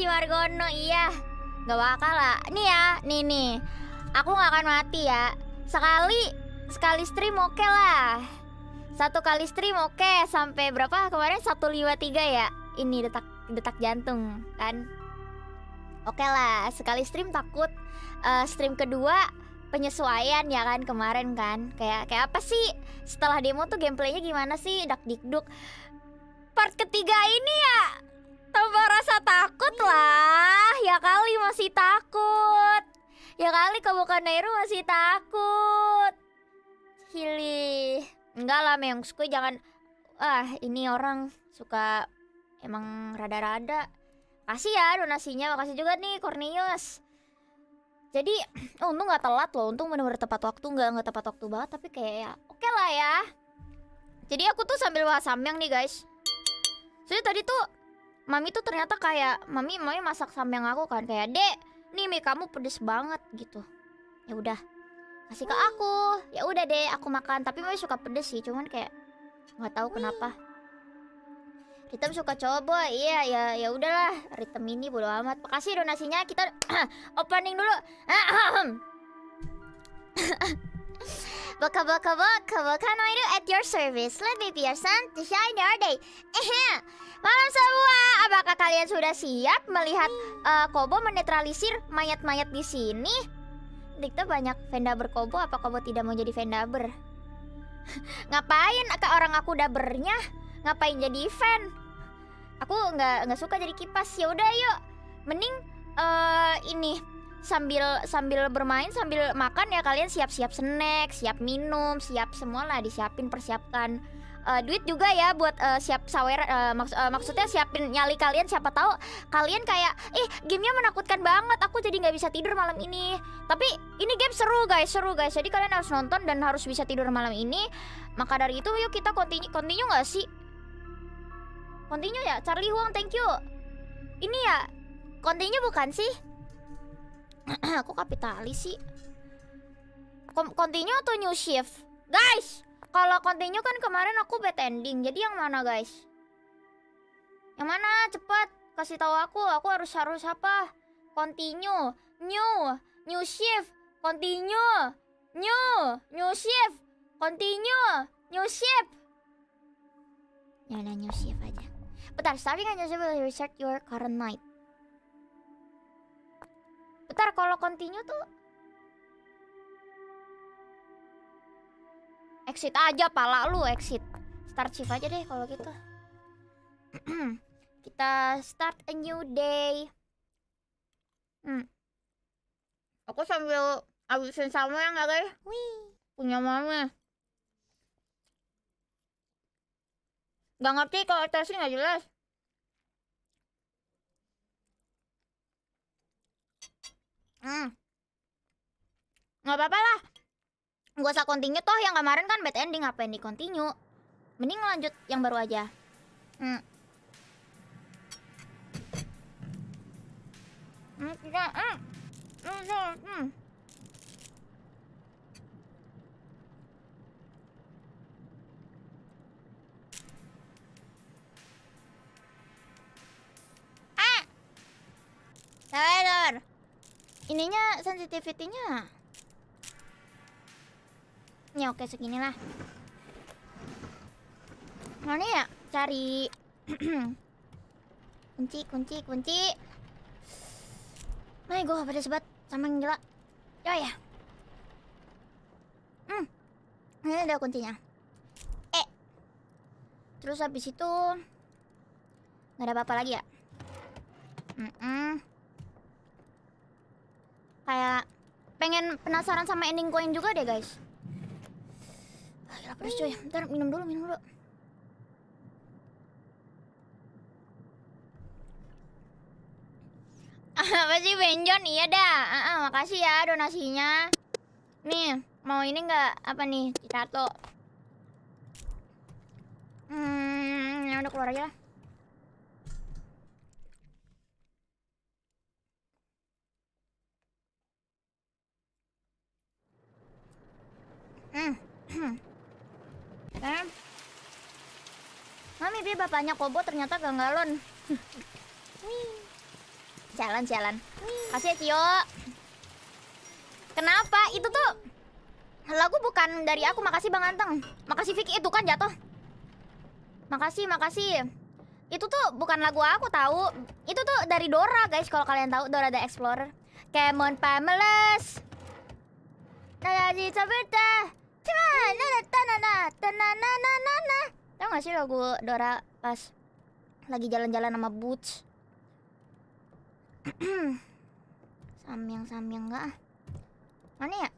si Wargono iya Gak bakal lah Nih ya nih nih Aku gak akan mati ya Sekali Sekali stream oke okay lah Satu kali stream oke okay. Sampai berapa kemarin Satu lima tiga ya Ini detak detak jantung kan Oke okay lah Sekali stream takut uh, Stream kedua penyesuaian ya kan kemarin kan kayak kayak apa sih setelah demo tuh gameplaynya gimana sih dak dikduk. part ketiga ini ya tambah rasa takut takut lah ya kali masih takut ya kali kamu bukan Nairu masih takut Hilih enggak lah Meungsku jangan ah ini orang suka emang rada-rada kasih ya donasinya makasih juga nih Cornelius jadi untung nggak telat loh untung benar-benar tepat waktu nggak nggak tepat waktu banget tapi kayak ya, oke okay lah ya jadi aku tuh sambil wasam yang nih guys soalnya tadi tuh mami tuh ternyata kayak mami mami masak yang aku kan kayak dek nih mie kamu pedes banget gitu ya udah kasih ke aku ya udah deh aku makan tapi mami suka pedes sih cuman kayak nggak tahu kenapa Ritem suka coba, iya ya ya udahlah. Ritem ini bodo amat. Makasih donasinya. Kita opening dulu. Baka baka baka baka Noiru at your service. Let me be your sun to shine your day. Ehem. Malam semua, apakah kalian sudah siap melihat uh, Kobo menetralisir mayat-mayat di sini? Dikta banyak Vendaber Kobo, apa Kobo tidak mau jadi Vendaber? Ngapain ke orang aku dabernya? Ngapain jadi fan? Aku nggak nggak suka jadi kipas. Ya udah yuk. Mending uh, ini sambil sambil bermain sambil makan ya kalian siap-siap snack, siap minum, siap semua disiapin persiapkan uh, duit juga ya buat uh, siap sawer uh, maks uh, maksudnya siapin nyali kalian siapa tahu kalian kayak eh, gamenya menakutkan banget aku jadi nggak bisa tidur malam ini tapi ini game seru guys seru guys jadi kalian harus nonton dan harus bisa tidur malam ini maka dari itu yuk kita continue continue nggak sih continue ya Charlie Huang thank you ini ya continue bukan sih aku kapitalis sih continue atau new shift guys kalau continue kan kemarin aku bad ending jadi yang mana guys yang mana cepat kasih tahu aku aku harus harus apa continue new new shift continue new new shift continue new shift Nyala new shift aja bentar starting a new shift your current night Bentar kalau continue tuh Exit aja pala lu exit Start shift aja deh kalau gitu Kita start a new day hmm. Aku sambil abisin sama ya nggak guys? Wih. Punya mama Gak ngerti kalau tesnya gak jelas Hmm. Gak apa-apa lah. Gak usah continue toh yang kemarin kan bad ending apa yang di continue. Mending lanjut yang baru aja. Hmm. Hmm. Hmm. hmm. hmm, hmm ah! ininya sensitivity-nya ya oke seginilah nah ini ya cari kunci kunci kunci nah gue gak sebat sebat sama yang gila ya ya hmm ini ada kuncinya eh terus habis itu nggak ada apa-apa lagi ya Hmm. -mm. Kayak pengen penasaran sama ending coin juga deh guys. Ah, cuy, pedes Bentar minum dulu, minum dulu. Apa sih Benjon? Iya dah. Uh -uh, makasih ya donasinya. Nih, mau ini nggak apa nih? Citato. Hmm, ya udah keluar aja lah. Eh. Mami, dia bapaknya Kobo ternyata gak galon. Jalan-jalan. Kasih ya, Cio. Kenapa? Itu tuh lagu bukan dari aku. Makasih Bang Anteng. Makasih Vicky itu kan jatuh. Makasih, makasih. Itu tuh bukan lagu aku tahu. Itu tuh dari Dora, guys. Kalau kalian tahu Dora the Explorer. Kemon Pamela. Nah, jadi cerita cuma Tau gak sih lagu Dora pas lagi jalan-jalan sama Boots Samyang-samyang gak ah? Mana ya?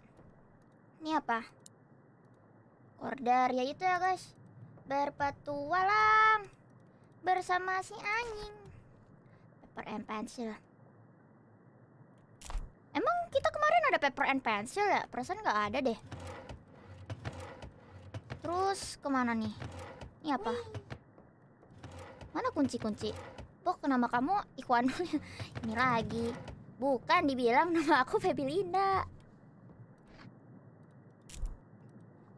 Ini apa? Order ya itu ya guys Berpetualang Bersama si anjing Paper and pencil Emang kita kemarin ada paper and pencil ya? Perasaan gak ada deh Terus kemana nih? Ini apa? Mana kunci-kunci? Pok, nama kamu Ikwan Ini lagi Bukan, dibilang nama aku Febilinda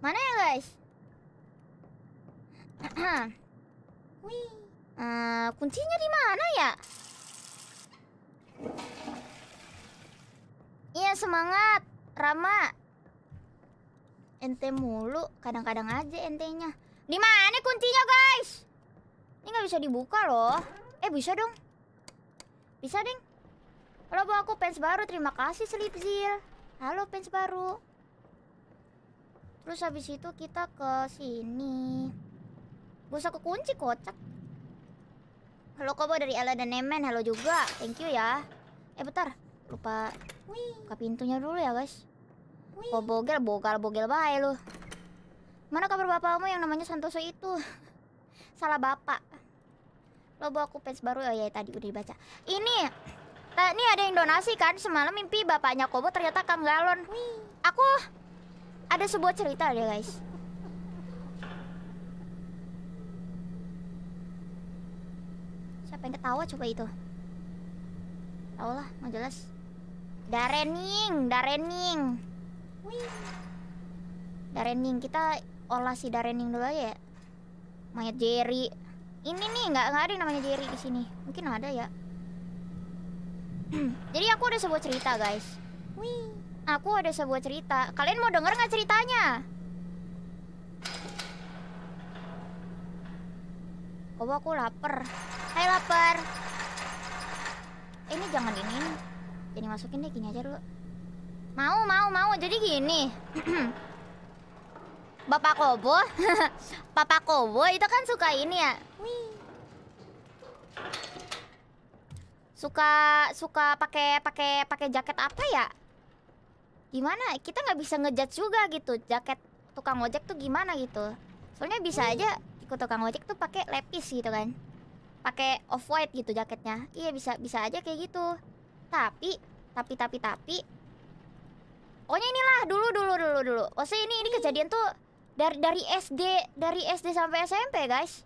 Mana ya guys? Wih. Uh, kuncinya di mana ya? Iya semangat, Rama. Ente mulu, kadang-kadang aja entenya. Di mana kuncinya, guys? Ini nggak bisa dibuka loh. Eh, bisa dong. Bisa, Ding. Halo, bu aku pens baru. Terima kasih, Slipzil. Halo, pens baru. Terus habis itu kita ke sini. Gak usah kunci kocak. Halo, Kobo dari Ella dan Nemen. Halo juga. Thank you ya. Eh, bentar. Lupa buka pintunya dulu ya, guys. Kau bogel, bogel, bogel baik lu. Mana kabar bapakmu yang namanya Santoso itu? Salah bapak. Lo bawa aku pens baru, oh ya tadi udah dibaca. Ini, ini ada yang donasi kan? Semalam mimpi bapaknya Kobo ternyata Kang Galon. Aku ada sebuah cerita ya guys. Siapa yang ketawa coba itu? Tau lah, mau jelas. Darening, Darening. Darening kita olah si Darening dulu aja ya. Mayat Jerry. Ini nih nggak nggak ada namanya Jerry di sini. Mungkin ada ya. Jadi aku ada sebuah cerita guys. Aku ada sebuah cerita. Kalian mau denger nggak ceritanya? kok aku lapar. Hai lapar. Eh, ini jangan ini. Jadi masukin deh gini aja dulu. Mau, mau, mau. Jadi gini. Bapak Kobo, bapak Kobo itu kan suka ini ya. Suka suka pakai pakai pakai jaket apa ya? Gimana? Kita nggak bisa ngejat juga gitu. Jaket tukang ojek tuh gimana gitu. Soalnya bisa iya. aja ikut tukang ojek tuh pakai lepis gitu kan. Pakai off white gitu jaketnya. Iya bisa bisa aja kayak gitu. Tapi tapi tapi tapi Pokoknya inilah dulu dulu dulu dulu. Pasti ini ini kejadian tuh dari dari SD dari SD sampai SMP guys.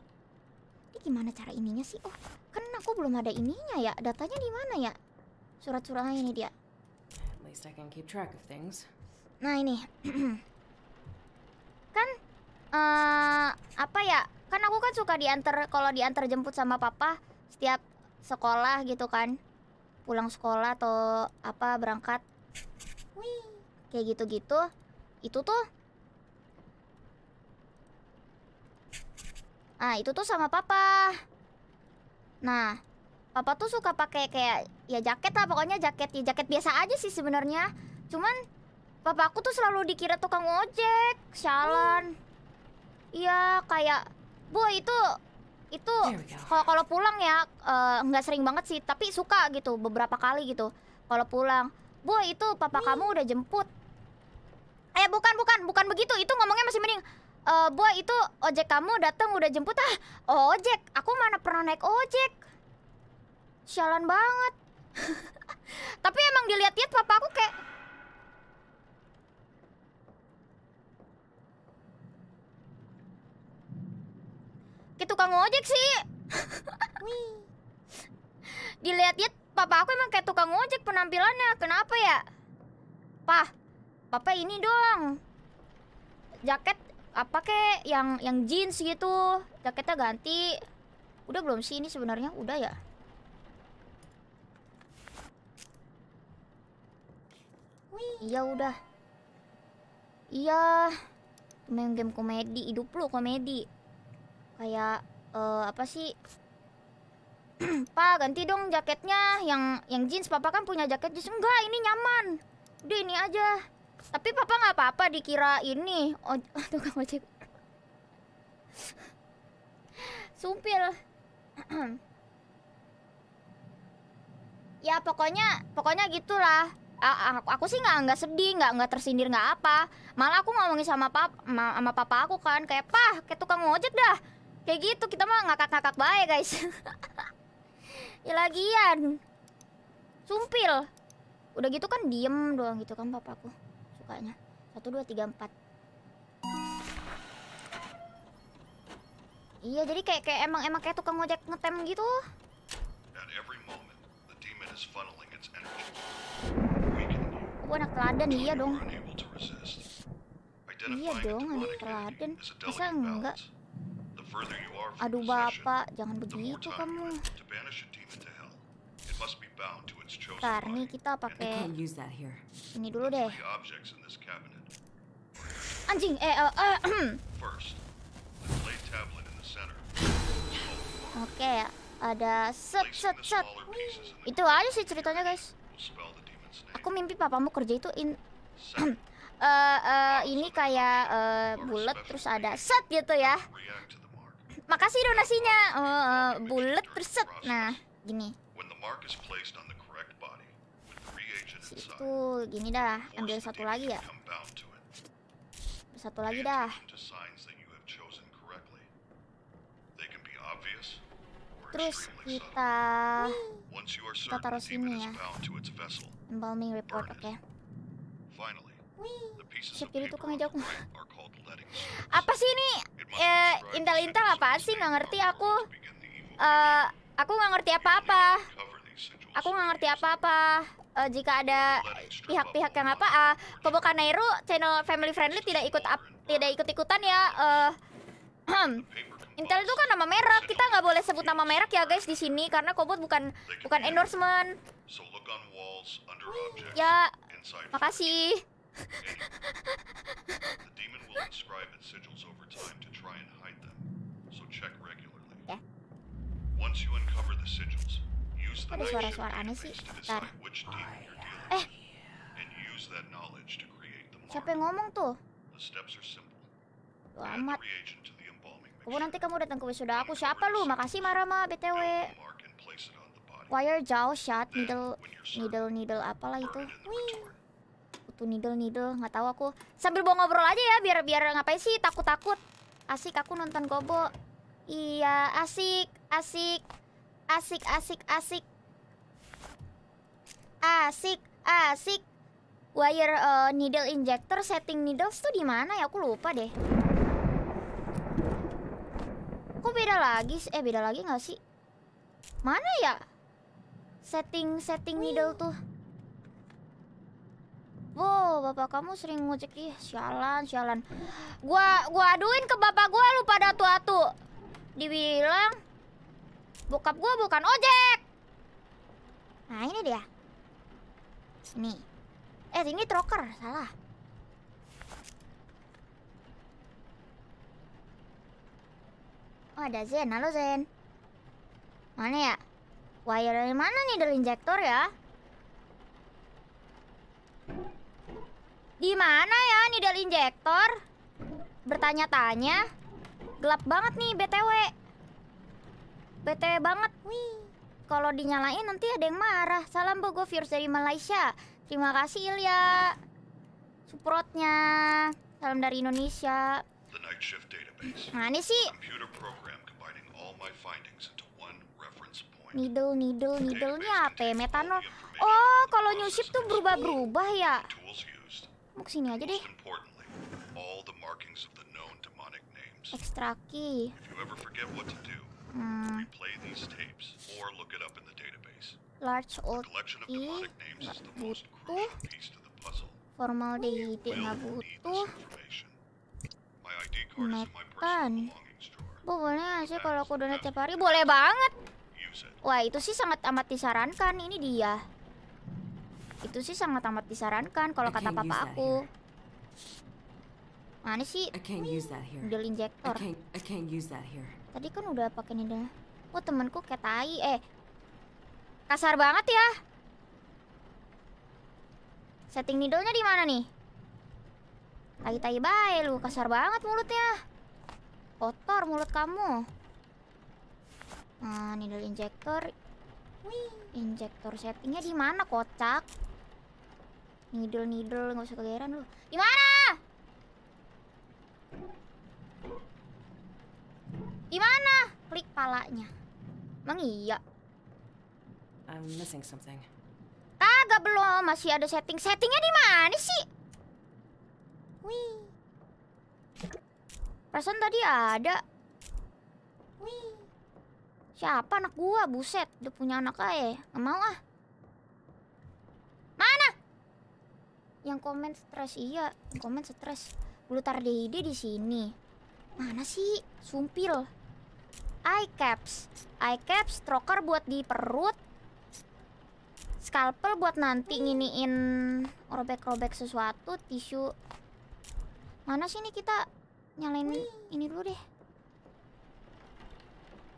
Ini gimana cara ininya sih? Oh, kan aku belum ada ininya ya. Datanya di mana ya? Surat-suratnya ini dia. Nah ini kan uh, apa ya? Kan aku kan suka diantar kalau diantar jemput sama papa setiap sekolah gitu kan. Pulang sekolah atau apa berangkat. Wih kayak gitu-gitu itu tuh ah itu tuh sama papa. Nah, papa tuh suka pakai kayak ya jaket lah pokoknya jaket ya jaket biasa aja sih sebenarnya. Cuman papa aku tuh selalu dikira tukang ojek, sialan. Iya, kayak Bu itu itu kalau kalau pulang ya eh, nggak uh, sering banget sih, tapi suka gitu beberapa kali gitu kalau pulang. Bu itu papa kamu udah jemput Eh bukan bukan bukan begitu. Itu ngomongnya masih mending. Uh, boy itu ojek kamu datang udah jemput ah. ojek. Aku mana pernah naik ojek. Sialan banget. Tapi emang dilihat-lihat papa aku kayak Kayak tukang ojek sih. dilihat-lihat papa aku emang kayak tukang ojek penampilannya. Kenapa ya? Pah, Papa ini dong. Jaket apa kek yang yang jeans gitu. Jaketnya ganti. Udah belum sih ini sebenarnya? Udah ya? Iya udah. Iya. Main game komedi, hidup lu komedi. Kayak uh, apa sih? Pak, ganti dong jaketnya yang yang jeans. Papa kan punya jaket jeans. Enggak, ini nyaman. Udah ini aja. Tapi papa nggak apa-apa dikira ini oh, tukang ojek. Sumpil. ya pokoknya pokoknya gitulah. A aku, aku sih nggak nggak sedih nggak nggak tersindir nggak apa malah aku ngomongin sama papa ma sama papa aku kan kayak pah kayak tukang ojek dah kayak gitu kita mah ngakak-ngakak baik guys ya lagian sumpil udah gitu kan diem doang gitu kan papa aku bukanya. Satu, dua, tiga, empat. Iya, jadi kayak kayak emang emang kayak tukang ojek ngetem gitu. Gue anak teladan iya dong. Iya dong, anak teladan. bisa enggak? Aduh bapak, jangan begitu kamu. Bentar, nih kita pakai ini dulu deh. Anjing, eh, eh, eh. Oke, ada set set set. Itu aja sih ceritanya, guys. Aku mimpi papamu kerja itu in uh, uh, ini kayak uh, eh, bulat terus ada set gitu ya. Makasih donasinya. Uh, uh, bulat terus set. Nah, gini. Situ gini dah, ya. ambil satu lagi ya. Satu lagi dah. Terus kita kita taruh sini ya. Embalming report, oke. Okay. Siap jadi tukang aku. Apa sih ini? Eh, intel-intel apa sih? Nggak ngerti aku. uh, aku nggak ngerti apa-apa. Aku nggak ngerti apa-apa. Uh, jika ada pihak-pihak yang apa, uh, eh, Koboka Nairu channel family friendly tidak ikut up, tidak ikut ikutan ya. Uh, Intel itu kan nama merek, kita nggak boleh sebut nama merek ya guys di sini karena Kobot bukan bukan endorsement. Ya, makasih. Ya. Once you uncover the sigils, ada suara-suara aneh sih. Bentar. Oh, iya. Eh. Siapa yang ngomong tuh? Tuh amat. Oh, nanti kamu datang ke wisuda aku. Siapa lu? Makasih Marama BTW. Wire jauh shot needle needle needle apalah itu. Wih Itu needle needle nggak tahu aku sambil bawa ngobrol aja ya biar biar ngapain sih takut takut asik aku nonton gobo iya asik asik asik, asik, asik. Asik, asik. Wire uh, needle injector setting needles tuh di mana ya? Aku lupa deh. Kok beda lagi? Eh beda lagi nggak sih? Mana ya? Setting setting needle tuh. Wow, bapak kamu sering ngojek ih sialan sialan. Gua gua aduin ke bapak gua lu pada tuh tuh. Dibilang Bokap gue bukan ojek. Nah ini dia. Sini. Eh ini troker, salah. Oh ada Zen, halo Zen. Mana ya? Wire dari mana nih dari injektor ya? Di mana ya nih dari injektor? Bertanya-tanya. Gelap banget nih BTW. BTW banget. Wih. Kalau dinyalain nanti ada yang marah. Salam Bogo Viewers dari Malaysia. Terima kasih Ilya. Supportnya. Salam dari Indonesia. Nah, sih. Needle, needle, needle ini apa ya? Metanol. Oh, kalau nyusip tuh berubah-berubah ya. Mau kesini aja deh. Extra key. Mm. Replay these Large old collection of Formal di nggak butuh. Makan. Bu boleh sih kalau aku donat tiap hari? Boleh banget. Wah itu sih sangat amat disarankan. Ini dia. Itu sih sangat amat disarankan kalau kata papa aku. Mana sih? Gel injector tadi kan udah pakai needle, oh temanku kayak tai eh kasar banget ya setting needle-nya di mana nih tai tai bae lu kasar banget mulutnya kotor mulut kamu nah needle injector injector settingnya di mana kocak needle needle nggak usah kegeran lu di mana Gimana? Klik palanya. Emang iya? I'm missing something. Kagak belum, masih ada setting. Settingnya di mana sih? Wih. Perasaan tadi ada. Wih. Siapa anak gua? Buset, udah punya anak aja. Nggak mau ah. Mana? Yang komen stres iya, yang komen stres. Bulu tar di sini. Mana sih? Sumpil eye caps eye caps stroker buat di perut scalpel buat nanti nginiin robek-robek sesuatu tisu mana sih ini kita nyalain ini dulu deh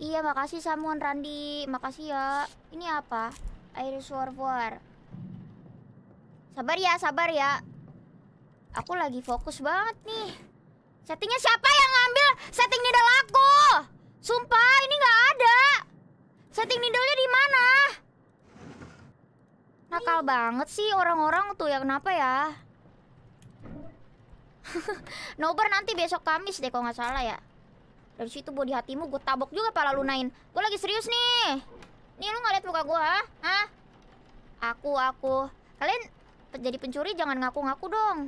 iya makasih Samuan Randi makasih ya ini apa air reservoir. sabar ya sabar ya aku lagi fokus banget nih settingnya siapa yang ngambil Settingnya di aku Sumpah, ini nggak ada. Setting needle di mana? Nakal banget sih orang-orang tuh ya kenapa ya? Nobar nanti besok Kamis deh kalau nggak salah ya. Dari situ body hatimu gue tabok juga pala lunain. Gue lagi serius nih. Nih lu nggak lihat muka gue? ah? Aku aku. Kalian jadi pencuri jangan ngaku-ngaku dong.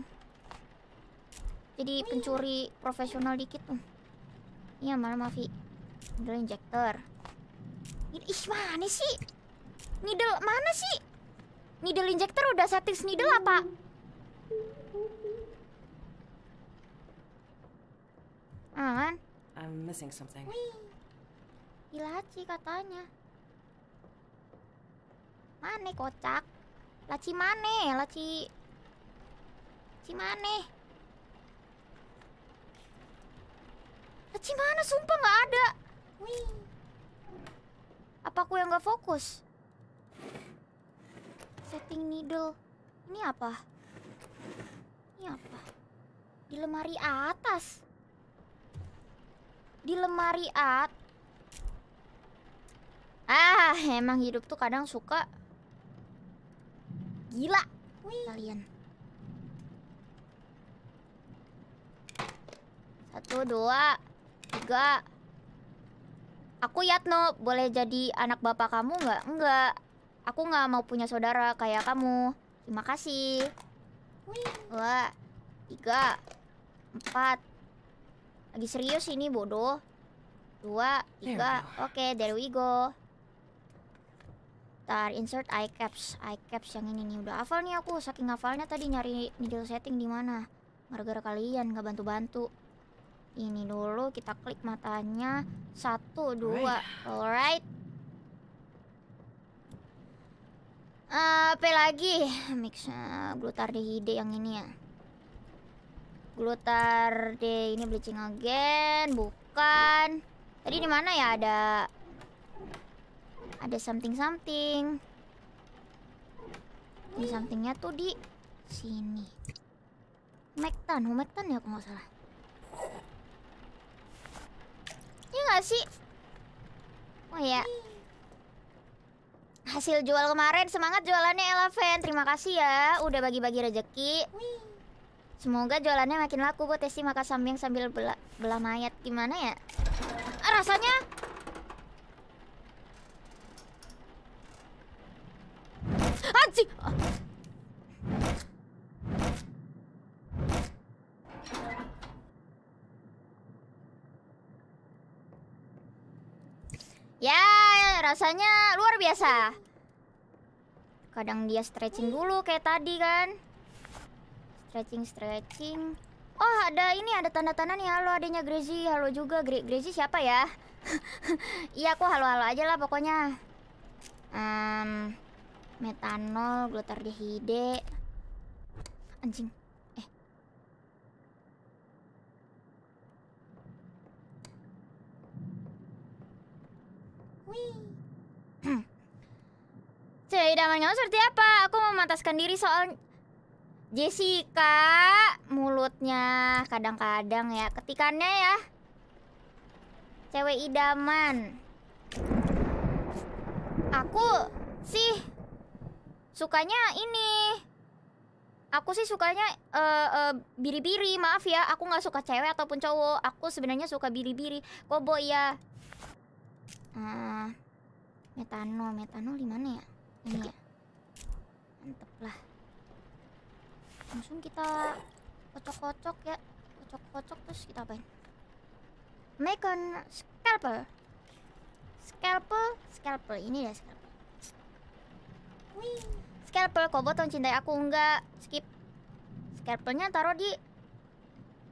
Jadi pencuri profesional dikit tuh. Iya malah Mafi. Needle injector. Ini Ih, mana sih? Needle mana sih? Needle injector udah setting needle apa? Aman. Ah, I'm missing something. Wih. Ilaci katanya. Mane kocak. Laci mana? laci Laci mane. Laci mana sumpah nggak ada. Apa aku yang gak fokus? Setting needle. Ini apa? Ini apa? Di lemari atas. Di lemari at. Ah, emang hidup tuh kadang suka gila. Kalian. Satu, dua, tiga, Aku Yatno, boleh jadi anak bapak kamu nggak? Nggak. Aku nggak mau punya saudara kayak kamu. Terima kasih. Wah, tiga, empat. Lagi serius ini bodoh. Dua, tiga. Oke, okay, there we go. Tar insert eye caps, eye caps yang ini nih. Udah hafal nih aku, saking hafalnya tadi nyari needle setting di mana. Gara-gara kalian nggak bantu-bantu ini dulu kita klik matanya satu dua alright uh, eh, apa lagi mixnya eh, glutar dehide yang ini ya glutar de ini bleaching again bukan tadi di mana ya ada ada something something ini somethingnya tuh di sini Mektan, Humektan ya kalau nggak salah Iya gak sih? Oh ya. Hasil jual kemarin semangat jualannya Eleven. Terima kasih ya udah bagi-bagi rezeki. Semoga jualannya makin laku buat Testi makan sambil sambil belah, bela mayat gimana ya? Ah, rasanya Anjing. Ya, rasanya luar biasa. Kadang dia stretching dulu kayak tadi kan. Stretching, stretching. Oh, ada ini ada tanda-tanda nih. Halo adanya Grezi. Halo juga Gre Grazy siapa ya? iya, aku halo-halo aja lah pokoknya. Um, metanol, glutardehide. Anjing. Wih. idaman kamu seperti apa? Aku mau memantaskan diri soal Jessica mulutnya kadang-kadang ya ketikannya ya cewek idaman aku sih sukanya ini aku sih sukanya uh, uh, biri-biri maaf ya aku nggak suka cewek ataupun cowok aku sebenarnya suka biri-biri kobo ya uh, metano metanol di mana ya ini ya mantep lah langsung kita kocok-kocok ya kocok-kocok terus kita apain make on scalpel scalpel scalpel ini ya scalpel Wih. scalpel kobot botong cintai aku enggak skip scalpelnya taruh di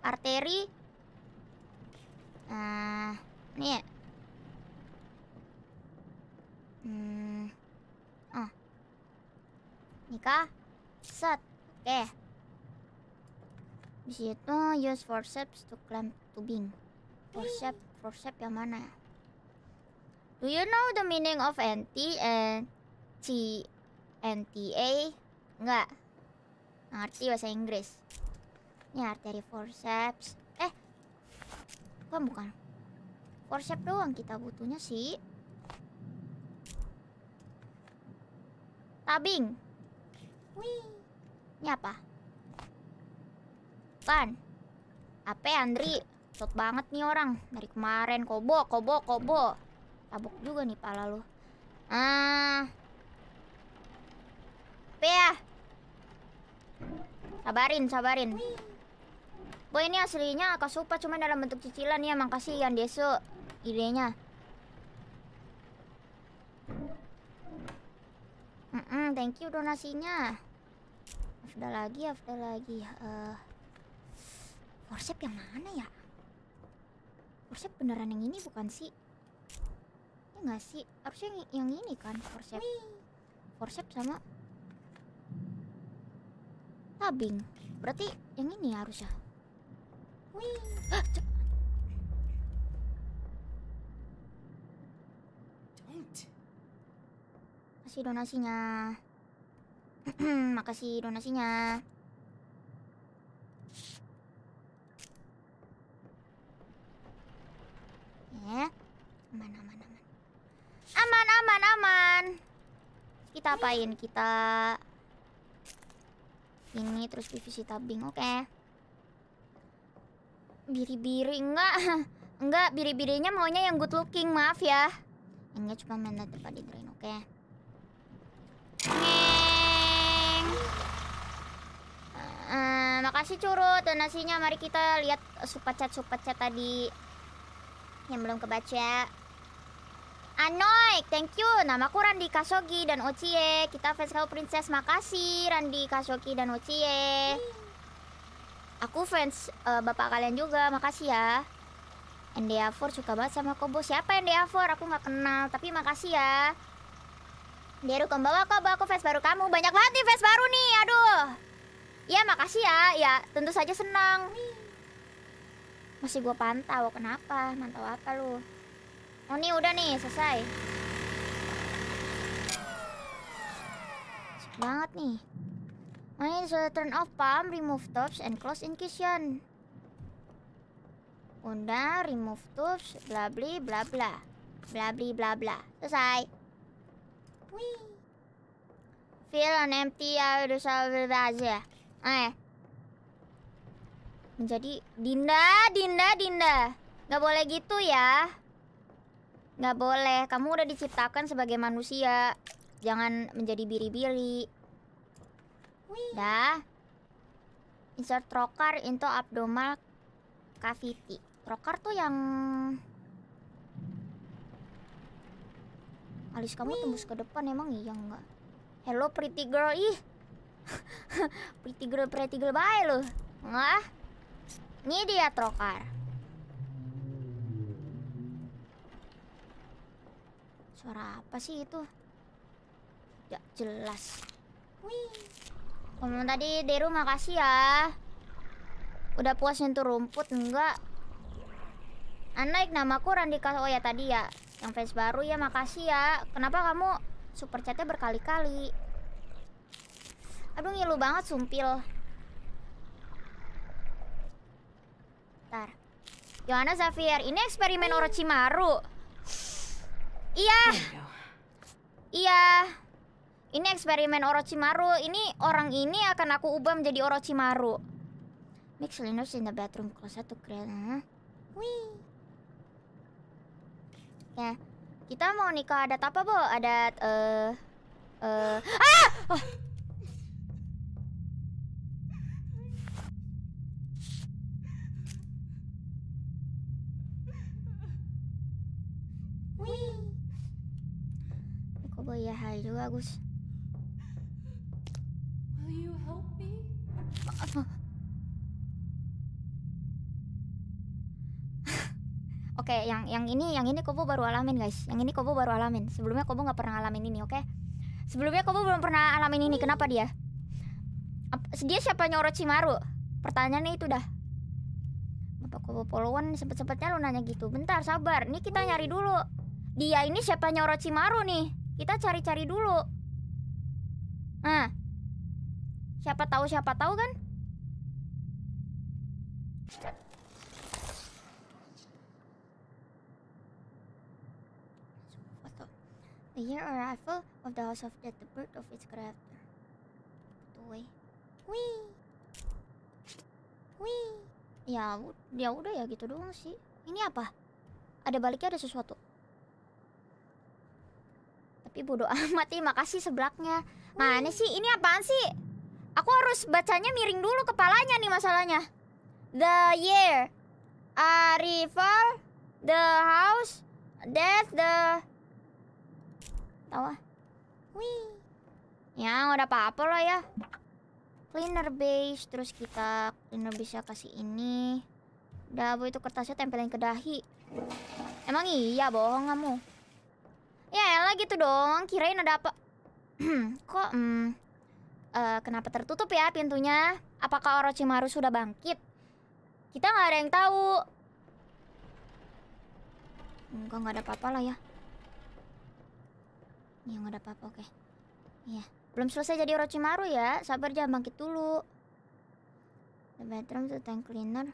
arteri nah ini ya Hmm. Ah. Nikah. Set. Oke. Okay. Di situ use forceps to clamp tubing. Forceps, forceps yang mana ya? Do you know the meaning of NT and C NTA? Enggak. Ngerti bahasa Inggris. Ini dari forceps. Eh. Bukan bukan. Forceps doang kita butuhnya sih. Tabing. Wih. Ini apa? Pan. Apa ya, Andri? Sot banget nih orang. Dari kemarin kobo, kobo, kobo. Tabuk juga nih pala lu. Ah. Apa ya? Sabarin, sabarin. Boy ini aslinya suka cuma dalam bentuk cicilan ya, makasih yang Desu idenya. thank you donasinya. Ada lagi, ada lagi. Uh, eh, forcep yang mana ya? Forcep beneran yang ini bukan sih? Ya nggak sih? Harusnya yang, yang ini kan forcep. Forcep sama tabing. Berarti yang ini harusnya. Wih. Ah, Makasih donasinya. Makasih donasinya. Ya. Aman aman aman. Aman aman aman. Kita apain? Kita ini terus PVC tabing. Oke. Okay. Biri-biri enggak. Enggak, biri-birinya maunya yang good looking, maaf ya. Enggak cuma mandat di drain, oke. Okay. Eh, eh, makasih curut donasinya. Mari kita lihat super chat super chat tadi yang belum kebaca. Anoy, thank you. nama aku Randi Kasogi dan Ocie Kita fans Hello princess. Makasih Randi Kasogi dan Ocie Aku fans uh, bapak kalian juga. Makasih ya. NDA4 suka banget sama Kobo. Siapa NDA4? Aku nggak kenal, tapi makasih ya. Deru kembawa kau bawa aku face baru kamu. Banyak banget nih face baru nih, aduh. Ya makasih ya, ya tentu saja senang. Masih gue pantau, kenapa? Mantau apa lu? Oh nih udah nih, selesai. banget nih. Oh, ini sudah turn off pump, remove tops, and close kitchen. Undang, remove tops, bla bla bla bla. Bla bla bla bla. Selesai. Feel Feel an empty outer salvage. Eh. Menjadi Dinda, Dinda, Dinda. Gak boleh gitu ya. Gak boleh. Kamu udah diciptakan sebagai manusia. Jangan menjadi biri-biri. Dah. Insert trokar into abdominal cavity. Trokar tuh yang Alis kamu tembus ke depan emang iya enggak Hello pretty girl ih. pretty girl pretty girl bye lo, enggak Ini dia trokar. Suara apa sih itu? Ya jelas. Wih. Ngomong tadi Deru makasih ya. Udah puas nyentuh rumput enggak? Anak nama namaku Randika. Oh ya tadi ya. Yang fans baru ya makasih ya. Kenapa kamu super chatnya berkali-kali? Aduh ngilu banget sumpil. Ntar. Yohana Zafir, ini eksperimen Orochimaru. Iya. Iya. Ini eksperimen Orochimaru. Ini orang ini akan aku ubah menjadi Orochimaru. Mix Linux in the bathroom closet to create. Wih. Ya. Kita mau nikah adat apa, Bo? Adat eh uh, eh uh... ah! Oh. Kok ya hai juga, Gus. Will you help me? Ah, ah. Oke, okay, yang yang ini yang ini Kobo baru alamin guys. Yang ini Kobo baru alamin. Sebelumnya Kobo nggak pernah alamin ini, oke? Okay? Sebelumnya Kobo belum pernah alamin ini. Kenapa dia? Dia siapa nyorot Cimaru? Pertanyaannya itu dah. Apa Kobo poluan sempet-sempetnya lu nanya gitu. Bentar, sabar. Nih kita nyari dulu. Dia ini siapa nyorot Cimaru nih? Kita cari-cari dulu. Nah. Siapa tahu siapa tahu kan? The year arrival of the house of death, the birth of its crafter. Betul. Gitu, Wih. Wih. Ya, ya udah ya gitu doang sih. Ini apa? Ada baliknya ada sesuatu. Tapi bodoh amat ya, makasih sebelaknya. Mana sih? Ini apaan sih? Aku harus bacanya miring dulu kepalanya nih masalahnya. The year arrival the house death the Tahu ah. Wih. Ya, udah apa-apa lah ya. Cleaner base, terus kita cleaner bisa kasih ini. Udah, Bu, itu kertasnya tempelin ke dahi. Emang iya, bohong kamu. Ya, elah gitu dong. Kirain ada apa? Kok hmm, uh, kenapa tertutup ya pintunya? Apakah Orochimaru sudah bangkit? Kita nggak ada yang tahu. Enggak, nggak ada apa-apa lah ya. Ya nggak ada apa-apa, oke. Okay. Iya. Belum selesai jadi Orochimaru ya. Sabar jangan bangkit dulu. The bedroom, to tank cleaner.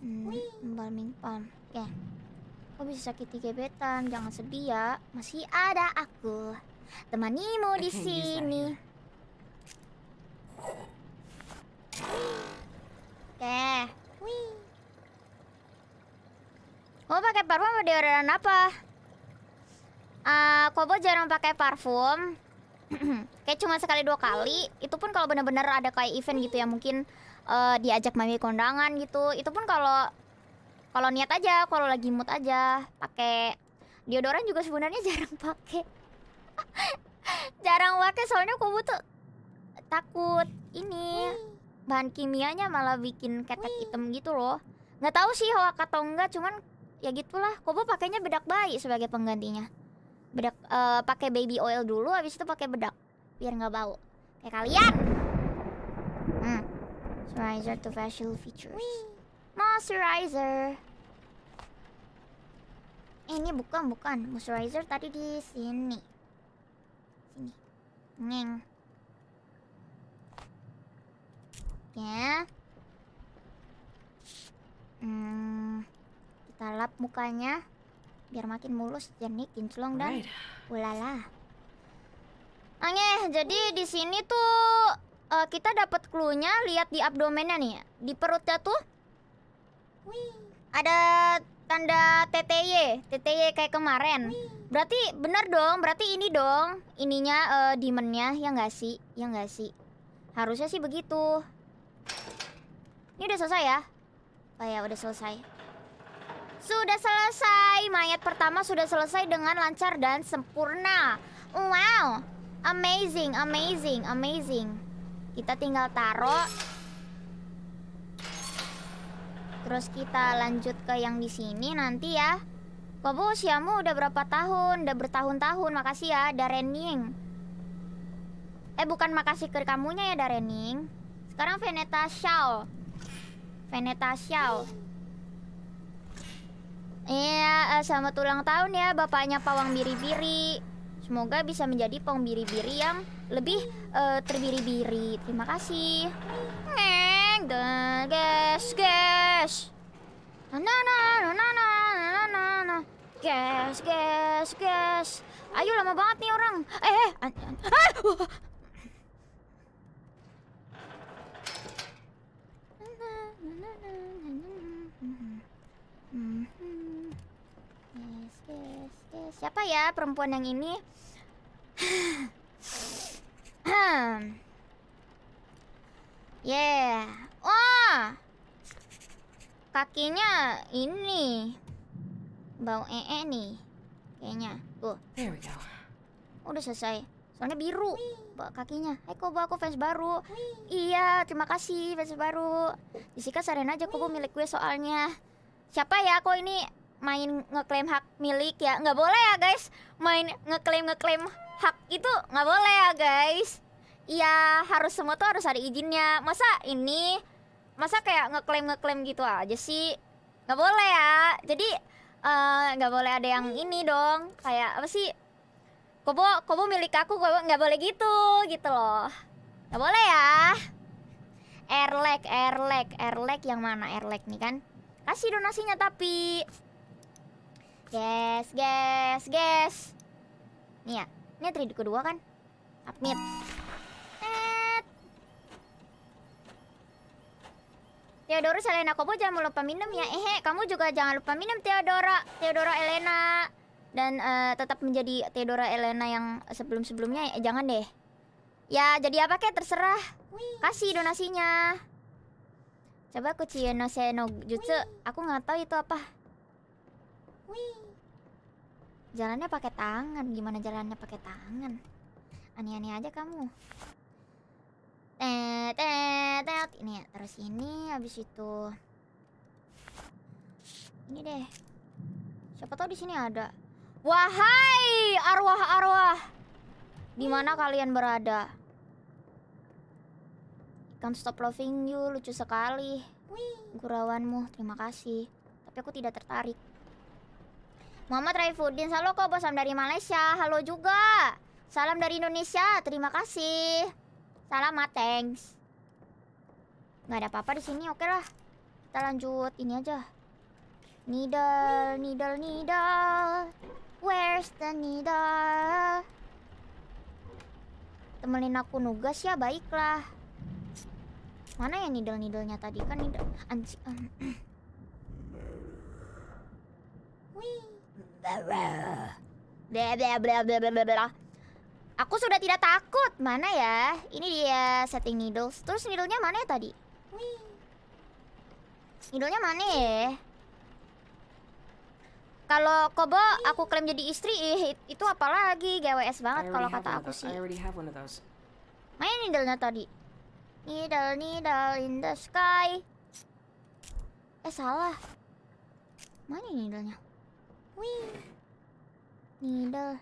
Hmm, embalming palm. Oke. Okay. Kok bisa sakit di gebetan? Jangan sedih ya. Masih ada aku. Temanimu di sini. Ya. Oke. Okay. mau pakai parfum deodoran apa? uh, eh, Kobo jarang pakai parfum. kayak cuma sekali dua kali. Itu pun kalau bener-bener ada kayak event gitu ya mungkin uh, diajak mami kondangan gitu. Itu pun kalau kalau niat aja, kalau lagi mood aja pakai deodoran juga sebenarnya jarang pakai. jarang pakai soalnya Kobo tuh takut ini bahan kimianya malah bikin ketek hitam gitu loh. Nggak tahu sih hoak atau enggak, cuman ya gitulah. Kobo pakainya bedak bayi sebagai penggantinya bedak uh, pakai baby oil dulu habis itu pakai bedak biar nggak bau kayak kalian hmm. moisturizer to facial features Wee. moisturizer eh, ini bukan bukan moisturizer tadi di sini sini Neng. ya yeah. hmm, kita lap mukanya biar makin mulus, jernih, kinclong dan ulala. Angeh, jadi di sini tuh uh, kita dapat clue-nya lihat di abdomennya nih, di perutnya tuh. Ada tanda TTY, TTY kayak kemarin. Berarti bener dong, berarti ini dong ininya uh, demonnya ya nggak sih? Ya nggak sih? Harusnya sih begitu. Ini udah selesai ya? Oh ya, udah selesai. Sudah selesai. Mayat pertama sudah selesai dengan lancar dan sempurna. Wow. Amazing, amazing, amazing. Kita tinggal taruh. Terus kita lanjut ke yang di sini nanti ya. Kobo usiamu udah berapa tahun? Udah bertahun-tahun. Makasih ya, Darening. Eh bukan makasih ke kamunya ya, Darening. Sekarang Veneta Shaw. Veneta Shaw. Iya, eh, selamat ulang tahun ya bapaknya pawang biri-biri. Semoga bisa menjadi pawang biri-biri yang lebih uh, terbiri-biri. Terima kasih. Neng, gas, gas. Na na na na na na na na. Gas, gas, gas. Ayo lama banget nih orang. Eh, eh. Ah! Siapa ya perempuan yang ini? Hmm. yeah. Wah. Kakinya ini. Bau ee nih. Kayaknya. Tuh. Oh, udah selesai. Soalnya biru. Bawa kakinya. Hai Kobo, aku fans baru. Iya, terima kasih fans baru. Jessica saran aja Kobo milik gue soalnya. Siapa ya kok ini? main ngeklaim hak milik ya nggak boleh ya guys main ngeklaim ngeklaim hak itu nggak boleh ya guys Iya harus semua tuh harus ada izinnya masa ini masa kayak ngeklaim ngeklaim gitu aja sih nggak boleh ya jadi eh, nggak uh, boleh ada yang ini dong kayak apa sih kobo kobo milik aku kobo nggak boleh gitu gitu loh nggak boleh ya Erlek, Erlek, Erlek yang mana Erlek nih kan? Kasih donasinya tapi Guess guess guess. Nih ya, ini trade kedua kan? Upmit. Theodora Elena, kamu jangan lupa minum ya. Eh, kamu juga jangan lupa minum Theodora, Theodora Elena. Dan uh, tetap menjadi Theodora Elena yang sebelum-sebelumnya, eh, jangan deh. Ya, jadi apa kek terserah. Kasih donasinya. Coba cie Seno Jutsu, aku nggak tahu itu apa. Wih. Jalannya pakai tangan. Gimana jalannya pakai tangan? Aneh-aneh aja kamu. Tet, ini ya. Terus ini habis itu ini deh. Siapa tahu di sini ada. Wahai arwah-arwah. Di mana kalian berada? Ikan stop loving you lucu sekali. Gurawanmu, terima kasih. Tapi aku tidak tertarik. Muhammad Raifuddin, halo kok bosam dari Malaysia. Halo juga. Salam dari Indonesia. Terima kasih. Salam, thanks. Gak ada apa-apa di sini. Oke okay lah. Kita lanjut ini aja. Needle, needle, needle. Where's the needle? Temenin aku nugas ya, baiklah. Mana ya needle-needlenya tadi kan needle anjing. Wih. Aku sudah tidak takut. Mana ya? Ini dia setting needles. Terus needle mana ya tadi? needle mana ya? Kalau Kobo aku klaim jadi istri, itu apalagi GWS banget kalau kata aku sih. Mana needle-nya tadi? Needle, needle in the sky. Eh salah. Mana needle Wih. Nih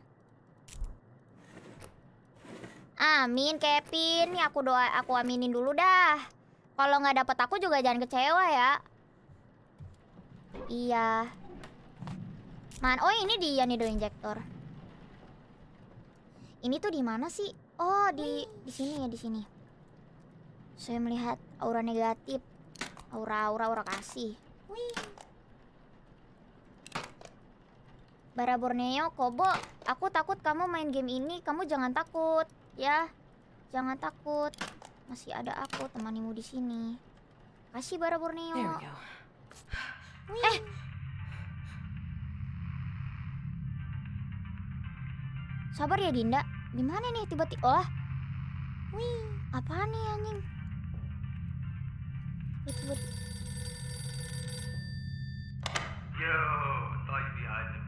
Amin, Kevin. Ini aku doa, aku aminin dulu dah. Kalau nggak dapet aku juga jangan kecewa ya. Iya. Man, oh ini dia nih do injektor. Ini tuh di mana sih? Oh, di di sini ya, di sini. Saya melihat aura negatif. Aura-aura aura kasih. Wih. Bara Borneo, Kobo, aku takut kamu main game ini. Kamu jangan takut, ya. Jangan takut. Masih ada aku temanimu di sini. Kasih Bara Borneo. Eh. Sabar ya Dinda. Gimana nih tiba-tiba Oh. Wih, apa nih anjing? Tiba -tiba. Yo, thought you'd be hiding.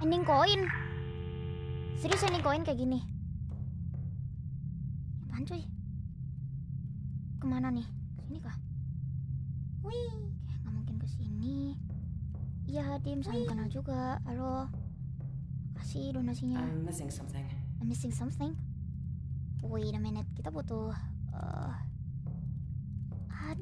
Ending koin. Serius ending ya koin kayak gini. Apaan cuy? Kemana nih? Sini kah? Wih, kayak nggak mungkin ke sini. Iya, Dim, saling kenal juga. Halo. Kasih donasinya. I'm missing something. I'm missing something. Wait a minute, kita butuh uh,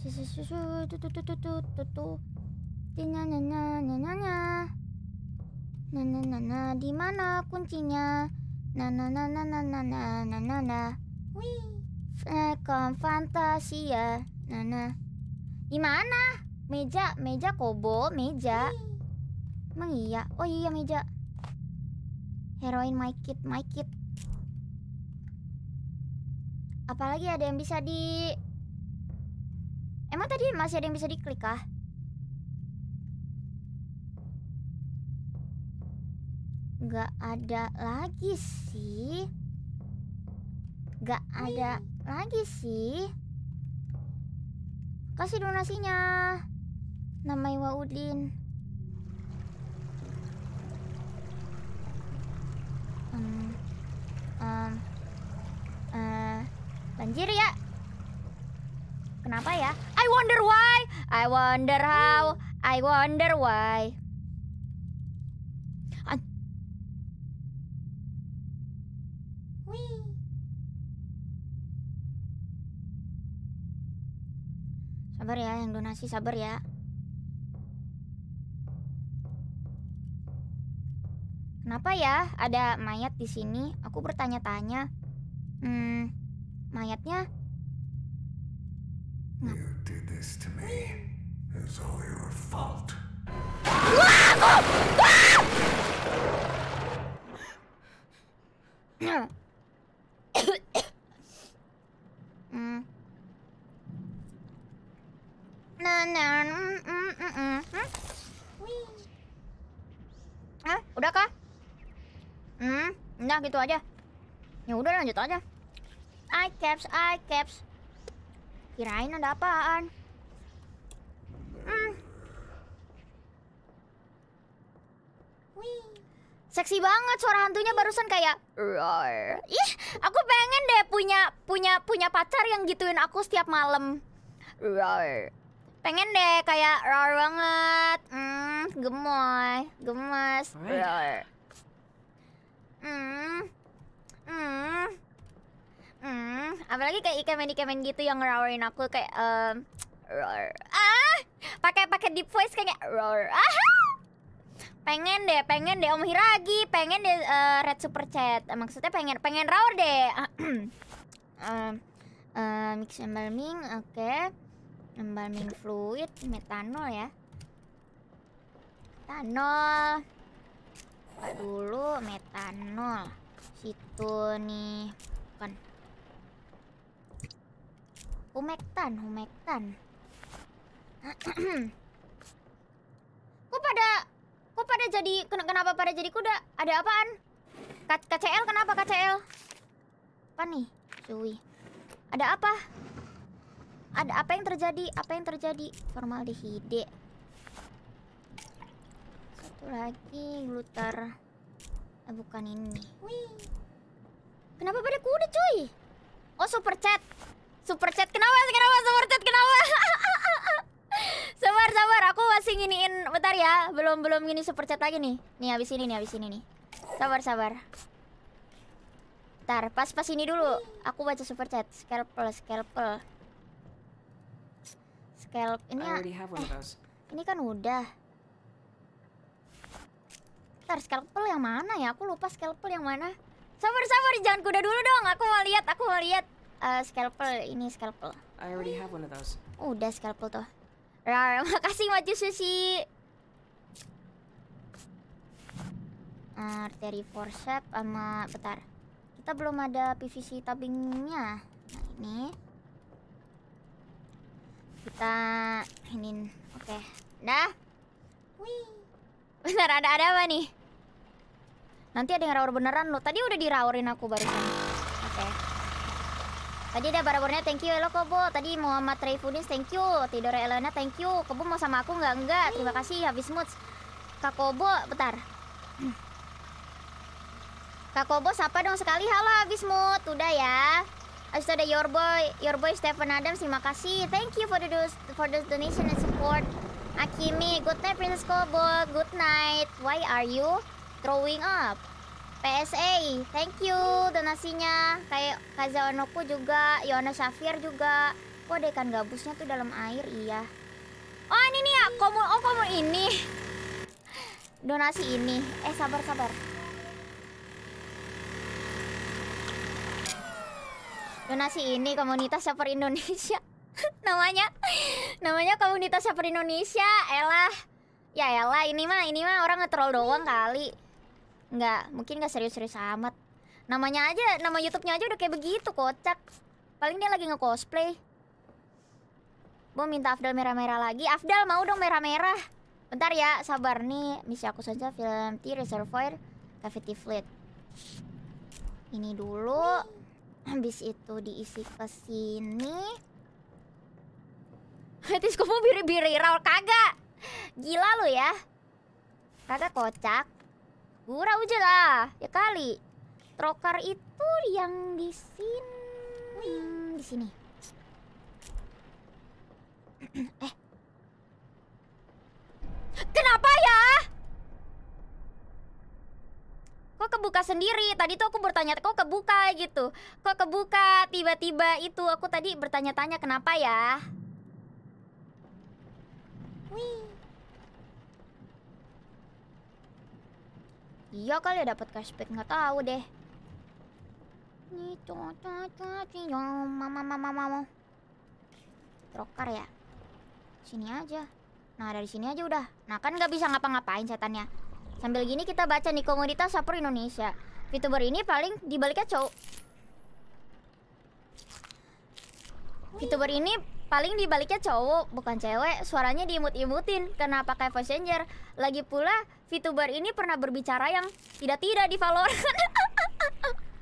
susu susu tu tu tu tu tu tu na na na na na nana nana di mana kuncinya na na na na nana wih Sekom fantasia nana di mana meja meja kobo meja emang iya oh iya meja heroin my kid my kid apalagi ada yang bisa di Emang tadi masih ada yang bisa diklik kah? Gak ada lagi sih Gak ada iya. lagi sih Kasih donasinya Namanya Waudin um, um, uh, Banjir ya Kenapa ya? I wonder why, I wonder how, I wonder why. Sabar ya, yang donasi sabar ya. Kenapa ya ada mayat di sini? Aku bertanya-tanya. Hmm, mayatnya You did this to me. It's all your fault. Hah? Udah kah? Hmm, udah gitu aja. Ya udah lanjut aja. I caps, I caps. Kirain ada apaan. Hmm. Seksi banget suara hantunya barusan kayak roar. Ih, aku pengen deh punya punya punya pacar yang gituin aku setiap malam. Roar. Pengen deh kayak roar banget. Hmm, gemoy, gemas, Roar. Hmm. Hmm. Hmm, apalagi kayak ikemen-ikemen gitu yang ngerawarin aku kayak um, roar. Ah, pakai pakai deep voice kayak roar. Ah. Pengen deh, pengen deh Om Hiragi, pengen deh uh, Red Super Chat. Maksudnya pengen pengen roar deh. um, uh, mix embalming, oke. Okay. Embalming fluid, metanol ya. Metanol. Dulu metanol. Situ nih, bukan. Humektan, humektan. kok pada kok pada jadi kenapa pada jadi kuda? Ada apaan? KCL kenapa KCL? Apa nih? Cuy. Ada apa? Ada apa yang terjadi? Apa yang terjadi? Formaldehide. Satu lagi glutar. Eh, bukan ini. Wih. Kenapa pada kuda, cuy? Oh, super chat. Super chat kenapa? Kenapa super chat kenapa? sabar sabar, aku masih nginiin bentar ya. Belum belum gini super chat lagi nih. Nih habis ini nih, habis ini nih. Sabar sabar. Bentar, pas pas ini dulu. Aku baca super chat. Scalpel, scalpel. Scalp ini ya- eh, ini kan udah. Bentar, scalpel yang mana ya? Aku lupa scalpel yang mana. Sabar sabar, jangan kuda dulu dong. Aku mau lihat, aku mau lihat uh, scalpel ini scalpel. I already have one of those. Udah scalpel tuh. Rar, makasih maju sushi. Eh, arteri forcep sama bentar. Kita belum ada PVC tabingnya. Nah, ini. Kita ini Oke. Okay. Dah. Wih. Bentar, ada ada apa nih? Nanti ada yang rawur beneran loh. Tadi udah dirawurin aku barusan. Oke. Okay. Tadi ada baraburnya thank you, Elo Kobo. Tadi Muhammad fudin thank you, Tidore Elena thank you. Kobo mau sama aku enggak Enggak. Terima kasih habis mood Kak Kobo, bentar. Kak Kobo sapa dong sekali. Halo habis mood. Udah ya. Habis ada your boy, your boy Stephen Adams. Terima kasih. Thank you for the for the donation and support. Akimi, good night Princess Kobo. Good night. Why are you throwing up? PSA, thank you donasinya. Kayak Kazawanoku juga, Yona Shafir juga. ada dekan gabusnya tuh dalam air, iya. Oh, ini nih ya, komul, oh komul ini. Donasi ini. Eh, sabar, sabar. Donasi ini komunitas shopper Indonesia. namanya, namanya komunitas shopper Indonesia. Elah, ya elah, ini mah, ini mah orang ngetrol doang kali nggak mungkin nggak serius-serius amat namanya aja nama YouTube-nya aja udah kayak begitu kocak paling dia lagi nge-cosplay Bu minta Afdal merah-merah lagi Afdal mau dong merah-merah Bentar ya, sabar nih Misi aku saja film T Reservoir Cavity Fleet Ini dulu Habis itu diisi ke sini kamu biri-biri raul kagak Gila lu ya Kagak kocak Gura aja lah, ya kali. Trokar itu yang di sini, di sini. eh. Kenapa ya? Kok kebuka sendiri? Tadi tuh aku bertanya, kok kebuka gitu? Kok kebuka? Tiba-tiba itu aku tadi bertanya-tanya kenapa ya? Wih. Iya kali ya dapat cashback nggak tahu deh. Nih mama mama mama. Trokar ya. Sini aja. Nah dari sini aja udah. Nah kan nggak bisa ngapa-ngapain setannya. Sambil gini kita baca nih komoditas super Indonesia. VTuber ini paling dibaliknya cowok. VTuber ini paling dibaliknya cowok bukan cewek suaranya diimut-imutin karena pakai voice changer lagi pula VTuber ini pernah berbicara yang tidak-tidak di Valorant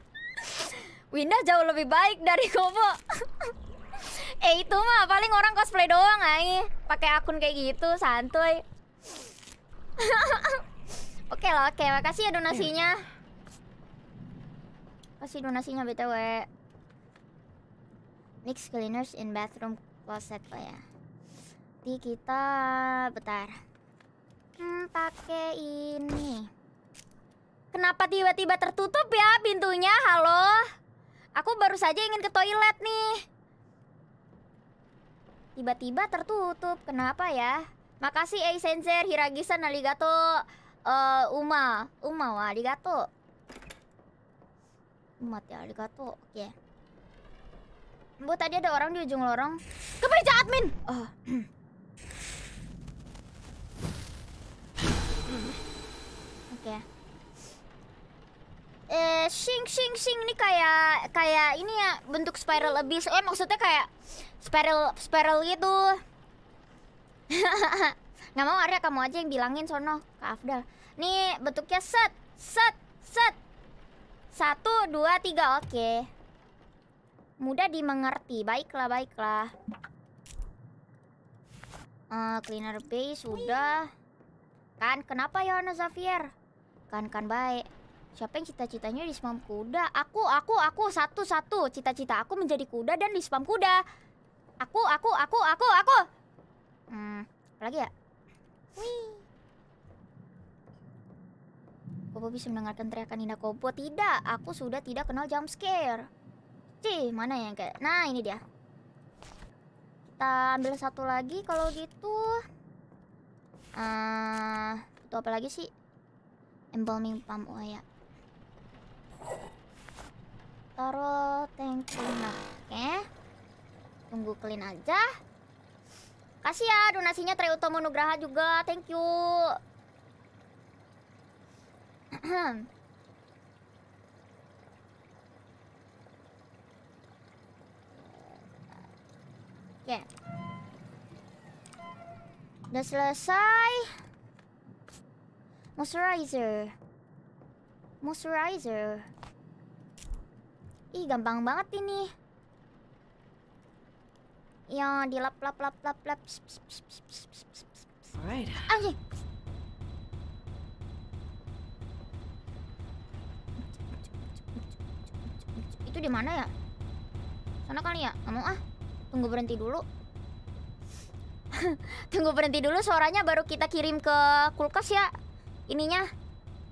Winda jauh lebih baik dari Kobo Eh itu mah paling orang cosplay doang ay pakai akun kayak gitu santuy Oke lah oke makasih ya donasinya Kasih donasinya BTW Mix cleaners in bathroom kloset lah ya Di kita Bentar hmm, pakai ini Kenapa tiba-tiba tertutup ya pintunya? Halo? Aku baru saja ingin ke toilet nih Tiba-tiba tertutup Kenapa ya? Makasih Ei Senser, Hiragisan, Aligato uh, eh, Uma Uma wa Aligato Umat ya Aligato Oke okay. Bu, tadi ada orang di ujung lorong. Kemeja admin. Oh. Oke. Okay. Eh, sing sing sing ini kayak kayak ini ya bentuk spiral abyss. Eh, maksudnya kayak spiral spiral gitu. Nggak mau Arya kamu aja yang bilangin sono ke Afdal. Nih bentuknya set set set. Satu dua tiga oke. Okay mudah dimengerti. Baiklah, baiklah. Uh, cleaner base sudah. Kan kenapa Yohana ya, Xavier? Kan kan baik. Siapa yang cita-citanya di spam kuda? Aku, aku, aku satu-satu. Cita-cita aku menjadi kuda dan di spam kuda. Aku, aku, aku, aku, aku. Hmm, lagi ya? Wih. bisa mendengarkan teriakan Indah Kobo. Tidak, aku sudah tidak kenal jump scare. Cih, mana ya yang kayak nah ini dia kita ambil satu lagi kalau gitu uh, itu apa lagi sih embalming pump oh ya taruh tank cleaner nah, oke tunggu clean aja kasih ya donasinya Trey Utomo Nugraha juga thank you ya Yeah. Udah selesai. Moisturizer. Moisturizer. Ih, gampang banget ini. Ya, dilap lap lap lap lap. Alright. Anjing. Itu di mana ya? Sana kali ya? Kamu ah. Tunggu berhenti dulu. Tunggu berhenti dulu suaranya baru kita kirim ke kulkas ya. Ininya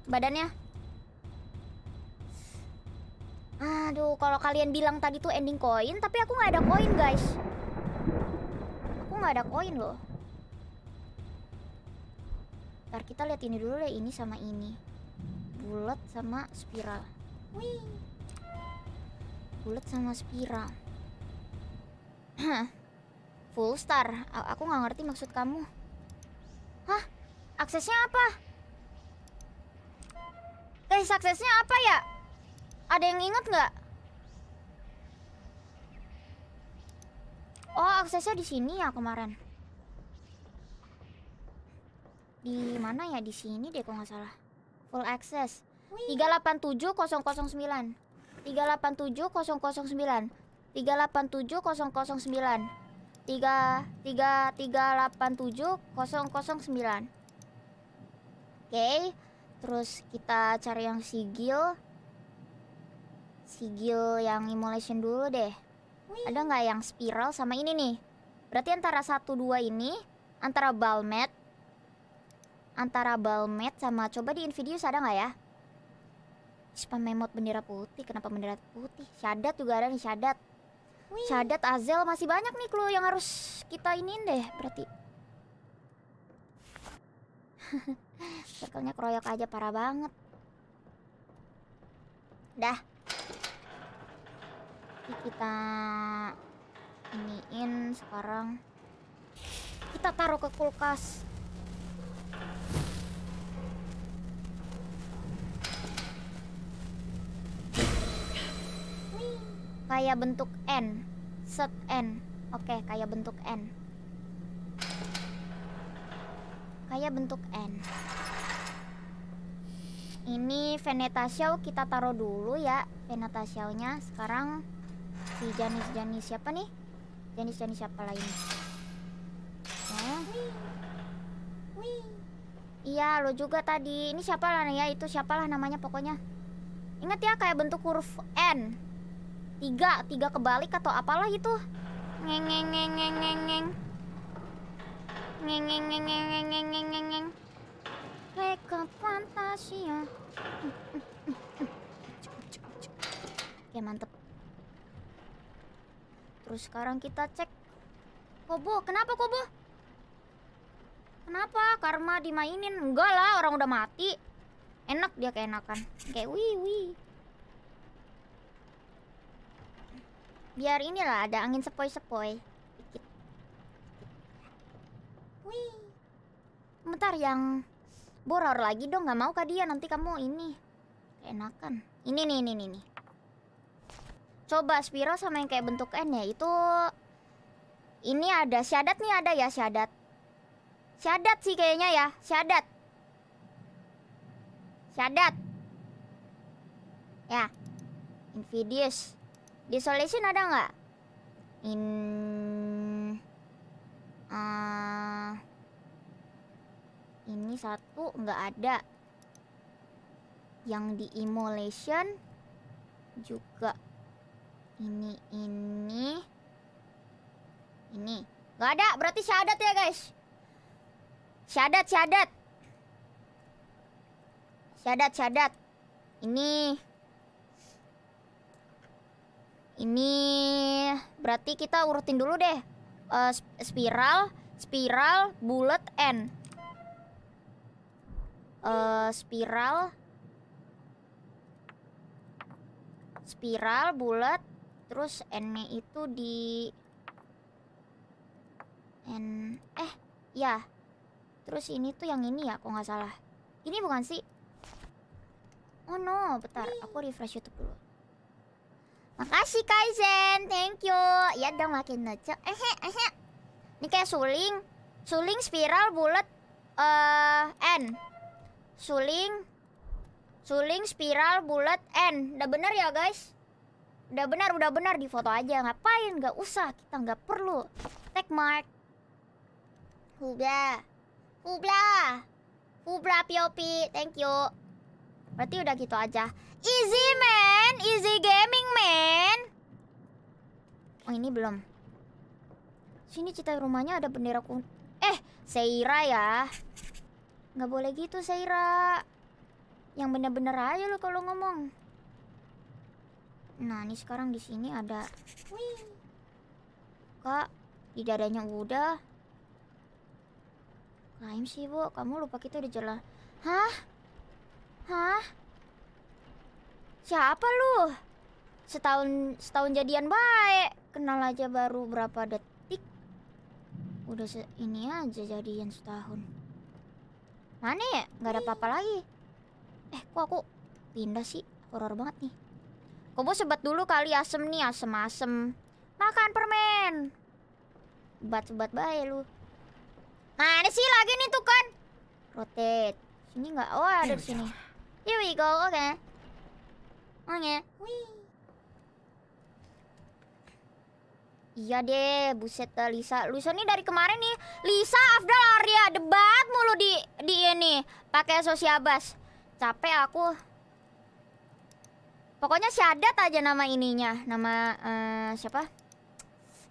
badannya. Aduh, kalau kalian bilang tadi tuh ending koin, tapi aku nggak ada koin, guys. Aku nggak ada koin loh. Ntar kita lihat ini dulu deh, ini sama ini. Bulat sama spiral. Bulat sama spiral. Full star. aku nggak ngerti maksud kamu. Hah? Aksesnya apa? Guys, aksesnya apa ya? Ada yang inget nggak? Oh, aksesnya di sini ya kemarin. Di mana ya? Di sini deh kalau nggak salah. Full access. 387009. 387009. 387009 tiga tiga tiga delapan tujuh oke terus kita cari yang sigil sigil yang immolation dulu deh ada nggak yang spiral sama ini nih berarti antara satu dua ini antara balmet antara balmet sama coba di invidius ada nggak ya spam memot bendera putih kenapa bendera putih syadat juga ada nih syadat Wih. Azel masih banyak nih clue yang harus kita iniin deh berarti. Circle-nya keroyok aja parah banget. Dah. kita iniin sekarang. Kita taruh ke kulkas. Wih kayak bentuk N set N oke okay, kayak bentuk N kayak bentuk N ini Venetasio kita taruh dulu ya Venetasio nya sekarang si jenis Janis siapa nih jenis-jenis siapa lain nah. Iya, lo juga tadi. Ini siapa lah ya? Itu siapalah namanya pokoknya. inget ya kayak bentuk huruf N tiga tiga kebalik atau apalah itu neng neng neng neng neng neng neng neng neng neng neng neng neng neng neng neng neng neng mantep terus sekarang kita cek kobo kenapa kobo kenapa karma dimainin enggak lah orang udah mati enak dia keenakan kayak wih wih biar inilah ada angin sepoi-sepoi Wih. Bentar yang boror lagi dong, nggak mau ke dia nanti kamu ini enakan. Ini nih ini nih. Coba spiro sama yang kayak bentuk N ya itu ini ada syadat nih ada ya syadat. Syadat sih kayaknya ya, syadat. Syadat. Ya. Invidious. Desolation ada nggak? In... Uh... Ini satu nggak ada. Yang di Immolation juga. Ini, ini. Ini. Nggak ada, berarti syahadat ya guys. Syahadat, syahadat. Syahadat, syahadat. Ini ini berarti kita urutin dulu deh. Uh, spiral, spiral, bullet, N. Uh, eh, spiral, spiral, bullet, terus N-nya itu di N eh ya. Terus ini tuh yang ini ya, kok nggak salah. Ini bukan sih? Oh no, bentar, aku refresh YouTube dulu. Makasih Kaizen, thank you. Ya dong makin lucu. Ehe, ehe. Ini kayak suling, suling spiral bulat eh uh, N. Suling suling spiral bulat N. Udah bener ya, guys? Udah benar, udah benar di foto aja. Ngapain? Gak usah, kita nggak perlu. Tag mark. Hubla. Hubla. Hubla Piopi, thank you. Berarti udah gitu aja. Easy man, easy gaming man. Oh ini belum. Sini cita rumahnya ada bendera kun. Eh, Seira ya. Gak boleh gitu Seira. Yang bener-bener aja lo kalau ngomong. Nah, ini sekarang di sini ada. Kak, di dadanya udah. Lain sih, Bu. Kamu lupa kita udah jalan. Hah? Hah? Siapa lu? Setahun setahun jadian baik, kenal aja baru berapa detik. Udah se ini aja jadian setahun. Mana ya? Gak ada apa-apa lagi. Eh, kok aku pindah sih? Horor banget nih. Kok mau sebat dulu kali asem nih, asem-asem. Makan permen. Sebat-sebat baik lu. Mana sih lagi nih tuh kan? Rotate. Sini nggak? Oh, ada di sini. Iya, Here we go, oke. Okay. Oke. Iya deh, buset dah Lisa. Lisa nih dari kemarin nih, Lisa Afdal Arya debat mulu di di ini pakai sosiabas. Capek aku. Pokoknya syadat aja nama ininya, nama uh, siapa?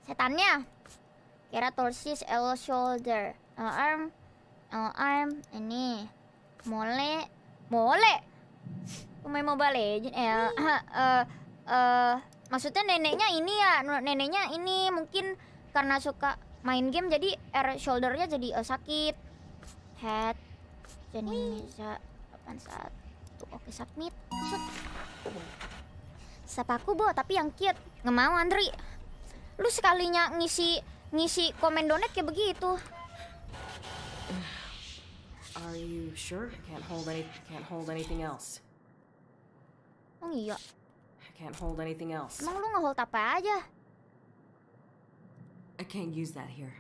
Setannya. Torsis L shoulder, L arm, L arm ini. Mole, mole pemain Mobile Legends eh uh, uh, maksudnya neneknya ini ya neneknya ini mungkin karena suka main game jadi air shoulder nya jadi uh, sakit head jadi hmm. Janisa 81 oke submit Shoot. Sapaku bo tapi yang cute nggak mau Andri lu sekalinya ngisi ngisi komen donat kayak begitu Are you sure? Can't hold any, can't hold anything else. Oh iya. I can't hold anything else. Emang lu nge-hold apa aja? I can't use that here.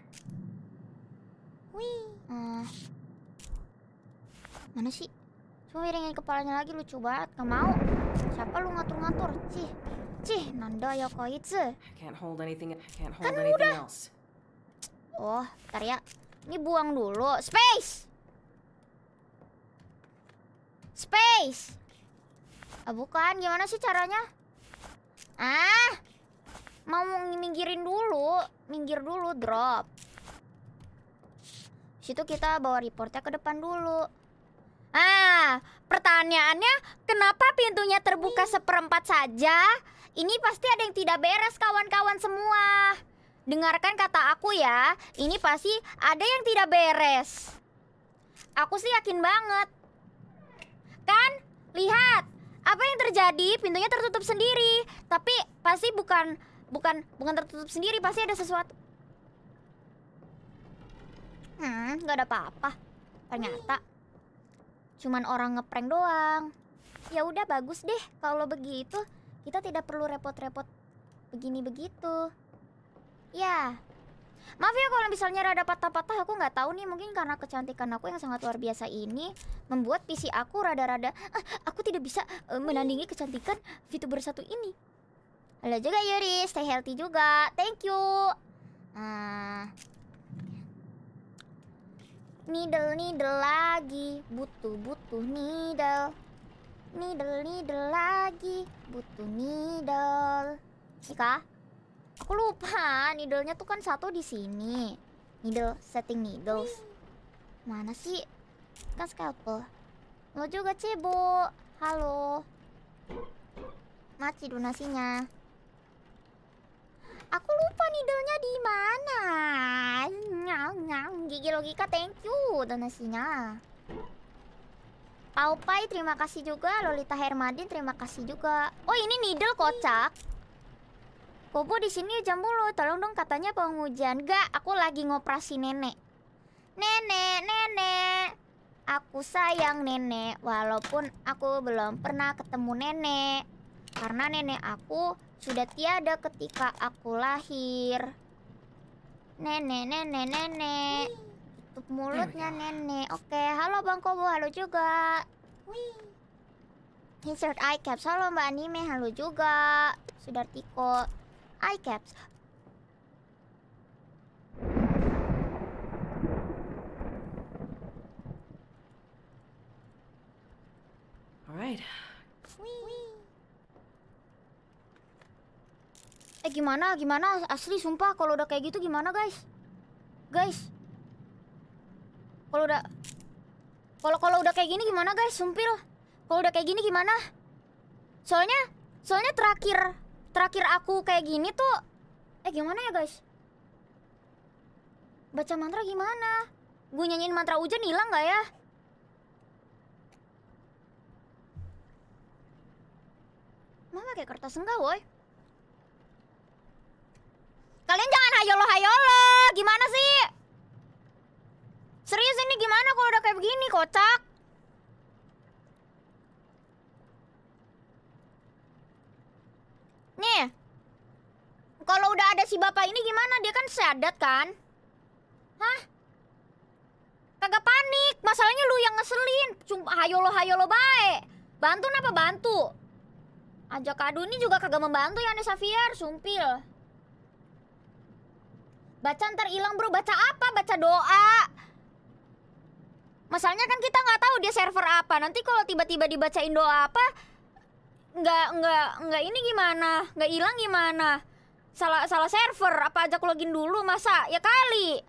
Wih. Hmm. Mana sih? Cuma miringin kepalanya lagi lucu banget. Gak mau. Siapa lu ngatur-ngatur? Cih. Cih, Nanda ya koitsu. I can't hold anything. I can't kan hold kan anything udah. else. Oh, bentar ya. Ini buang dulu. Space. Space. Ah, bukan, gimana sih caranya? Ah, mau minggirin dulu, minggir dulu, drop. Situ kita bawa reportnya ke depan dulu. Ah, pertanyaannya kenapa pintunya terbuka seperempat saja? Ini pasti ada yang tidak beres kawan-kawan semua. Dengarkan kata aku ya, ini pasti ada yang tidak beres. Aku sih yakin banget. Kan? Lihat apa yang terjadi? Pintunya tertutup sendiri. Tapi pasti bukan bukan bukan tertutup sendiri, pasti ada sesuatu. Hmm, nggak ada apa-apa. Ternyata cuman orang ngeprank doang. Ya udah bagus deh kalau begitu. Kita tidak perlu repot-repot begini begitu. Ya, Maaf ya kalau misalnya rada patah-patah aku nggak tahu nih mungkin karena kecantikan aku yang sangat luar biasa ini membuat PC aku rada-rada ah, aku tidak bisa uh, menandingi kecantikan VTuber satu ini. Halo juga Yuri, stay healthy juga. Thank you. Uh, needle needle lagi, butuh butuh needle. Needle needle lagi, butuh needle. Ika. Aku lupa, needle-nya tuh kan satu di sini. Needle, setting needles. Mana sih? Kan scalpel. Lo juga, Cebo. Halo. Mati donasinya. Aku lupa needle-nya di mana. Nyang nyang gigi logika thank you donasinya. Paupai terima kasih juga, Lolita Hermadin terima kasih juga. Oh, ini needle kocak. Bobo di sini jam mulu, tolong dong katanya penghujan. Gak, aku lagi ngoperasi nenek. Nenek, nenek. Aku sayang nenek, walaupun aku belum pernah ketemu nenek. Karena nenek aku sudah tiada ketika aku lahir. Nenek, nenek, nenek. Tutup mulutnya nenek. Oke, halo Bang Kobo, halo juga. Wih. Insert eye caps, halo Mbak Anime, halo juga. Sudah Tiko eye caps All right. Wee. Eh gimana gimana asli sumpah kalau udah kayak gitu gimana guys? Guys. Kalau udah kalau kalau udah kayak gini gimana guys? Sumpil. Kalau udah kayak gini gimana? Soalnya soalnya terakhir terakhir aku kayak gini tuh eh gimana ya guys baca mantra gimana gue nyanyiin mantra hujan hilang nggak ya Mama kayak kertas enggak woi Kalian jangan hayolo-hayolo Gimana sih? Serius ini gimana kalau udah kayak begini kocak? Nih. Kalau udah ada si bapak ini gimana? Dia kan seadat kan? Hah? Kagak panik. Masalahnya lu yang ngeselin. Cuma hayo lo, hayo lo baik. Bantu apa bantu? Ajak adu ini juga kagak membantu ya Anda Fier. sumpil. Baca ntar hilang bro, baca apa? Baca doa. Masalahnya kan kita nggak tahu dia server apa. Nanti kalau tiba-tiba dibacain doa apa, nggak nggak nggak ini gimana nggak hilang gimana salah salah server apa ajak login dulu masa ya kali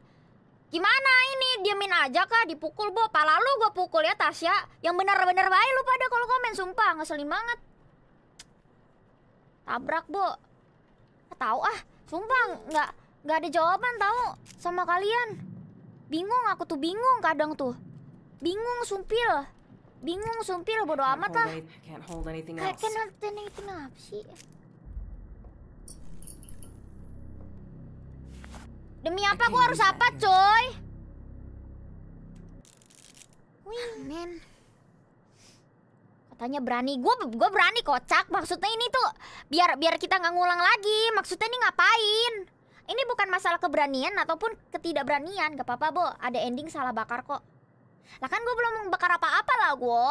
gimana ini diamin aja kah dipukul bo pala lu gue pukul ya Tasya yang benar-benar baik lu pada kalau komen sumpah ngeselin banget tabrak bo tahu ah sumpah nggak nggak ada jawaban tahu sama kalian bingung aku tuh bingung kadang tuh bingung sumpil Bingung sumpir bodo amat lah. Kayak kenal kan anything sih? Demi apa aku harus apa, coy? Wih, Katanya berani. Gue gue berani kocak. Maksudnya ini tuh biar biar kita nggak ngulang lagi. Maksudnya ini ngapain? Ini bukan masalah keberanian ataupun ketidakberanian. Gak apa-apa, Bo. Ada ending salah bakar kok. Lah kan gue belum membakar apa-apa lah gue.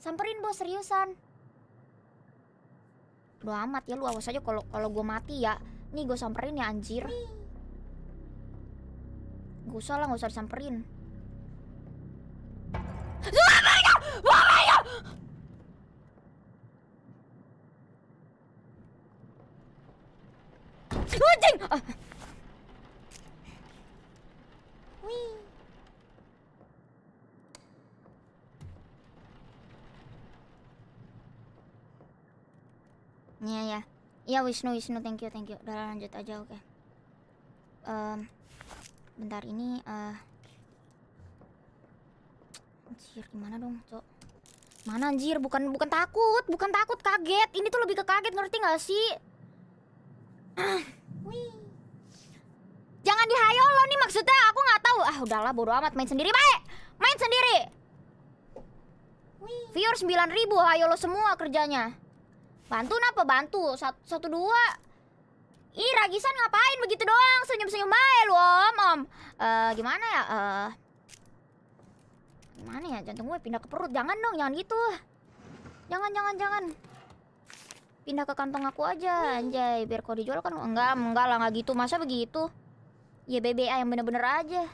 Samperin bos seriusan. Udah amat ya lu awas aja kalau kalau gue mati ya. Nih gue samperin ya anjir. Gak usah lah gak usah disamperin. Ah. Ya Iya yeah, ya. Yeah. Iya yeah, Wisnu Wisnu thank you thank you. Udah lanjut aja oke. Okay. Um, bentar ini uh, anjir gimana dong, Cok? Mana anjir? Bukan bukan takut, bukan takut kaget. Ini tuh lebih ke kaget ngerti gak sih? wih. Jangan dihayo lo nih maksudnya aku nggak tahu. Ah udahlah bodo amat main sendiri baik. Main sendiri. Viewer 9000 hayo lo semua kerjanya. Bantu napa bantu? Satu, satu dua. Ini Ragisan ngapain begitu doang? Senyum-senyum baik lu om om. Uh, gimana ya? Uh, gimana ya? Jantung gue pindah ke perut. Jangan dong, jangan gitu. Jangan, jangan, jangan pindah ke kantong aku aja anjay biar kau dijual kan enggak enggak lah enggak gitu masa begitu Ya BBA yang bener-bener aja.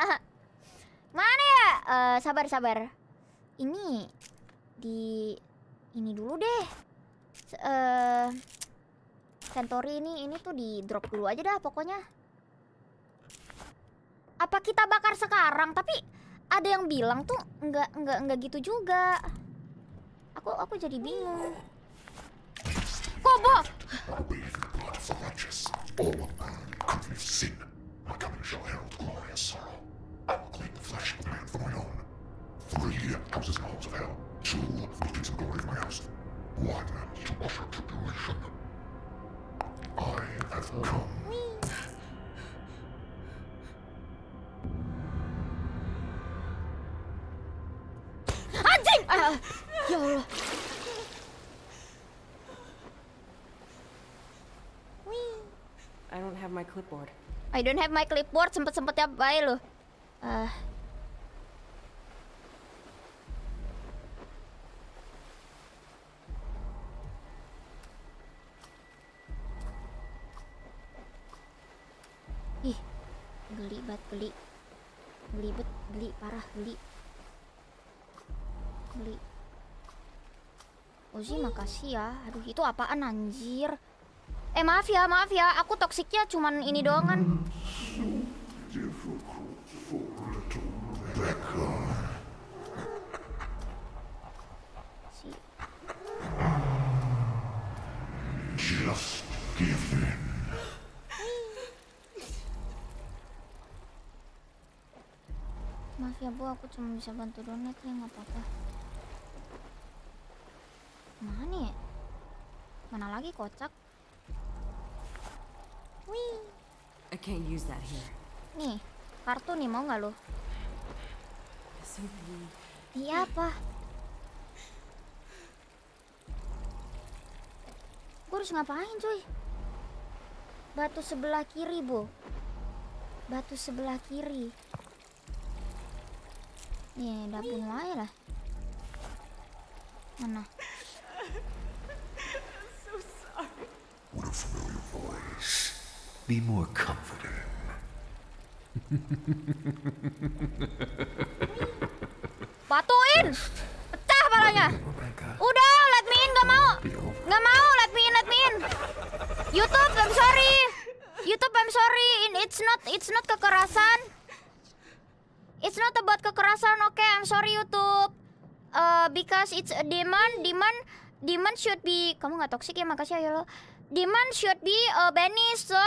Mana ya? Uh, sabar sabar. Ini di ini dulu deh. Sentori eh, uh, ini ini tuh di drop dulu aja dah pokoknya. Apa kita bakar sekarang? Tapi ada yang bilang tuh nggak nggak nggak gitu juga. Aku aku jadi bingung. Kobo. curfew sin. My coming shall herald glorious sorrow. I will claim the flesh of man for my own. Three houses and halls of hell. Two will taste the glory of my house. One to usher tribulation. I have come. Adin! Uh, you're... I don't have my clipboard. I don't have my clipboard, sempet-sempetnya baik loh. Ah. Ih, geli banget geli. Geli bet, geli parah geli. Geli. Ozi makasih ya. Aduh, itu apaan anjir? Eh maaf ya, maaf ya. Aku toksiknya cuman ini doang kan. Maaf ya bu, aku cuma bisa bantu donat ya, nggak apa-apa. Mana nih? Ya? Mana lagi kocak? Wih. I can't use that here. Nih, kartu nih mau nggak lo? Iya apa? Gue harus ngapain cuy? Batu sebelah kiri, Bu. Batu sebelah kiri. Nih, dapur wae lah. Mana? be more comforting. Patuin! Pecah palanya! Udah, let me in, gak mau! Gak mau, let me in, let me in! YouTube, I'm sorry! YouTube, I'm sorry! It's not, it's not kekerasan! It's not about kekerasan, oke? Okay? I'm sorry, YouTube! Uh, because it's a demon, demon, demon should be... Kamu gak toxic ya, makasih ya, ya lo demon should be uh, banished. So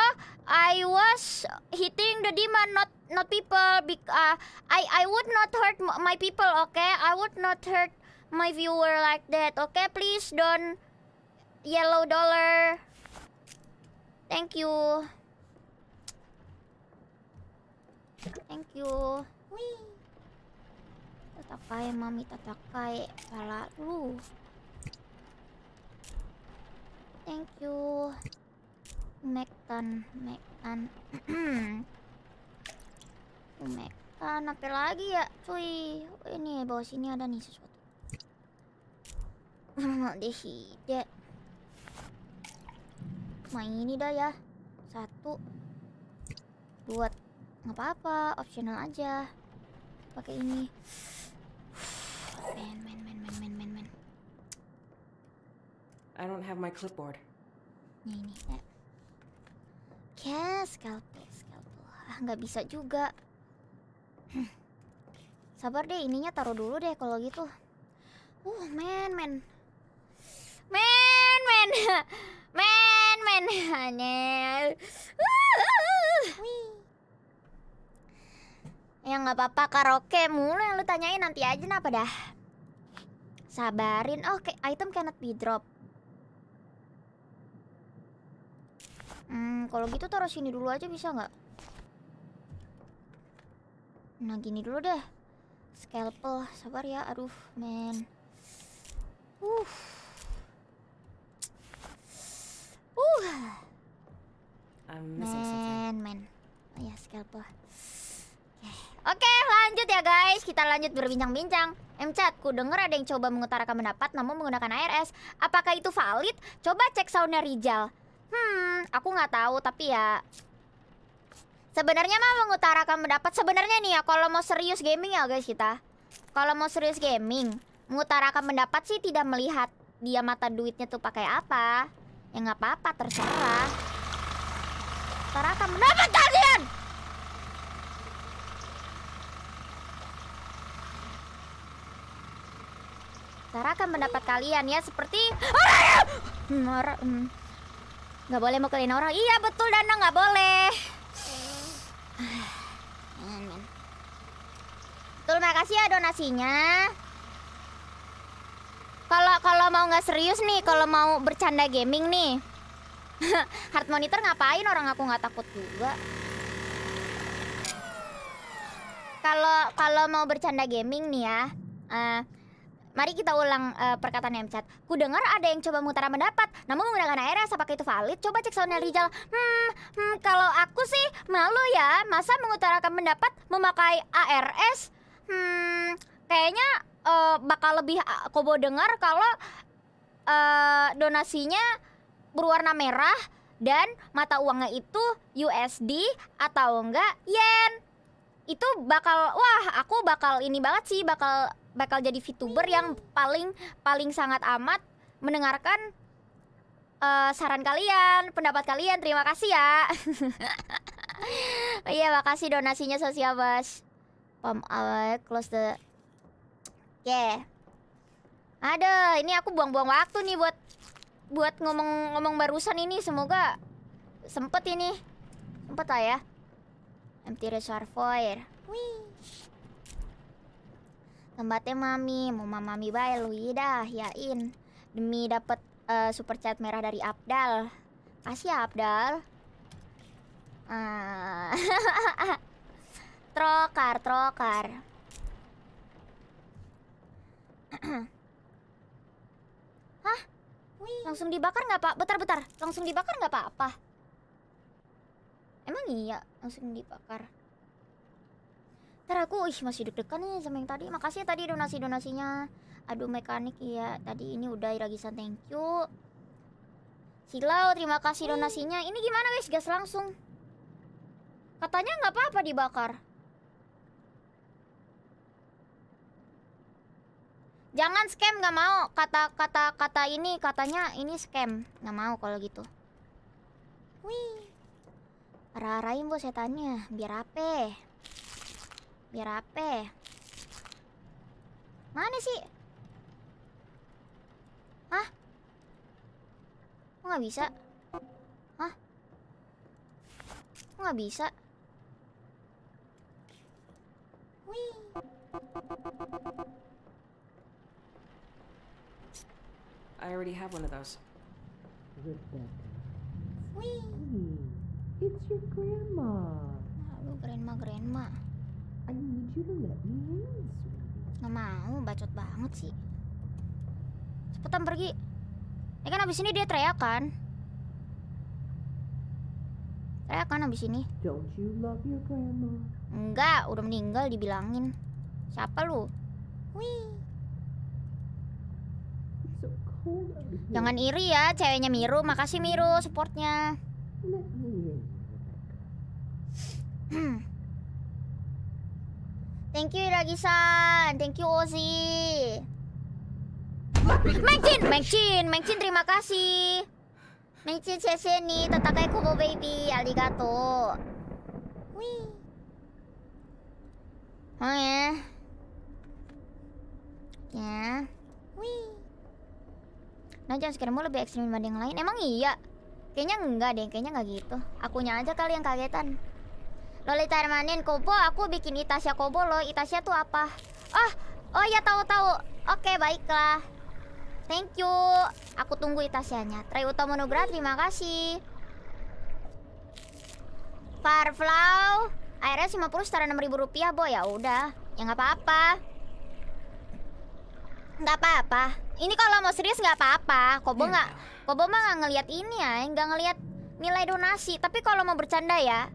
I was hitting the demon, not not people. because uh, I I would not hurt my people. Okay, I would not hurt my viewer like that. Okay, please don't yellow dollar. Thank you. Thank you. Wee. Tatakai, mami tatakai. Salah lu. Thank you. Mektan, Mektan. Mektan, apa lagi ya? Cuy, oh, ini bawah sini ada nih sesuatu. Dehide. Main ini dah ya. Satu. Buat nggak apa-apa, optional aja. Pakai ini. Men, men, I don't have my clipboard. Ini, ini. Ya. scalpel, scalpel. Ah, nggak bisa juga. Hmm. Sabar deh, ininya taruh dulu deh kalau gitu. Uh, men, men. Men, men. Men, men. Aneh. Ya nggak apa-apa karaoke mulu yang lu tanyain nanti aja napa dah. Sabarin. Oh, item cannot be dropped. Hmm, kalau gitu taruh sini dulu aja bisa nggak? Nah, gini dulu deh. Scalpel, sabar ya. Aduh, men. Uh. Uh. Men, men. Oh ya, scalpel. Oke, lanjut ya guys. Kita lanjut berbincang-bincang. Mcat, ku denger ada yang coba mengutarakan pendapat namun menggunakan ARS. Apakah itu valid? Coba cek soundnya Rijal. Hmm, aku nggak tahu tapi ya Sebenarnya mah mengutarakan pendapat sebenarnya nih ya kalau mau serius gaming ya guys kita. Kalau mau serius gaming, mengutarakan pendapat sih tidak melihat dia mata duitnya tuh pakai apa. Ya nggak apa-apa terserah. Tarakan pendapat kalian. Tarakan pendapat kalian ya seperti Nggak boleh mukulin orang. Iya betul Dano nggak boleh. Betul, makasih ya donasinya. Kalau kalau mau nggak serius nih, kalau mau bercanda gaming nih. Hard monitor ngapain orang aku nggak takut juga. Kalau kalau mau bercanda gaming nih ya, uh, Mari kita ulang uh, perkataan chat. Ku dengar ada yang coba mutara mendapat, namun menggunakan ARS apakah itu valid? Coba cek soundnya Rizal. Hmm, hmm, kalau aku sih malu ya, masa mengutarakan pendapat memakai ARS? Hmm, kayaknya uh, bakal lebih kobo dengar kalau uh, donasinya berwarna merah dan mata uangnya itu USD atau enggak yen. Itu bakal wah, aku bakal ini banget sih, bakal bakal jadi VTuber yang paling paling sangat amat mendengarkan uh, saran kalian, pendapat kalian. Terima kasih ya. Iya, yeah, makasih donasinya sosial bos pom awal eh, close the Yeah. Ada, ini aku buang-buang waktu nih buat buat ngomong-ngomong barusan ini semoga sempet ini. Sempet lah ya. Empty reservoir. Wih. Tempatnya mami, mau mama mami bayar lu dah, yain. Demi dapat uh, eh, super chat merah dari Abdal. Kasih ya, Abdal. Uh, trokar, trokar. Hah? Langsung dibakar nggak pak? Betar betar, langsung dibakar nggak pak? Apa? Emang iya, langsung dibakar. Ntar aku ih masih deg-degan nih sama yang tadi. Makasih ya tadi donasi-donasinya. Aduh mekanik iya, tadi ini udah iragisan thank you. Silau, terima kasih donasinya. Ini gimana guys, gas langsung. Katanya nggak apa-apa dibakar. Jangan scam nggak mau. Kata kata kata ini katanya ini scam. Nggak mau kalau gitu. Wih. Arah-arahin bos setannya biar apa? Biar apa Mana sih? Hah? Kok nggak bisa? Hah? Kok nggak bisa? Wih. I already have one of those. Rebecca. Wee. It's your grandma. Lalu grandma grandma. I need you to let Nggak mau, bacot banget sih. Cepetan pergi. Ya kan abis ini dia teriakan. Teriakan abis ini? Don't you love your grandma? Enggak, udah meninggal dibilangin. Siapa lu? Wih. Jangan iri ya, ceweknya Miru. Makasih Miru supportnya. Thank you Iragi-san. Thank you Ozi. Mengcin, Mengcin, Mengcin terima kasih. Mengcin sese ni tatakai kubo baby. Arigato. Wih. Oh ya. Ya. Wih. Nah, jangan lebih ekstrim dibanding yang lain. Emang iya? Kayaknya enggak deh, kayaknya enggak gitu. Akunya aja kali yang kagetan. Lolita Hermanin Kobo aku bikin Itasya Kobo loh Itasya tuh apa ah, oh oh ya tahu tahu oke baiklah thank you aku tunggu Itasyanya Trey Utomonugra terima kasih Farflow akhirnya 50 setara 6000 rupiah bo ya udah ya nggak apa-apa nggak apa-apa ini kalau mau serius nggak apa-apa Kobo iya. nggak Kobo mah nggak ngelihat ini ya nggak ngelihat nilai donasi tapi kalau mau bercanda ya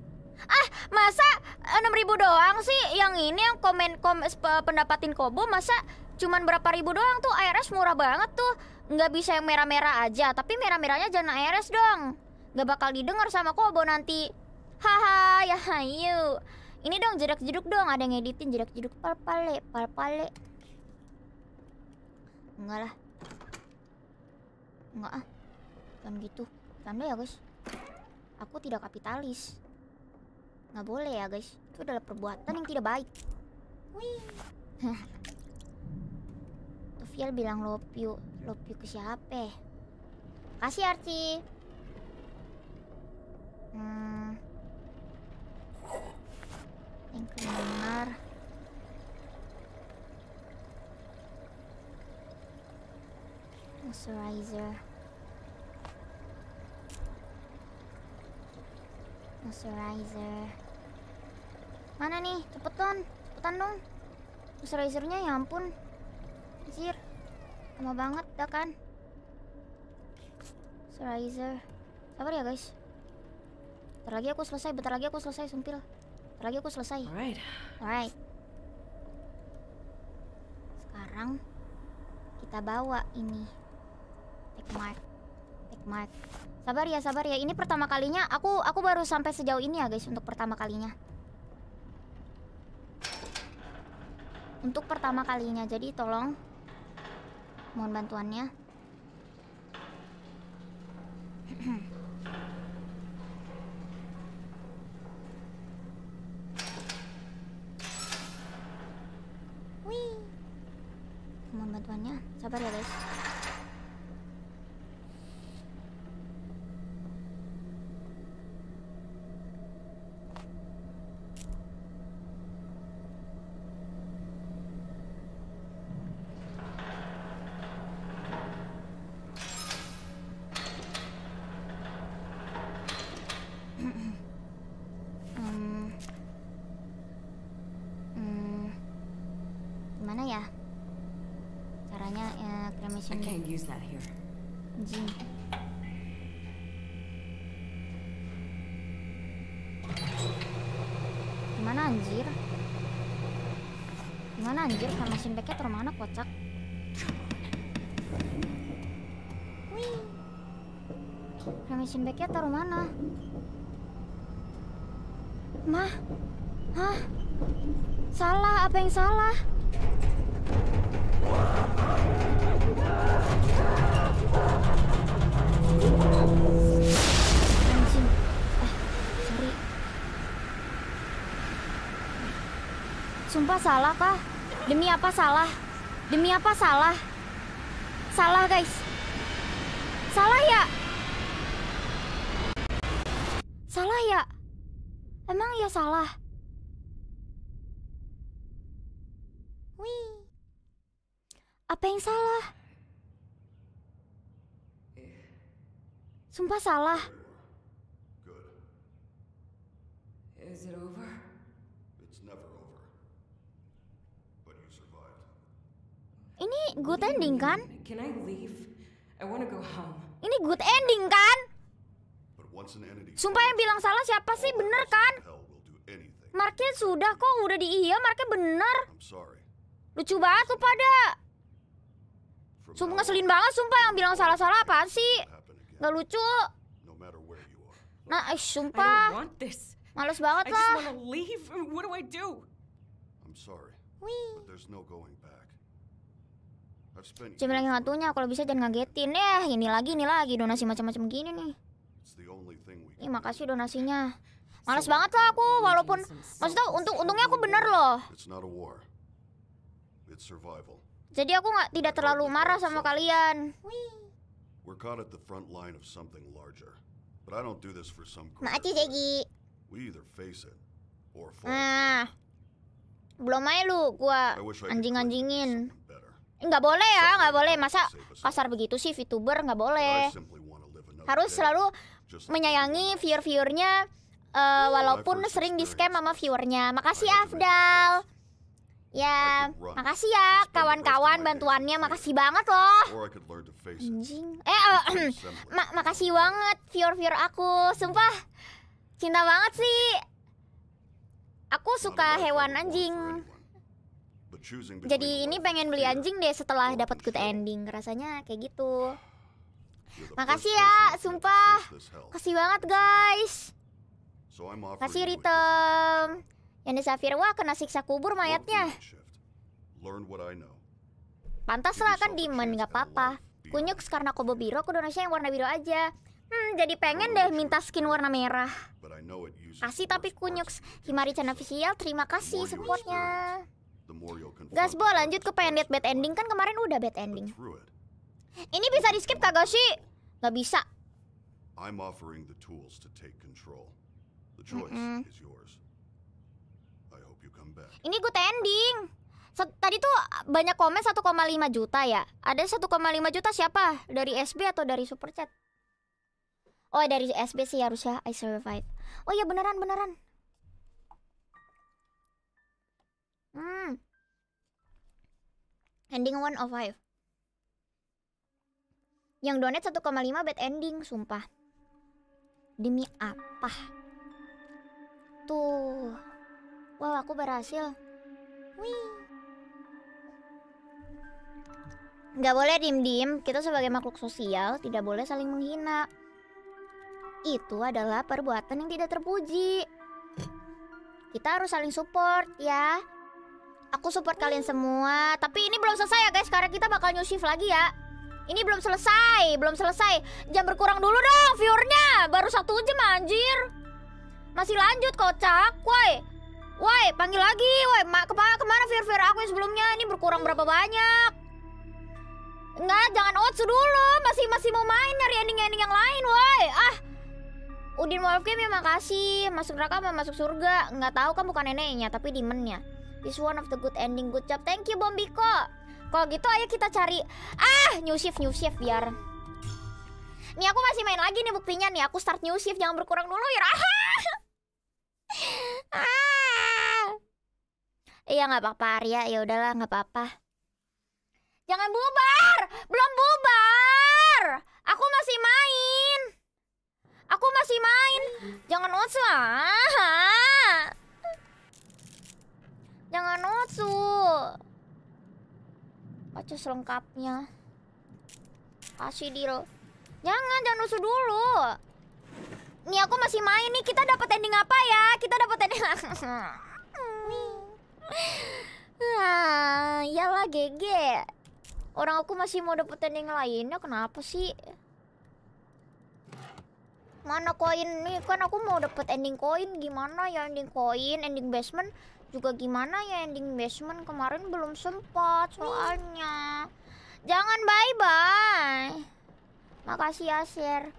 Ah, masa 6000 doang sih yang ini yang komen kom pendapatin Kobo masa cuman berapa ribu doang tuh ARS murah banget tuh. Nggak bisa yang merah-merah aja, tapi merah-merahnya jangan ARS dong. Nggak bakal didengar sama Kobo nanti. Haha, ya hayu. Ini dong jeruk-jeruk dong, ada yang editin jeruk-jeruk palpale, palpale. Enggak lah. Enggak ah. Jangan gitu. Tanda ya, guys. Aku tidak kapitalis. Nggak boleh ya guys Itu adalah perbuatan yang tidak baik Wih Tufiel bilang lopiu Lopiu ke siapa Kasih arci. Hmm Yang kedengar Moisturizer moisturizer mana nih cepetan cepetan dong moisturizernya ya ampun anjir lama banget dah kan moisturizer sabar ya guys bentar lagi aku selesai bentar lagi aku selesai sumpil bentar lagi aku selesai alright alright sekarang kita bawa ini take mark take mark Sabar ya, sabar ya. Ini pertama kalinya aku aku baru sampai sejauh ini ya, guys, untuk pertama kalinya. Untuk pertama kalinya. Jadi tolong mohon bantuannya. Hah? Salah, apa yang salah? Eh, Sumpah salah kah? Demi apa salah? Demi apa salah? Salah guys. Salah ya? salah. Wih. Apa yang salah? Sumpah salah. Is it over? It's never over. But you survived. Ini good ending kan? Can I leave? I want to go home. Ini good ending kan? Sumpah yang bilang salah siapa sih? Bener kan? Marknya sudah kok, udah di iya, marknya bener. Lucu banget lu pada. Sumpah ngeselin banget, sumpah yang bilang salah-salah apa sih? Gak lucu. Nah, eh, sumpah. Males banget lah. What do I Cuma lagi ngatunya, kalau bisa jangan ngagetin ya. Ini lagi, ini lagi donasi macam-macam gini nih. Ih, makasih donasinya. Males banget lah aku, walaupun maksudnya untung untungnya aku bener loh. Jadi aku nggak tidak terlalu marah sama kalian. We're caught at the front line of something larger, but I don't do this for some. Mati Segi. We either face it or fall. Nah, belum aja lu, gua anjing-anjingin. Eh, nggak boleh ya, nggak boleh. Masa kasar begitu sih VTuber nggak boleh. Harus selalu menyayangi viewer-viewernya uh, walaupun sering di scam sama viewernya. Makasih Afdal. Ya, makasih ya kawan-kawan bantuannya. Makasih banget loh. Anjing. Eh, uh, ma makasih banget viewer-viewer aku. Sumpah. Cinta banget sih. Aku suka hewan anjing. Jadi ini pengen beli anjing deh setelah dapat good ending. Rasanya kayak gitu. Makasih ya, sumpah. Kasih banget guys. Kasih ritem. Yang Safir wah kena siksa kubur mayatnya. Pantas lah kan Demon, nggak apa-apa. Kunyuk karena Kobo biru aku donasinya yang warna biru aja. Hmm, jadi pengen deh minta skin warna merah. Kasih tapi kunyuk Himari Chan Official, terima kasih supportnya. Gasbo lanjut ke pengen lihat bad ending kan kemarin udah bad ending. Ini bisa di skip kagak sih? Gak bisa. Mm -mm. Ini gue tending. tadi tuh banyak komen 1,5 juta ya. Ada 1,5 juta siapa? Dari SB atau dari Super Chat? Oh, dari SB sih harusnya I survive. Oh ya beneran beneran. Hmm. Ending five. Yang donate 1,5 bad ending, sumpah. Demi apa? tuh. Wow, aku berhasil. Wih. Nggak boleh diem-diem, kita sebagai makhluk sosial tidak boleh saling menghina. Itu adalah perbuatan yang tidak terpuji. Kita harus saling support ya. Aku support kalian semua, tapi ini belum selesai ya guys, karena kita bakal new shift lagi ya. Ini belum selesai, belum selesai. Jam berkurang dulu dong viewernya, baru satu jam anjir. Masih lanjut kocak. Woi. Woi, panggil lagi. Woi, ma kemana kemana Fir-Fir aku yang sebelumnya? Ini berkurang berapa banyak? Enggak, jangan otsu dulu. Masih masih mau main nyari ending-ending yang lain, woi. Ah. Udin Wolf Game ya makasih. Masuk neraka sama masuk surga. Enggak tahu kan bukan neneknya, tapi demonnya. This one of the good ending. Good job. Thank you, Bombiko. Kalau gitu ayo kita cari ah new shift new shift biar Nih aku masih main lagi nih buktinya nih aku start new shift jangan berkurang dulu ya. Ah! Iya nggak apa-apa Arya, ya udahlah nggak apa-apa. Jangan bubar, belum bubar. Aku masih main. Aku masih main. Jangan ots lah. Jangan otsu. Baca selengkapnya. Kasih deal. Jangan, jangan usu dulu. Nih aku masih main nih. Kita dapat ending apa ya? Kita dapat ending. ah, lah GG. Orang aku masih mau dapat ending lainnya. Kenapa sih? Mana koin nih? Kan aku mau dapat ending koin. Gimana ya ending koin? Ending basement juga gimana ya ending basement kemarin belum sempat soalnya. Jangan bye-bye. Makasih ya share.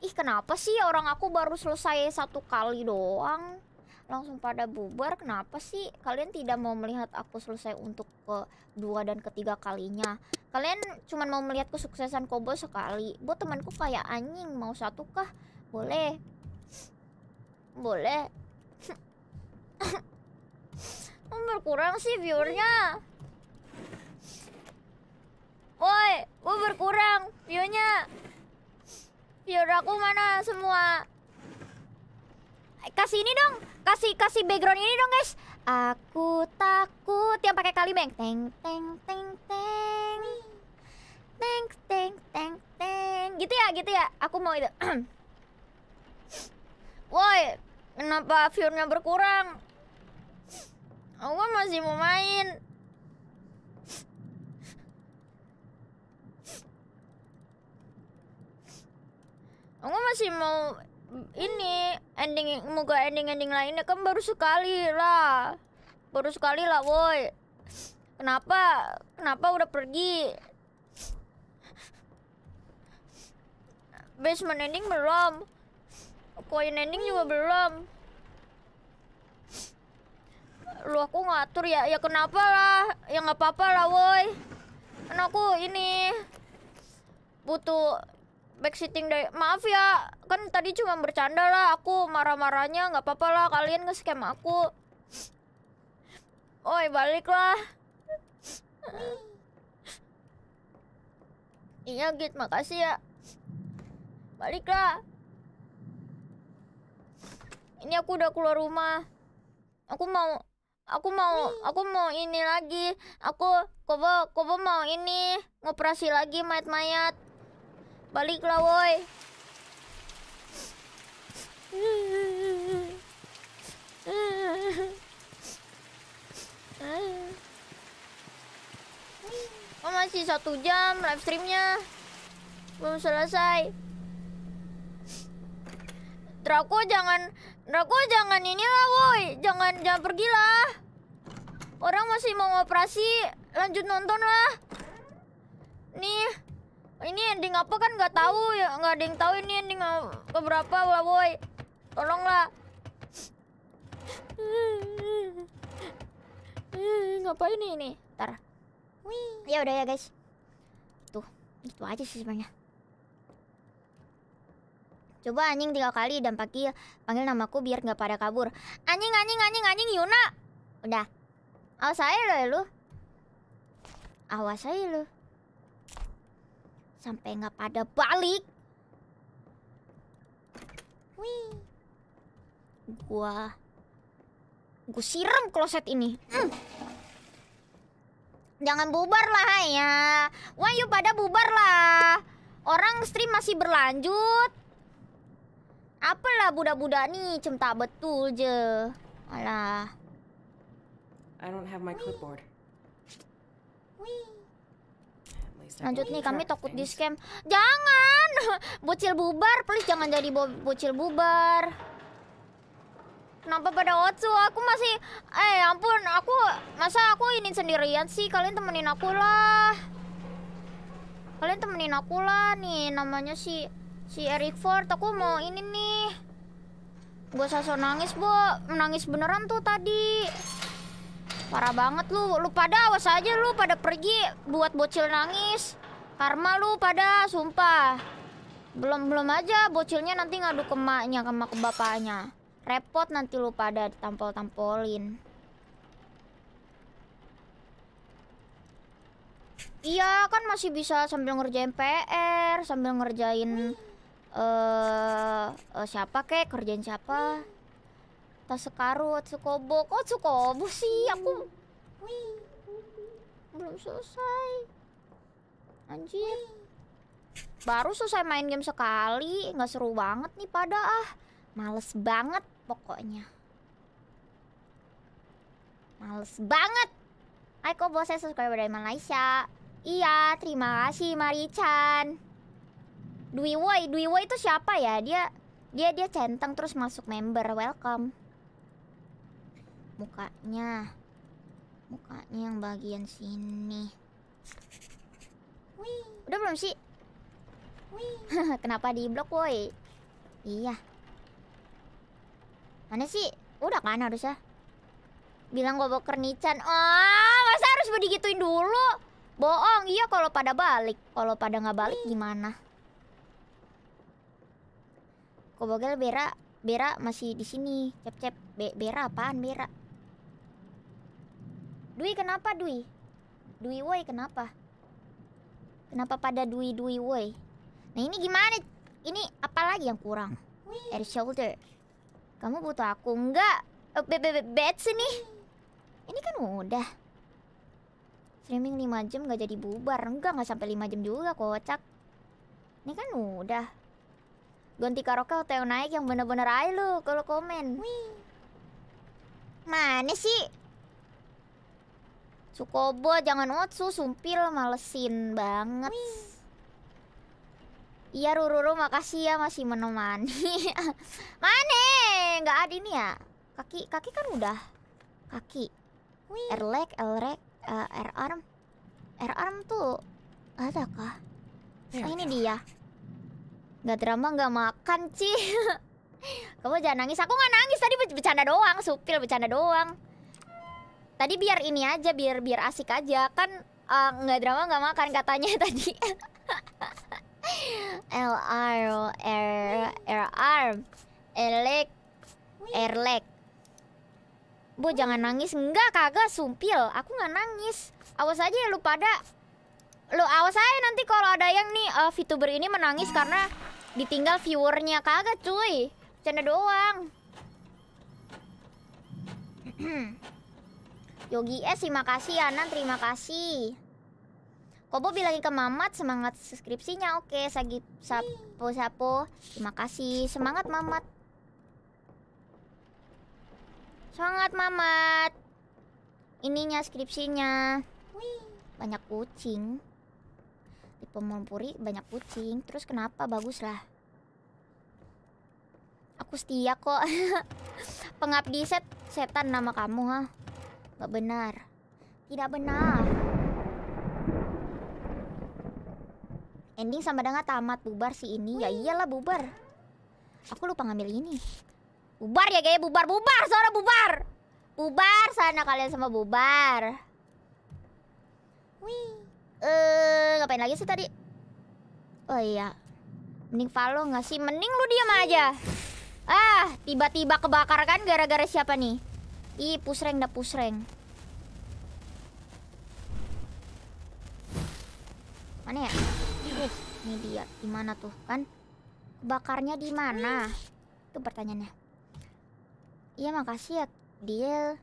Ih kenapa sih orang aku baru selesai satu kali doang Langsung pada bubar Kenapa sih kalian tidak mau melihat aku selesai untuk kedua dan ketiga kalinya Kalian cuma mau melihat kesuksesan Kobo sekali Buat temanku kayak anjing Mau satu kah? Boleh Boleh Berkurang sih viewernya Woi, gue berkurang viewnya aku mana semua? Eh, kasih ini dong. Kasih kasih background ini dong, guys. Aku takut yang pakai kalimeng. Teng teng teng teng. Teng teng teng teng. Gitu ya, gitu ya. Aku mau itu. Woi, kenapa viewernya berkurang? Aku kan masih mau main. masih mau ini ending moga ending ending lainnya kan baru sekali lah baru sekali lah woi kenapa kenapa udah pergi basement ending belum koin ending juga belum lu aku ngatur ya ya kenapa lah ya nggak apa-apa lah woi kan aku ini butuh backseating dari maaf ya kan tadi cuma bercanda lah aku marah-marahnya nggak apa-apa lah kalian nge scam aku oi baliklah iya git makasih ya baliklah ini aku udah keluar rumah aku mau aku mau aku mau ini lagi aku kobo kobo mau ini ngoperasi lagi mayat-mayat Baliklah woi. Oh masih satu jam live streamnya belum selesai. Draco jangan Draco jangan inilah woi jangan jangan pergilah. Orang masih mau operasi lanjut nonton lah. Nih ini ending apa kan nggak tahu ya nggak ada yang tahu ini ending keberapa lah boy tolonglah ngapain ini ini tar Wih. ya udah ya guys tuh itu aja sih sebenarnya Coba anjing tiga kali dan pagi panggil namaku biar nggak pada kabur. Anjing anjing anjing anjing Yuna. Udah. Awas saya lo lu. Awas saya lu sampai nggak pada balik. Wih. Gua gua siram kloset ini. Mm. Jangan bubar lah ya. Wah, yuk pada bubar lah. Orang stream masih berlanjut. Apalah budak-budak nih cinta betul je. Alah. I don't have my clipboard. Wee. Wee. Lanjut nih, kami takut di scam. Jangan! Bocil bubar, please jangan jadi bo bocil bubar. Kenapa pada Otsu? Aku masih... Eh, ya ampun, aku... Masa aku ini sendirian sih? Kalian temenin aku lah. Kalian temenin aku lah nih. Namanya si... Si Eric Ford. Aku mau ini nih. Gue sasa nangis, Bu. Nangis beneran tuh tadi. Parah banget lu, lu pada awas aja lu pada pergi buat bocil nangis. Karma lu pada sumpah. Belum belum aja bocilnya nanti ngadu ke maknya, ke mak ke bapaknya. Repot nanti lu pada ditampol-tampolin. Iya, kan masih bisa sambil ngerjain PR, sambil ngerjain uh, uh, siapa kek, kerjain siapa tas sekarut sukobo kok sukobo sih aku belum selesai anjir baru selesai main game sekali nggak seru banget nih pada ah males banget pokoknya males banget Aiko bos saya subscriber dari Malaysia Iya, terima kasih Marichan Dwi Woi, Dwi Woi itu siapa ya? Dia dia dia centang terus masuk member. Welcome mukanya mukanya yang bagian sini Wih. udah belum sih Wih. kenapa di blok woi iya mana sih udah kan harusnya bilang gue boker nican oh ah, masa harus digituin dulu bohong iya kalau pada balik kalau pada nggak balik Wih. gimana bogel berak berak masih di sini. Cep cep Be Bera apaan Bera? Dwi kenapa Dwi? Dwi woi kenapa? Kenapa pada Dwi Dwi woi? Nah ini gimana? Ini apa lagi yang kurang? Air shoulder. Kamu butuh aku enggak? Eh, bed bed bed sini. Ini kan udah. Streaming 5 jam gak jadi bubar. Enggak nggak sampai 5 jam juga kocak. Ini kan udah. Ganti karaoke atau yang naik yang bener-bener aja lu kalau komen. Wih. Mana sih? Sukobo jangan Otsu, sumpil malesin banget. Wih. Iya Rururu makasih ya masih menemani. Mane, nggak ada ini ya. Kaki kaki kan udah. Kaki. Wih. R leg, L leg, uh, R arm. R arm tuh ada kah? Iya, ini dia. Gak drama nggak makan, Ci. Kamu jangan nangis. Aku nggak nangis tadi bercanda doang, supil bercanda doang. Tadi biar ini aja, biar biar asik aja. Kan uh, nggak drama nggak makan katanya tadi. L R R R arm elek erlek. Bu jangan nangis, enggak kagak sumpil. Aku nggak nangis. Awas aja ya lu pada. Lu awas aja nanti kalau ada yang nih uh, VTuber ini menangis karena ditinggal viewernya kagak cuy. Canda doang. Yogi eh, S, terima kasih. Anan, terima kasih. Kobo bilangin ke Mamat semangat skripsinya. Oke, Sagi Sapo Sapo. Terima kasih. Semangat Mamat. Semangat Mamat. Ininya skripsinya. Banyak kucing. Di Puri banyak kucing. Terus kenapa? Bagus lah. Aku setia kok. Pengabdi set setan nama kamu, ha? Tidak benar. Tidak benar. Ending sama dengan tamat bubar si ini. Ya iyalah bubar. Aku lupa ngambil ini. Bubar ya gaya bubar bubar suara bubar. Bubar sana kalian sama bubar. Wih. Eh, ngapain lagi sih tadi? Oh iya. Mending follow nggak sih? Mending lu diam aja. Ah, tiba-tiba kebakar kan gara-gara siapa nih? Ih, pusreng dah pusreng. Mana ya? Eh, ini dia. Di mana tuh, kan? Bakarnya di mana? Itu pertanyaannya. Iya, makasih ya, Dia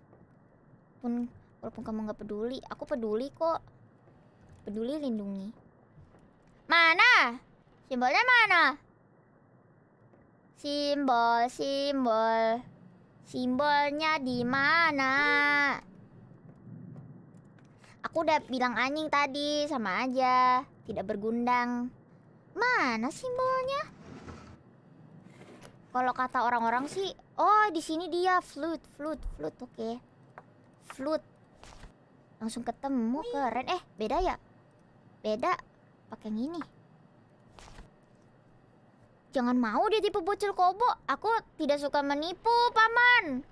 Pun walaupun kamu nggak peduli, aku peduli kok. Peduli lindungi. Mana? Simbolnya mana? Simbol, simbol. Simbolnya di mana? Aku udah bilang anjing tadi, sama aja. Tidak bergundang. Mana simbolnya? Kalau kata orang-orang sih, oh di sini dia flute, flute, flute, oke. Okay. Flute. Langsung ketemu keren. Eh, beda ya? Beda pakai yang ini. Jangan mau dia tipe bocil kobo. Aku tidak suka menipu, Paman.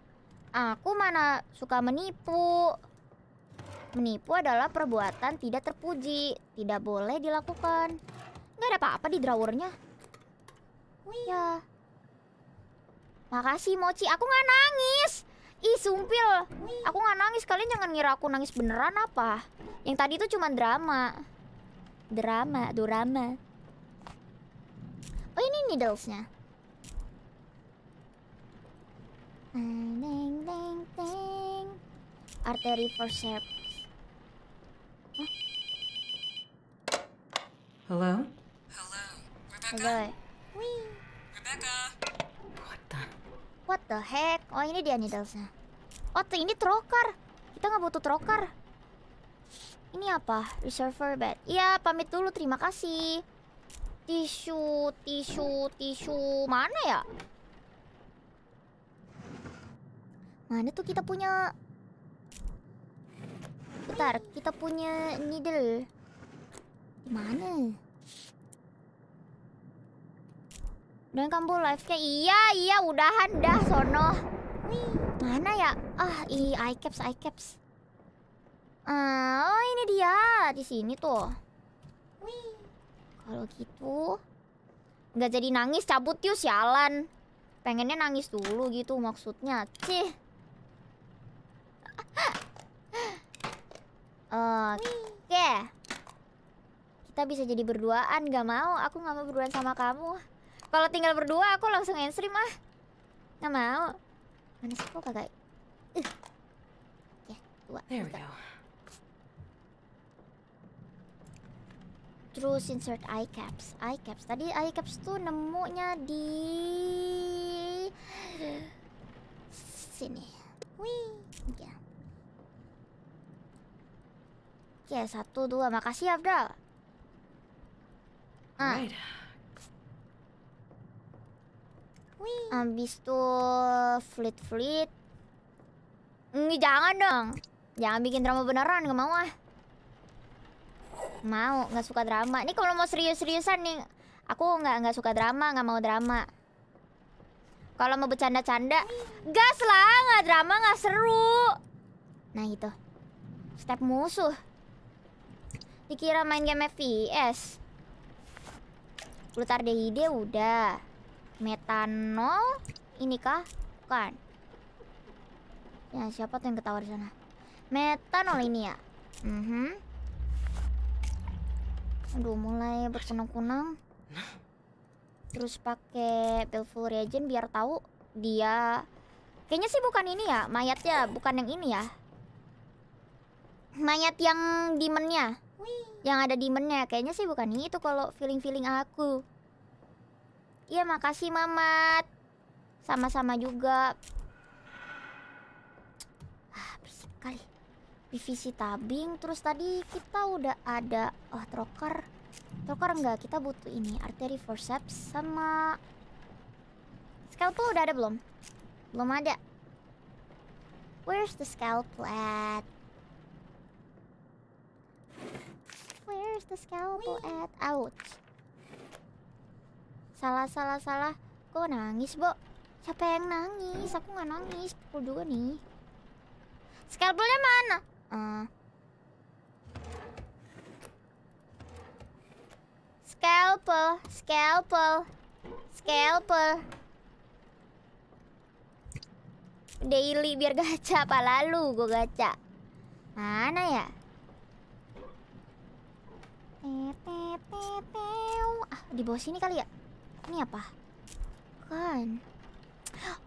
Aku mana suka menipu. Menipu adalah perbuatan tidak terpuji. Tidak boleh dilakukan. Nggak ada apa-apa di drawernya. Ya. Makasih, Mochi. Aku nggak nangis. Ih, sumpil. Aku nggak nangis. Kalian jangan ngira aku nangis beneran apa. Yang tadi itu cuma drama. Drama, drama. Oh ini needlesnya. Ding ding ding. Arteri forceps. Huh? Hello? Hello, Rebecca. Wee. Rebecca. What the? What the heck? Oh ini dia needlesnya. Oh ini trokar. Kita nggak butuh trokar. Ini apa? Reserver bed. Iya, pamit dulu. Terima kasih. Tisu, tisu, tisu Mana ya? Mana tuh kita punya Bentar, kita punya needle Mana? Dan kamu live-nya Iya, iya, udahan dah sono Mana ya? Ah, i eye caps, eye caps Ah, oh, ini dia di sini tuh. Wih. Kalau gitu nggak jadi nangis cabut yuk sialan. Pengennya nangis dulu gitu maksudnya. Cih. Oke. Okay. Kita bisa jadi berduaan, gak mau. Aku gak mau berduaan sama kamu. Kalau tinggal berdua aku langsung end mah. ah. Gak mau. Mana sih kok kakak? Uh. Ya, dua. There we go. Terus insert eye caps, eye caps. Tadi eye caps tuh nemunya di sini. Wih, ya. Yeah. Oke, satu dua. Makasih Abdal. Ah. Wih. Abis tuh fleet fleet. Mm, jangan dong. Jangan bikin drama beneran, nggak mau ah. Mau, nggak suka drama. Ini kalau mau serius-seriusan nih, aku nggak nggak suka drama, nggak mau drama. Kalau mau bercanda-canda, gas lah, nggak drama, nggak seru. Nah itu, step musuh. Dikira main game FPS. ide-ide udah. Metanol, ini kah? Bukan. Ya siapa tuh yang ketawa di sana? Metanol ini ya. Mm -hmm aduh mulai berkunang-kunang nah. terus pakai full Reagent biar tahu dia kayaknya sih bukan ini ya mayatnya bukan yang ini ya mayat yang demonnya yang ada demonnya kayaknya sih bukan ini tuh kalau feeling feeling aku iya makasih mamat sama-sama juga divisi tabing terus tadi kita udah ada oh troker troker enggak kita butuh ini arteri forceps sama scalpel udah ada belum belum ada where's the scalpel at where's the scalpel at out salah salah salah kok nangis bu siapa yang nangis aku nggak nangis pukul juga nih scalpelnya mana Uh. Scalpel, scalpel, scalpel. Daily biar gacha apa lalu gue gacha. Mana ya? Ah, di bawah sini kali ya? Ini apa? Kan.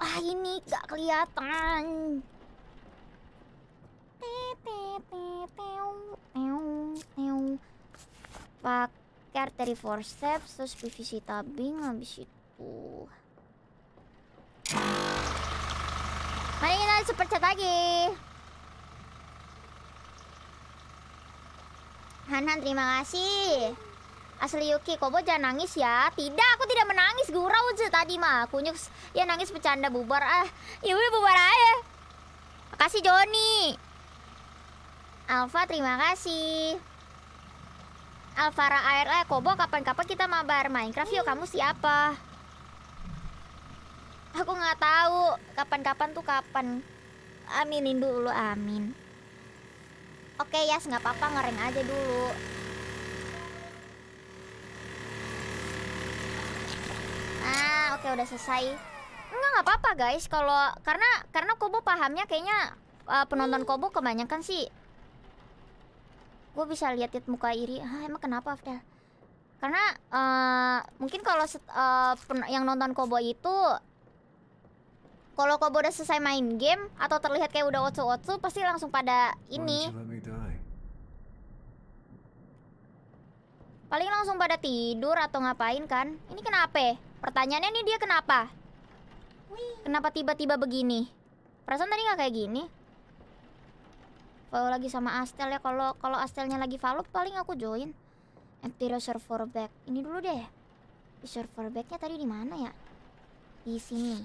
Ah, ini gak kelihatan pakai arteri steps terus PVC tabing habis itu mari kita super chat lagi Hanhan terima kasih Asli Yuki, Kobo jangan nangis ya Tidak, aku tidak menangis Gurau aja tadi mah Kunyuk, ya nangis bercanda bubar ah Ya bubar aja kasih Joni Alfa terima kasih Alvara ARE eh, Kobo kapan-kapan kita mabar Minecraft yuk kamu siapa Aku nggak tahu kapan-kapan tuh kapan Aminin dulu amin Oke ya nggak apa-apa ngereng aja dulu Ah oke udah selesai Enggak nggak apa-apa guys kalau karena karena Kobo pahamnya kayaknya uh, penonton Kobo kebanyakan sih gue bisa lihat lihat muka iri ah emang kenapa Afdal? karena uh, mungkin kalau uh, yang nonton koboi itu kalau Kobo udah selesai main game atau terlihat kayak udah otsu-otsu pasti langsung pada ini paling langsung pada tidur atau ngapain kan ini kenapa pertanyaannya nih dia kenapa kenapa tiba-tiba begini perasaan tadi nggak kayak gini kalau lagi sama Astel ya, kalau kalau Astelnya lagi follow paling aku join. Empire server back. Ini dulu deh. Server backnya tadi di mana ya? Di sini.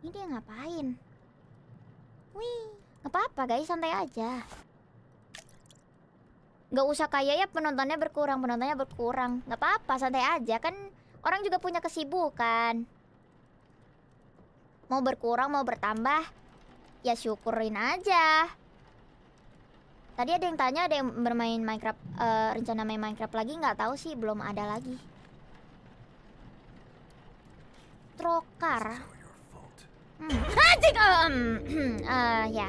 Ini dia ngapain? Wih, nggak apa-apa guys, santai aja. Gak usah kaya ya penontonnya berkurang, penontonnya berkurang. Nggak apa-apa, santai aja kan. Orang juga punya kesibukan. Mau berkurang, mau bertambah, ya syukurin aja. Tadi ada yang tanya ada yang bermain Minecraft uh, rencana main Minecraft lagi nggak tahu sih belum ada lagi. Trokar. Hmm. um, uh, ya.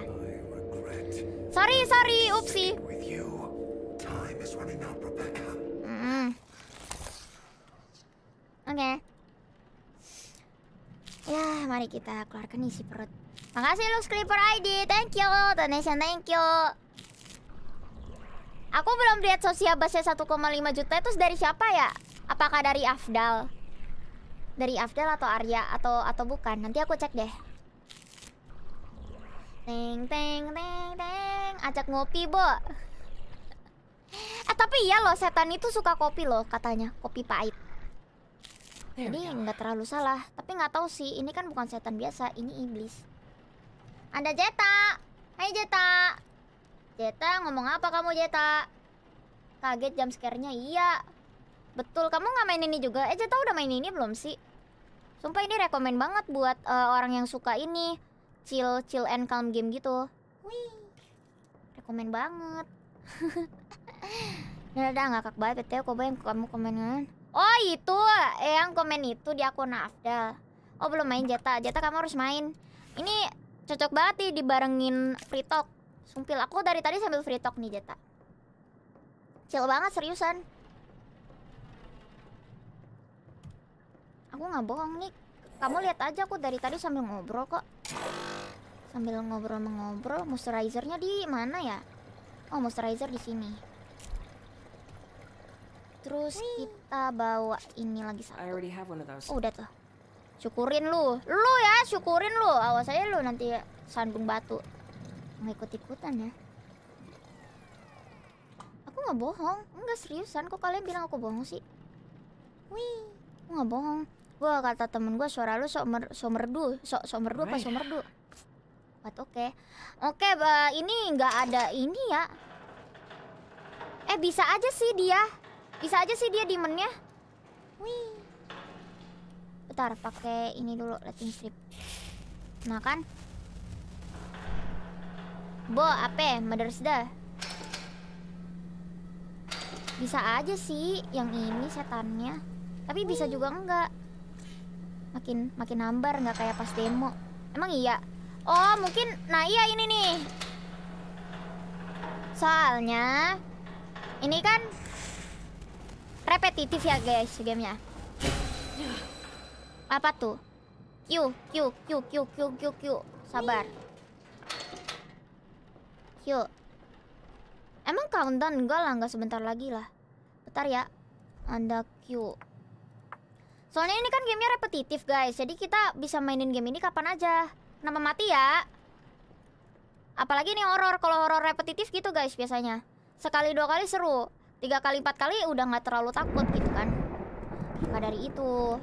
Sorry, sorry, upsi. Hmm. Oke. Okay. Ya, mari kita keluarkan isi perut. Makasih lu Creeper ID. Thank you. Donation thank you. Aku belum lihat sosial base 1,5 juta itu dari siapa ya? Apakah dari Afdal? Dari Afdal atau Arya atau atau bukan? Nanti aku cek deh. Teng teng teng teng. Ajak ngopi, Bo. Eh tapi iya loh, setan itu suka kopi loh katanya, kopi pahit. Ya, Jadi ya. nggak terlalu salah, tapi nggak tahu sih, ini kan bukan setan biasa, ini iblis. Ada Jeta. Hai Jeta. Jeta ngomong apa kamu Jeta? Kaget jam scare-nya. Iya. Betul, kamu nggak main ini juga? Eh Jeta udah main ini belum sih? Sumpah ini rekomend banget buat uh, orang yang suka ini chill chill and calm game gitu. Wih. Rekomen banget. Udah udah ngakak banget betul coba yang kamu komenin. Oh itu eh, yang komen itu di akun Afdal. Oh belum main Jeta. Jeta kamu harus main. Ini Cocok banget nih dibarengin free talk. Sumpil aku dari tadi sambil free talk nih Jeta. Chill banget seriusan. Aku nggak bohong nih. Kamu lihat aja aku dari tadi sambil ngobrol kok. Sambil ngobrol-ngobrol, nya di mana ya? Oh, moisturizer di sini. Terus kita bawa ini lagi satu. Oh, udah tuh syukurin lu lu ya syukurin lu awas aja lu nanti sandung batu ngikut ikutan ya aku nggak bohong nggak seriusan kok kalian bilang aku bohong sih wih aku nggak bohong gua kata temen gua suara lu sok mer sok merdu sok sok merdu apa sok merdu oke oke ini nggak ada ini ya eh bisa aja sih dia bisa aja sih dia dimennya wih bentar pakai ini dulu letting strip nah kan bo apa ya? mothers dah bisa aja sih yang ini setannya tapi bisa hmm. juga enggak makin makin nambar enggak kayak pas demo emang iya oh mungkin nah iya ini nih soalnya ini kan repetitif ya guys gamenya ya. Apa tuh? Q, Q, Q, Q, Q, Q, Q. Sabar. Q. Emang countdown? Enggak lah, enggak sebentar lagi lah. Bentar ya. Anda Q. Soalnya ini kan gamenya repetitif guys Jadi kita bisa mainin game ini kapan aja Kenapa mati ya Apalagi ini horror, Kalau horror repetitif gitu guys biasanya Sekali dua kali seru Tiga kali empat kali udah nggak terlalu takut gitu kan Maka dari itu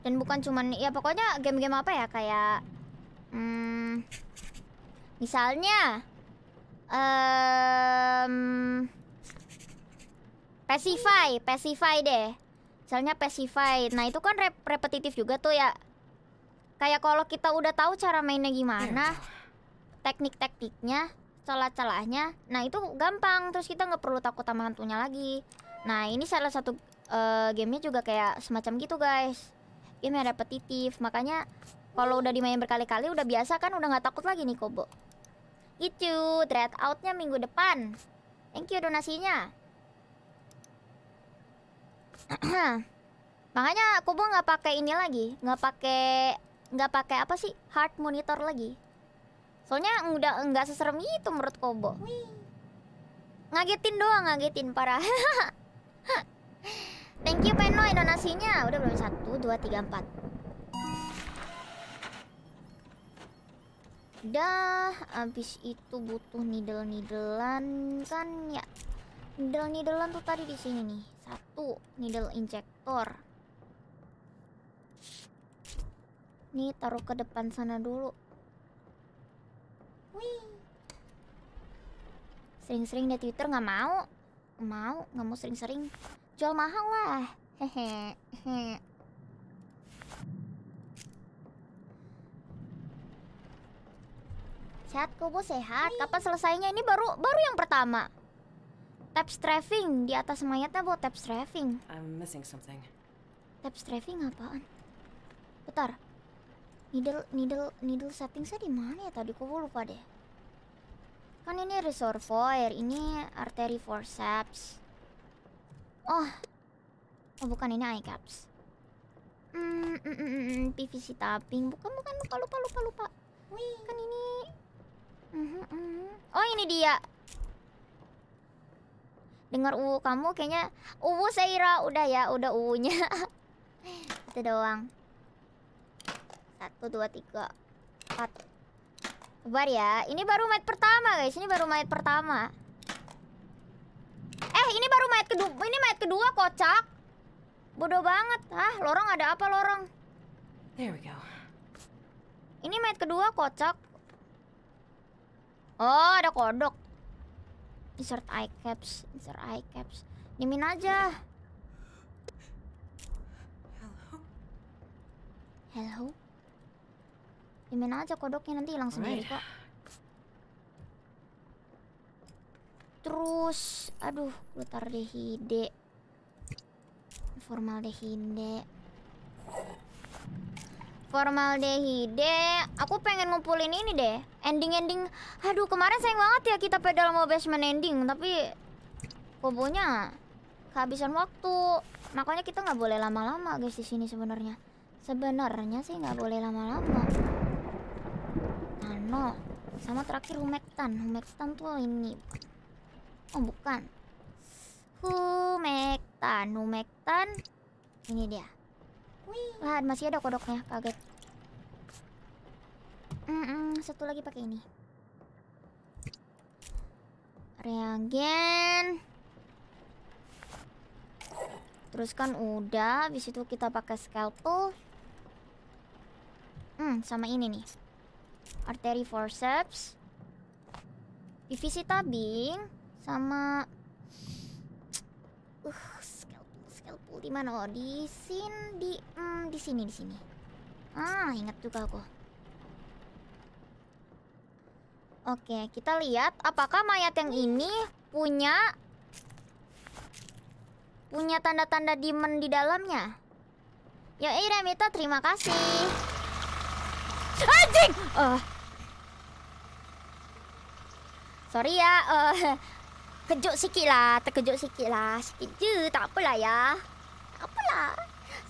dan bukan cuman ya pokoknya game-game apa ya kayak hmm, misalnya um, pacify pacify deh misalnya pacify nah itu kan rep repetitif juga tuh ya kayak kalau kita udah tahu cara mainnya gimana iya. teknik-tekniknya celah-celahnya nah itu gampang terus kita nggak perlu takut sama hantunya lagi nah ini salah satu uh, gamenya juga kayak semacam gitu guys ini repetitif makanya kalau udah dimain berkali-kali udah biasa kan udah nggak takut lagi nih Kobo itu trade outnya minggu depan thank you donasinya makanya Kobo nggak pakai ini lagi nggak pakai nggak pakai apa sih hard monitor lagi soalnya udah nggak seserem itu menurut Kobo ngagetin doang ngagetin parah Thank you Penoy donasinya. Udah belum satu, dua, tiga, empat. Dah, abis itu butuh needle-needlean kan ya. Needle-needlean tuh tadi di sini nih. Satu, needle injector. Nih taruh ke depan sana dulu. Wih. Sering-sering di Twitter nggak mau. Mau, nggak mau sering-sering. Jual mahal lah. Hehe. Sehat kubu sehat. Kapan selesainya? Ini baru baru yang pertama. Tap strafing di atas mayatnya buat tap strafing. I'm missing something. Tap strafing apaan? Bentar. Needle needle needle saya di mana ya tadi? Kubu lupa deh. Kan ini reservoir, ini arteri forceps. Oh, oh bukan ini eye caps. Hmm, mm, mm, hmm, mm, PVC tapping. Bukan, bukan. Lupa, lupa, lupa, lupa. Wih. Kan ini... Mm -hmm. -hmm. Oh, ini dia. Dengar uwu kamu kayaknya... Uwu seira Udah ya, udah uwunya. Itu doang. Satu, dua, tiga, empat. bar ya. Ini baru mat pertama, guys. Ini baru mat pertama. Eh, ini baru mayat kedua. Ini mayat kedua, kocak. Bodoh banget. Ah, lorong ada apa lorong? There we go. Ini mayat kedua, kocak. Oh, ada kodok. Insert eye caps, insert eye caps. Dimin aja. Hello. Hello. Dimin aja kodoknya nanti hilang sendiri right. kok. Terus, aduh, formal formal formal Formaldehide, aku pengen ngumpulin ini deh. Ending-ending. Aduh, kemarin sayang banget ya kita pedal mau basement ending, tapi pokoknya kehabisan waktu. Makanya kita nggak boleh lama-lama guys di sini sebenarnya. Sebenarnya sih nggak boleh lama-lama. Nano. Sama terakhir humektan. Humektan tuh ini Oh bukan. Humektan, humektan. Ini dia. Wah masih ada kodoknya, kaget. Mm -mm, satu lagi pakai ini. Reagen. Terus kan udah, habis itu kita pakai scalpel. Hmm, sama ini nih. Arteri forceps. PVC tabing sama uh scalpel scalpel di mana oh di sin di mm, di sini di sini ah ingat juga aku Oke, kita lihat apakah mayat yang ini punya punya tanda-tanda demon di dalamnya. Ya, Iremita, terima kasih. Anjing! Uh. Sorry ya, uh, terkejut sikit lah Terkejut sikit lah Sikit je Tak apalah ya Tak apalah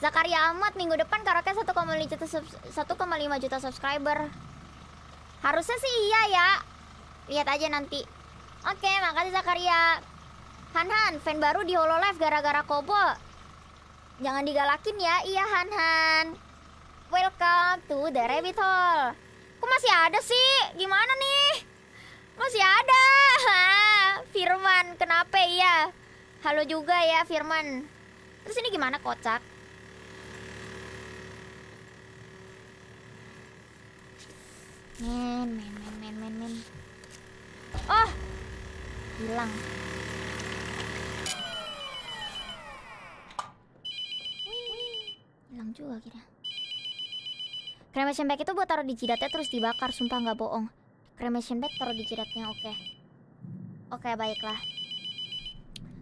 Zakaria Ahmad minggu depan karaoke 1,5 juta sub juta subscriber Harusnya sih iya ya Lihat aja nanti Oke makasih Zakaria Han -han, fan baru di Hololive gara-gara Kobo Jangan digalakin ya Iya Han -han. Welcome to the rabbit hole Kok masih ada sih? Gimana nih? Masih ada. Ha, Firman, kenapa ya? Halo juga ya Firman. Terus ini gimana kocak? Men, men, men, men, men, men. Oh, hilang. Hilang juga kira. Krema cembek itu buat taruh di jidatnya terus dibakar, sumpah nggak bohong. Cremation back taruh di jidatnya, oke. Okay. Oke, okay, baiklah.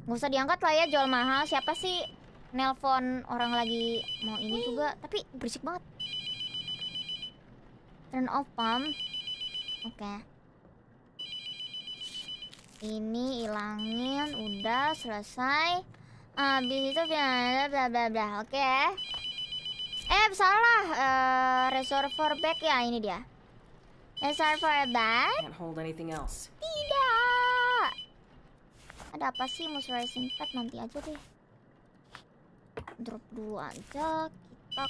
Nggak usah diangkat lah ya, jual mahal. Siapa sih nelpon orang lagi mau ini juga? Tapi berisik banget. Turn off pump. Oke. Okay. Ini ilangin, udah selesai. Ah, Abis itu bla bla bla bla. Oke. Okay. Eh, salah. Uh, reservoir back ya ini dia. SR for a bag? Can't hold anything else. Tidak. Ada apa sih moisturizing pad nanti aja deh. Drop dulu aja. Kita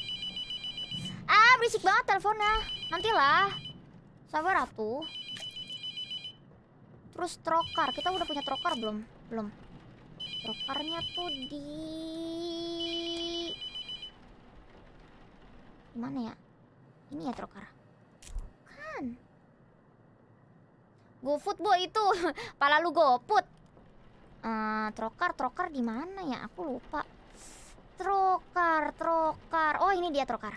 Ah, berisik banget teleponnya. Nantilah. Sabar atuh. Terus trokar. Kita udah punya trokar belum? Belum. Trokarnya tuh di Mana ya? Ini ya trokar. GoFood bu itu Pala lu GoFood uh, Trokar, Trokar di mana ya? Aku lupa Trokar, Trokar Oh ini dia Trokar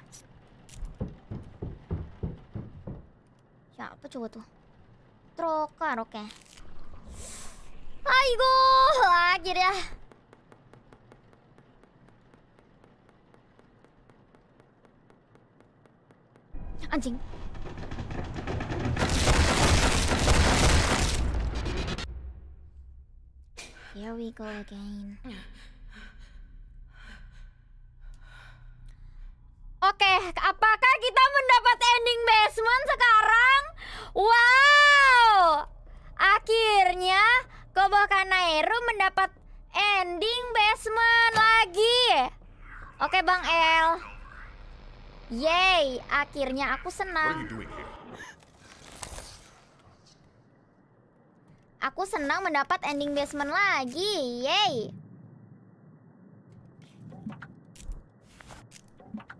Siapa coba tuh? Trokar, oke okay. Aigo, akhirnya Anjing Here we go again. Oke, okay, apakah kita mendapat ending basement sekarang? Wow! Akhirnya Kobokan Kanaeru mendapat ending basement lagi. Oke, okay, Bang El. Yay, akhirnya aku senang. Aku senang mendapat ending basement lagi. Yay!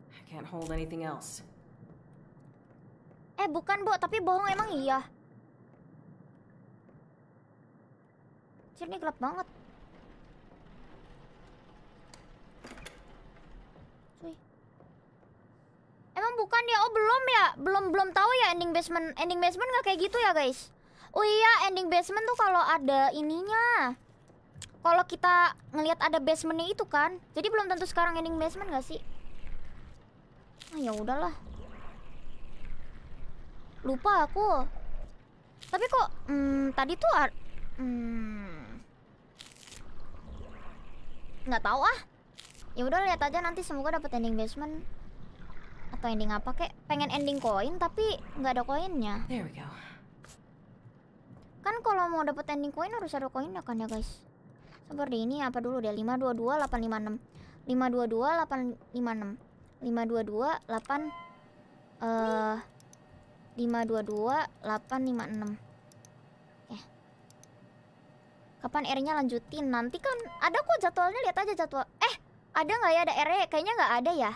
I can't hold anything else. Eh, bukan, Bu. Tapi bohong emang iya. Ini gelap banget. Emang bukan ya? Oh, belum ya? Belum belum tahu ya ending basement. Ending basement nggak kayak gitu ya, guys? Oh iya, ending basement tuh kalau ada ininya. Kalau kita ngelihat ada basementnya itu kan. Jadi belum tentu sekarang ending basement gak sih? Ah ya udahlah. Lupa aku. Tapi kok hmm, tadi tuh hmm, nggak tahu ah. Ya udah lihat aja nanti semoga dapat ending basement atau ending apa kek. Pengen ending koin tapi nggak ada koinnya. There we go. Kan kalau mau dapat ending coin harus ada koin ya kan ya guys. Seperti ini apa dulu deh 522856. 522856. 522 dua eh uh, 522 ya. Kapan R-nya lanjutin? Nanti kan ada kok jadwalnya, lihat aja jadwal. Eh, ada nggak ya ada r Kayaknya nggak ada ya.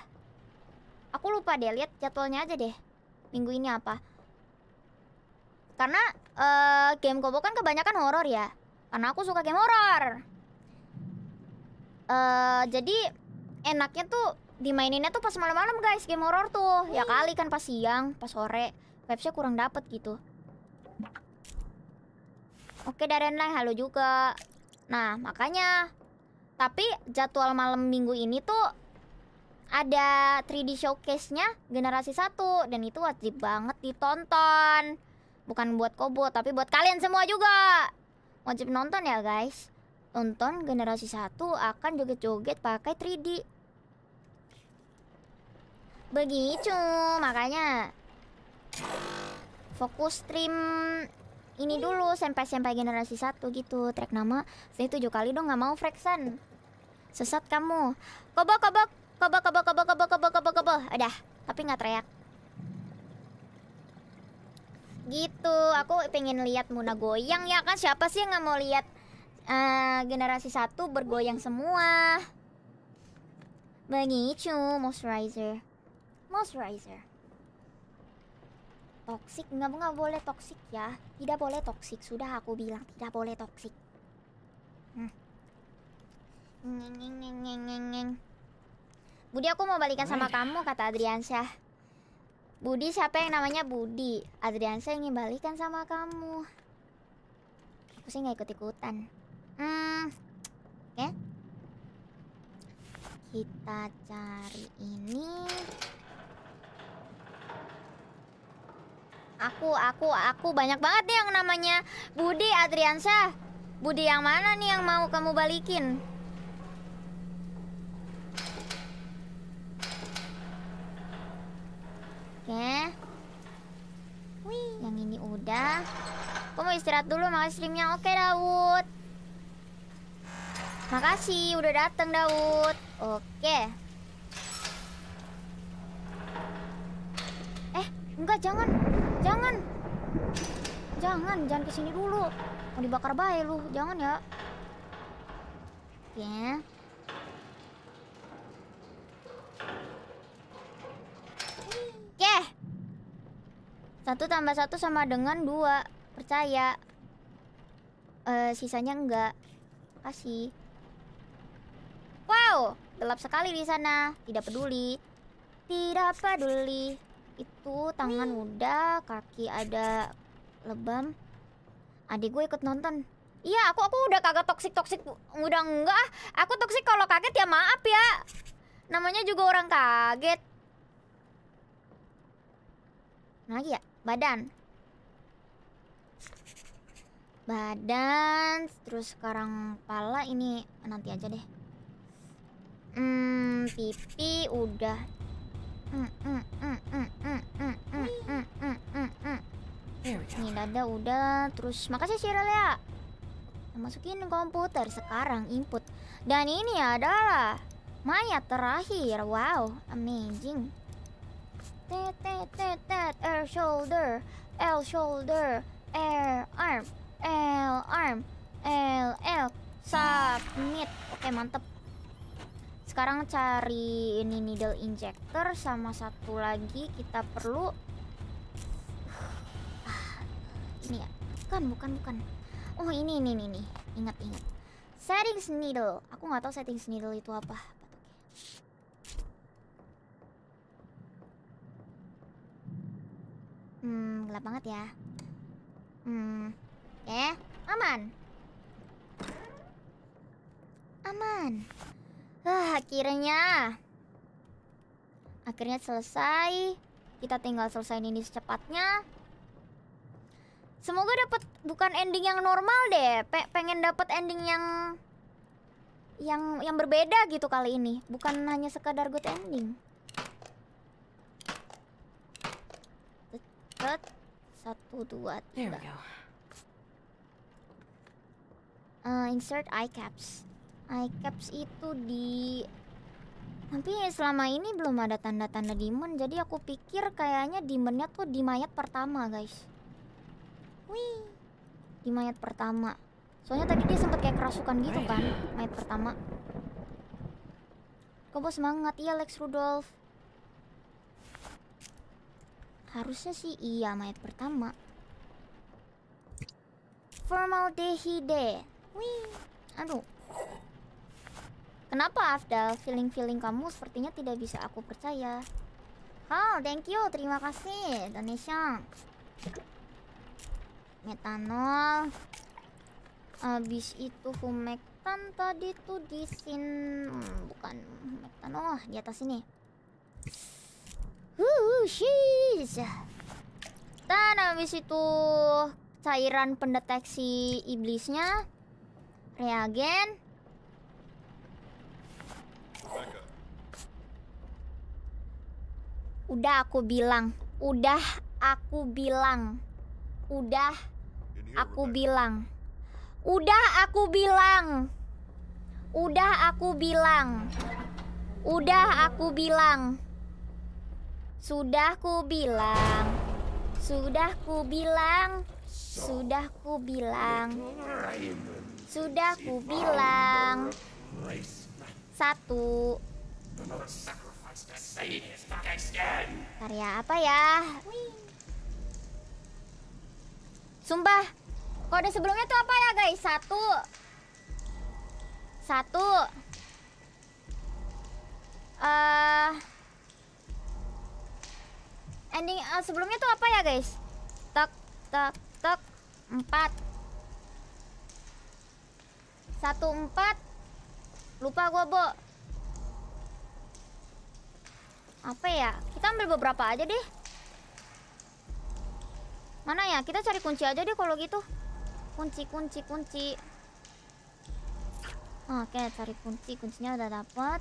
Aku lupa deh, lihat jadwalnya aja deh. Minggu ini apa? Karena uh, game Kobo kan kebanyakan horor ya. Karena aku suka game horor. Uh, eh, jadi enaknya tuh dimaininnya tuh pas malam-malam guys game horor tuh. Ya hmm. kali kan pas siang, pas sore. Vibesnya kurang dapet gitu. Oke dari lain halo juga. Nah makanya. Tapi jadwal malam minggu ini tuh ada 3D showcase-nya generasi 1 dan itu wajib banget ditonton. Bukan buat Kobo, tapi buat kalian semua juga. Wajib nonton ya, guys. Nonton generasi satu akan joget-joget pakai 3D. Begitu, makanya fokus stream ini dulu sampai-sampai generasi satu gitu. Track nama ini tujuh kali dong, nggak mau Frexan. Sesat kamu. Kobo, kobo, kobo, kobo, kobo, kobo, kobo, kobo, kobo, kobo. Udah, tapi nggak teriak gitu aku pengen lihat Muna goyang ya kan siapa sih yang nggak mau lihat uh, generasi satu bergoyang semua begitu moisturizer moisturizer toxic nggak nggak boleh toxic ya tidak boleh toxic sudah aku bilang tidak boleh toxic hmm. nging, nging, nging, nging. Budi aku mau balikan sama kamu kata Adriansyah Budi siapa yang namanya Budi? Adriansa ingin balikan sama kamu. Aku sih nggak ikut ikutan. Hmm, oke. Ya. Okay. Kita cari ini. Aku, aku, aku banyak banget nih yang namanya Budi Adriansa. Budi yang mana nih yang mau kamu balikin? Oke. Wih. Yang ini udah. Aku mau istirahat dulu, makasih streamnya. Oke, Daud. Makasih udah dateng, Daud. Oke. Eh, enggak jangan. Jangan. Jangan, jangan kesini dulu. Mau dibakar bae lu. Jangan ya. Oke. Okay. Oke. Satu tambah satu sama dengan dua. Percaya. Uh, sisanya enggak. Kasih. Wow, gelap sekali di sana. Tidak peduli. Tidak peduli. Itu tangan udah, kaki ada lebam. Adik gue ikut nonton. Iya, aku aku udah kagak toksik toksik. Udah enggak. Ah. Aku toksik kalau kaget ya maaf ya. Namanya juga orang kaget lagi ya? Badan. Badan, terus sekarang pala ini nanti aja deh. Hmm, pipi udah. Ini dada udah, terus makasih Cyril ya. ya. Masukin komputer sekarang input. Dan ini adalah mayat terakhir. Wow, amazing. Tet tet tet tet air shoulder, L shoulder, air arm, L arm, L L submit. Oke, mantep. Sekarang cari ini needle injector sama satu lagi kita perlu ah, ini ya. Bukan, bukan, bukan. Oh, ini ini ini ini. Ingat, ingat. Settings needle. Aku nggak tahu settings needle itu apa. Hmm, gelap banget ya. Hmm. okay. Ya, ya. aman. Aman. Ah, akhirnya. Akhirnya selesai. Kita tinggal selesai ini secepatnya. Semoga dapat bukan ending yang normal deh. Pe pengen dapat ending yang yang yang berbeda gitu kali ini, bukan hanya sekadar good ending. dapat satu dua tiga. Uh, insert eye caps. Eye caps itu di tapi selama ini belum ada tanda-tanda demon Jadi aku pikir kayaknya demonnya tuh di mayat pertama guys Wih Di mayat pertama Soalnya tadi dia sempat kayak kerasukan gitu oh, iya. kan Mayat pertama Kau semangat ya Lex Rudolph Harusnya sih iya mayat pertama. Formaldehide. Wih. Aduh. Kenapa Afdal? Feeling-feeling kamu sepertinya tidak bisa aku percaya. Oh, thank you. Terima kasih, Donation. Metanol. abis itu humektan tadi tuh di sin bukan metanol di atas sini. Dan habis itu cairan pendeteksi iblisnya, reagen. Udah aku bilang, udah aku bilang, udah aku bilang, udah aku bilang, udah aku bilang, udah aku bilang. Udah aku bilang. Sudah ku bilang. Sudah ku bilang. Sudah ku bilang. Sudah ku bilang. Satu. Karya apa ya? Sumpah. Kode sebelumnya tuh apa ya guys? Satu. Satu. Eh... Uh, ending uh, sebelumnya tuh apa ya guys Tak tak tak empat satu empat lupa gue bo apa ya kita ambil beberapa aja deh mana ya kita cari kunci aja deh kalau gitu kunci kunci kunci oke cari kunci kuncinya udah dapat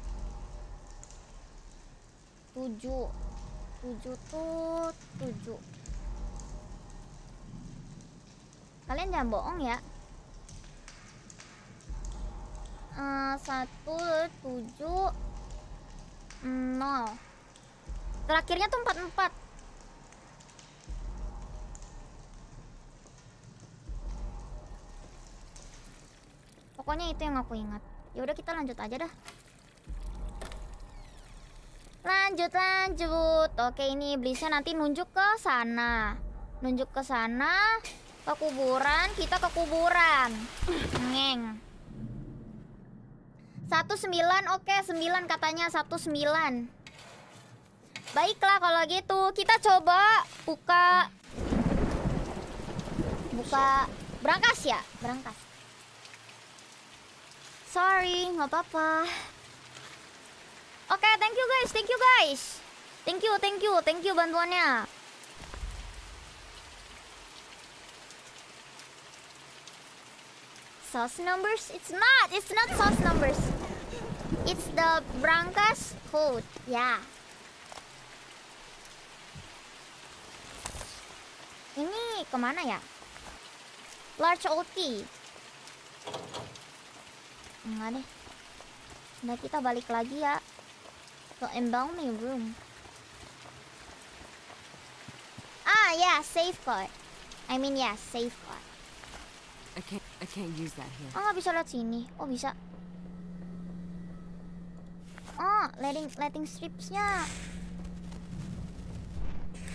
tujuh 7 tuh 7 kalian jangan bohong ya eh, satu tujuh nol terakhirnya tuh empat empat pokoknya itu yang aku ingat ya udah kita lanjut aja dah Lanjut, lanjut. Oke, ini iblisnya nanti nunjuk ke sana. Nunjuk ke sana, ke kuburan, kita ke kuburan. Ngeng. Satu sembilan, oke, sembilan katanya satu sembilan. Baiklah kalau gitu, kita coba buka buka berangkas ya, berangkas. Sorry, nggak apa-apa. Oke, okay, thank you guys, thank you guys. Thank you, thank you, thank you bantuannya. Sauce numbers? It's not, it's not sauce numbers. It's the Brankas code. Yeah. Ini kemana ya? Large OT. Enggak deh. Nah kita balik lagi ya. The embalming room. Ah, yeah, safeguard. I mean, yeah, safeguard. I can't, I can't use that here. Oh, nggak bisa lewat sini. Oh, bisa. Oh, letting, letting stripsnya.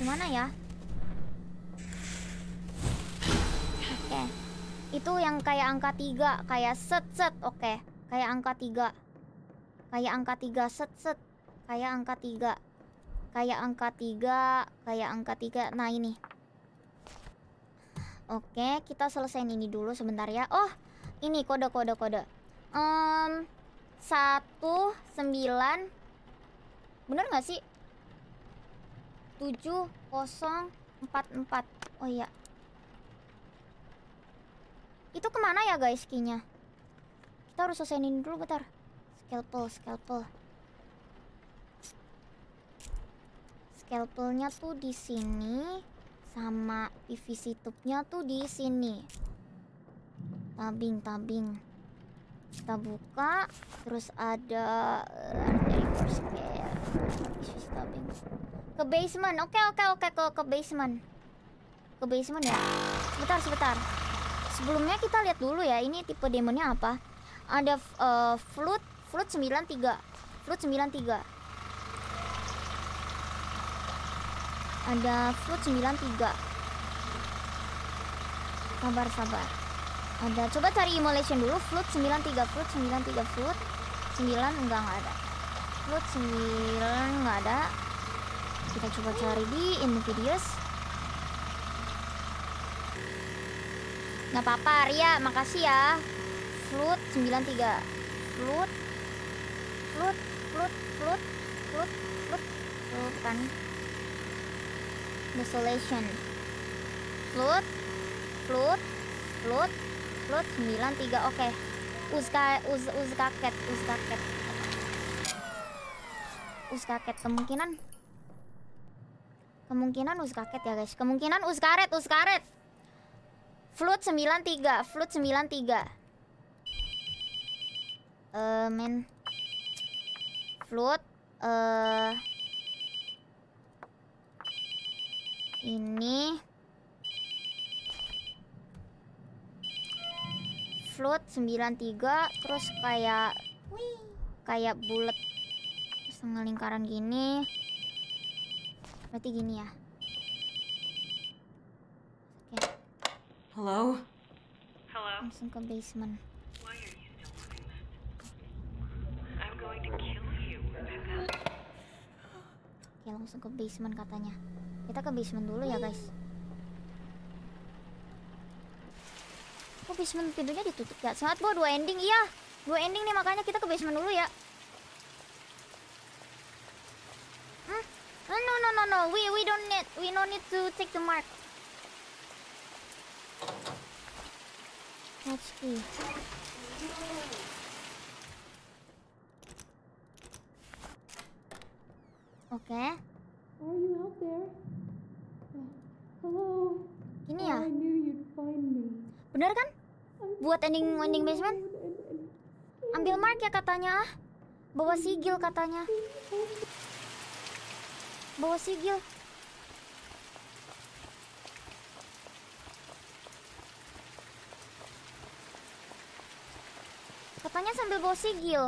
Gimana ya? Oke. Okay. Itu yang kayak angka tiga, kayak set set. Oke, okay. kayak angka tiga. Kayak angka tiga set set. Kayak angka 3. Kayak angka 3, kayak angka 3. Nah, ini. Oke, kita selesaiin ini dulu sebentar ya. Oh, ini kode kode kode. Um, 1 9 Bener gak sih? 7 0 7044 Oh iya. Itu kemana ya guys kinya? Kita harus selesaiin dulu bentar. Scalpel, scalpel. scalpelnya tuh di sini sama PVC tube-nya tuh di sini. Tabing, tabing. Kita buka, terus ada tabing. Ke basement. Oke, okay, oke, okay, oke okay. ke ke basement. Ke basement ya. Sebentar, sebentar. Sebelumnya kita lihat dulu ya, ini tipe demonnya apa. Ada uh, flute, flute 93. Flute 93. ada food 93 sabar sabar ada coba cari emulation dulu food 93 food 93 food 9 enggak enggak ada food 9 enggak ada kita coba cari di invidious nggak apa-apa Ria makasih ya float 93 float float float float float float float kan desolation float float float float 93 oke okay. uzka uz uzkaket us uzkaket kemungkinan kemungkinan uzkaket ya guys kemungkinan us uzkaret float 93 float 93 uh, men float uh, eh, Ini float 93 terus kayak kayak bulat setengah lingkaran gini. Berarti gini ya. Oke. Okay. Hello. Hello. Langsung ke basement. Oke, okay, langsung ke basement katanya. Kita ke basement dulu ya guys Kok basement pintunya ditutup ya? Sangat gua dua ending, iya Dua ending nih makanya kita ke basement dulu ya hmm? No no no no, we we don't need we no need to take the mark. HP. Okay. Are you out there? Ini ya? Bener kan? Buat ending ending basement? Ambil mark ya katanya ah. Bawa sigil katanya. Bawa sigil. Katanya sambil bawa sigil.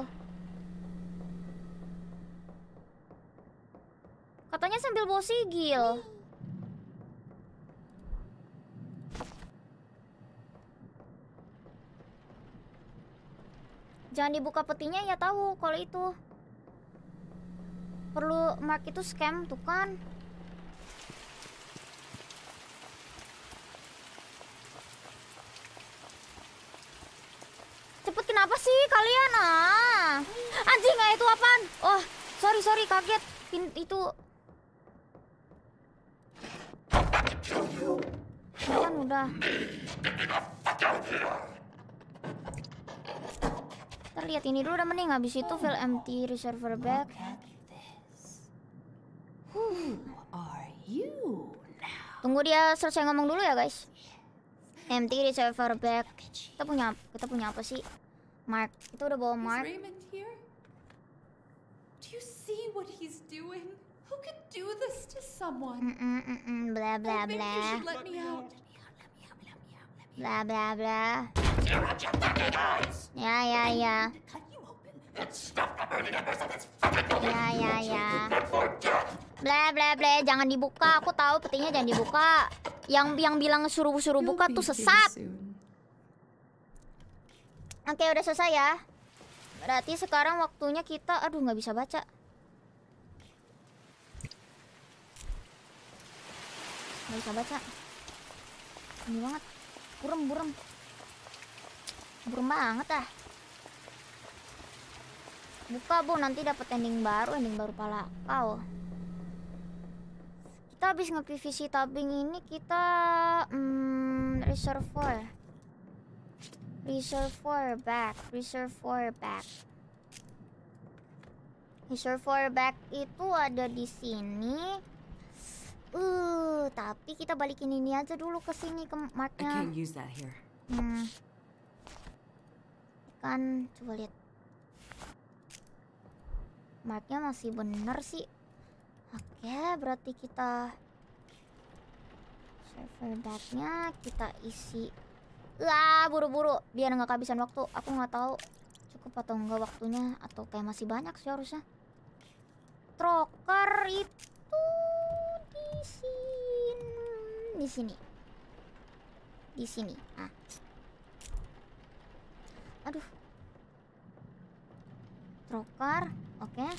Katanya sambil bawa sigil. jangan dibuka petinya ya tahu kalau itu perlu mark itu scam tuh kan cepet kenapa sih kalian ah anjing eh, itu apaan oh sorry sorry kaget Pin itu kan udah kita lihat ini dulu udah mending habis itu fill empty reservoir bag. Tunggu dia selesai ngomong dulu ya guys. Empty reserve bag. Kita punya kita punya apa sih? Mark. Kita udah bawa Mark. Do you see what he's doing? Who could do this to someone? Mm -mm -mm, blah blah blah. Maybe you should let me out. Blah blah blah. Yeah, yeah, yeah. Ya ya ya. Blah ya, ya, ya. blah blah, jangan dibuka. Aku tahu petinya jangan dibuka. Yang yang bilang suruh-suruh buka tuh sesat. Oke, udah selesai ya. Berarti sekarang waktunya kita aduh nggak bisa baca. Nggak bisa baca. Ini banget burem burem burem banget ah buka bu nanti dapat ending baru ending baru pala kau kita habis nge PVC tabing ini kita hmm, reservoir reservoir back reservoir back reservoir back itu ada di sini Uh, tapi kita balikin ini aja dulu ke sini ke marknya. Hmm. Kan coba lihat. Marknya masih bener sih. Oke, berarti kita server bagnya kita isi. Lah buru-buru biar nggak kehabisan waktu. Aku nggak tahu cukup atau enggak waktunya atau kayak masih banyak sih harusnya. Troker itu sini di sini di sini ah aduh troker oke okay.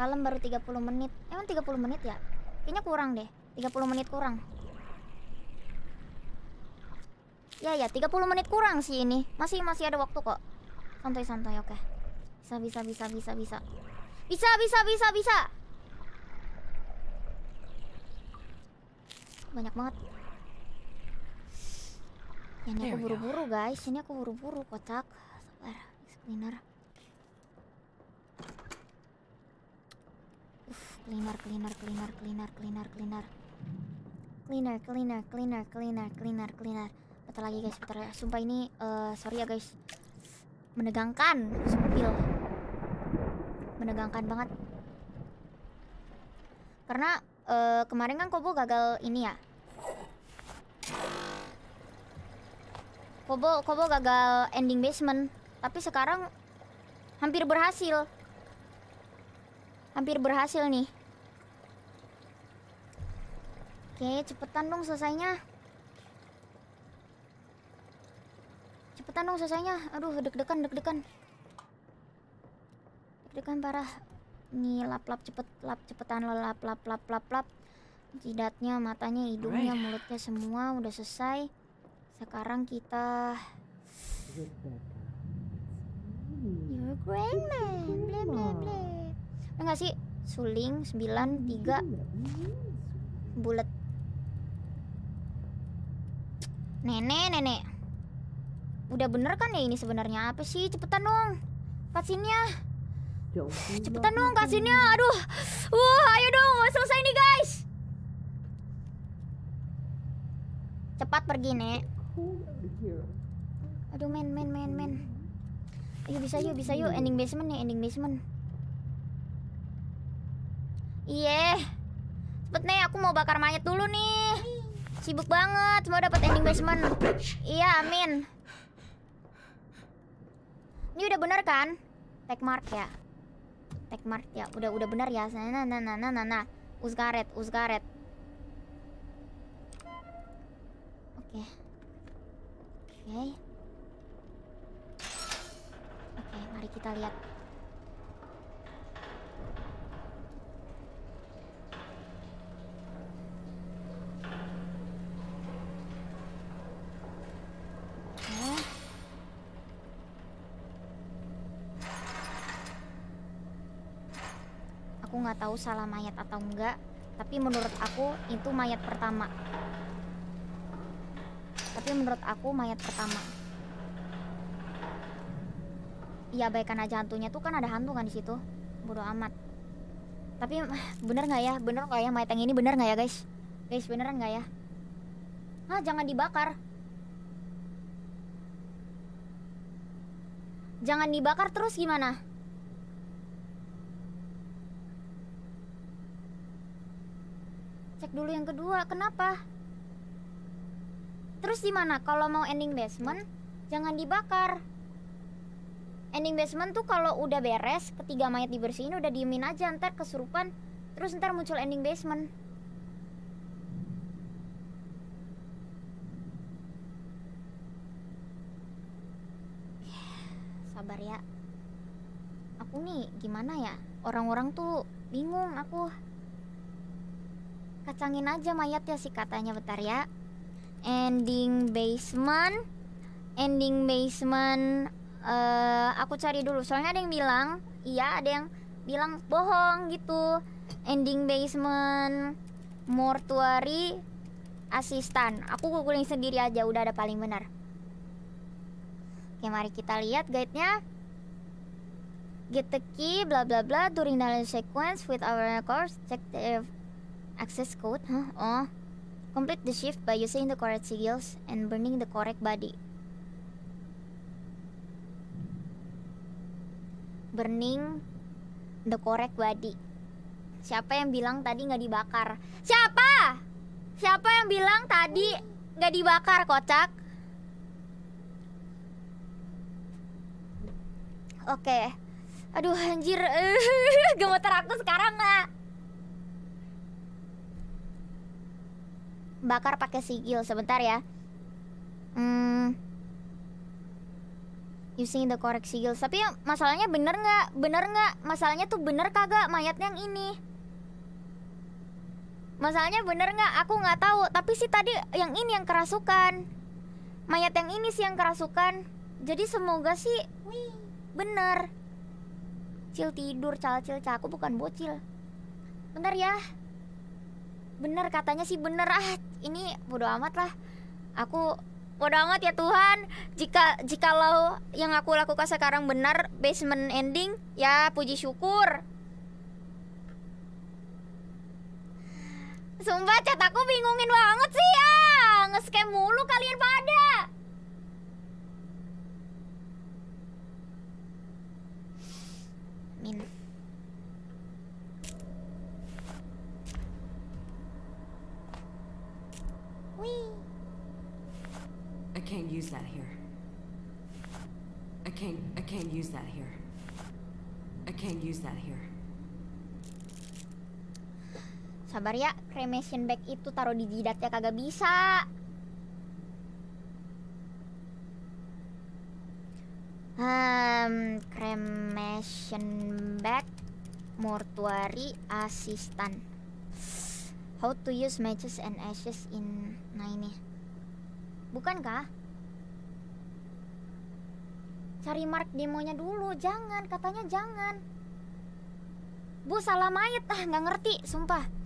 kalem baru 30 menit emang 30 menit ya kayaknya kurang deh 30 menit kurang ya ya 30 menit kurang sih ini masih masih ada waktu kok santai santai oke okay. bisa bisa bisa bisa bisa bisa, bisa, bisa, bisa. Banyak banget. Ya, ini aku buru-buru, guys. Ini aku buru-buru, kotak. Sabar, cleaner. Uff, cleaner, cleaner, cleaner, cleaner, cleaner, cleaner. Cleaner, cleaner, cleaner, cleaner, cleaner, cleaner. Bentar lagi, guys. Bentar. Sumpah ini uh, sorry ya, guys. Menegangkan, sumpil menegangkan banget karena uh, kemarin kan Kobo gagal ini ya Kobo Kobo gagal ending basement tapi sekarang hampir berhasil hampir berhasil nih oke cepetan dong selesainya cepetan dong selesainya aduh deg-degan deg-degan kan parah nih lap lap cepet lap cepetan lo lap lap lap lap lap jidatnya matanya hidungnya mulutnya semua udah selesai sekarang kita your grandma bleh bleh ble enggak sih suling 9 3 bulat nenek nenek udah bener kan ya ini sebenarnya apa sih cepetan dong vaksinnya Ya cepetan dong kasihnya aduh. wah uh, ayo dong, selesai nih guys. Cepat pergi, Nek. Aduh, men, men, men, men. Ayo bisa yuk, bisa yuk. Ending basement nih, ending basement. Iya. Cepet nih, aku mau bakar mayat dulu nih. Sibuk banget, semua dapat ending basement. Iya, amin. Ini udah bener kan? Tag mark ya. Tekmart ya udah udah benar ya nah nah nah nah nah, nah. nah. Uzgaret Uzgaret oke okay. oke okay. oke okay, mari kita lihat tahu salah mayat atau enggak tapi menurut aku itu mayat pertama tapi menurut aku mayat pertama iya baik karena hantunya tuh kan ada hantu kan di situ bodo amat tapi bener nggak ya bener nggak ya mayat yang ini bener nggak ya guys guys beneran nggak ya ah jangan dibakar jangan dibakar terus gimana cek dulu yang kedua kenapa terus gimana kalau mau ending basement jangan dibakar ending basement tuh kalau udah beres ketiga mayat dibersihin udah diemin aja ntar kesurupan terus ntar muncul ending basement sabar ya aku nih gimana ya orang-orang tuh bingung aku Kacangin aja mayat ya sih katanya bentar ya. Ending basement. Ending basement uh, aku cari dulu. Soalnya ada yang bilang, iya ada yang bilang bohong gitu. Ending basement mortuary asisten. Aku googling sendiri aja udah ada paling benar. Oke, mari kita lihat guide-nya. Get the key, bla bla bla during the sequence with our records, check the Access code, huh? Oh. Complete the shift by using the correct seals and burning the correct body. Burning the correct body. Siapa yang bilang tadi nggak dibakar? Siapa? Siapa yang bilang tadi nggak dibakar, kocak? Oke. Okay. Aduh, anjir. Gemeter aku sekarang nggak. bakar pakai sigil sebentar ya. Hmm. Using the correct sigil. Tapi masalahnya bener nggak? Bener nggak? Masalahnya tuh bener kagak mayat yang ini? Masalahnya bener nggak? Aku nggak tahu. Tapi sih tadi yang ini yang kerasukan. Mayat yang ini sih yang kerasukan. Jadi semoga sih bener. Cil tidur, cil, aku bukan bocil. bener ya bener katanya sih bener ah ini bodo amat lah aku bodo amat ya Tuhan jika jikalau yang aku lakukan sekarang benar basement ending ya puji syukur Sumpah chat aku bingungin banget sih ah Nge-scam mulu kalian pada mesin bag itu taruh di jidatnya kagak bisa. Hmm, cremation bag mortuary assistant. How to use matches and ashes in nah ini. Bukankah? Cari mark demonya dulu, jangan katanya jangan. Bu salah mayat ah nggak ngerti, sumpah.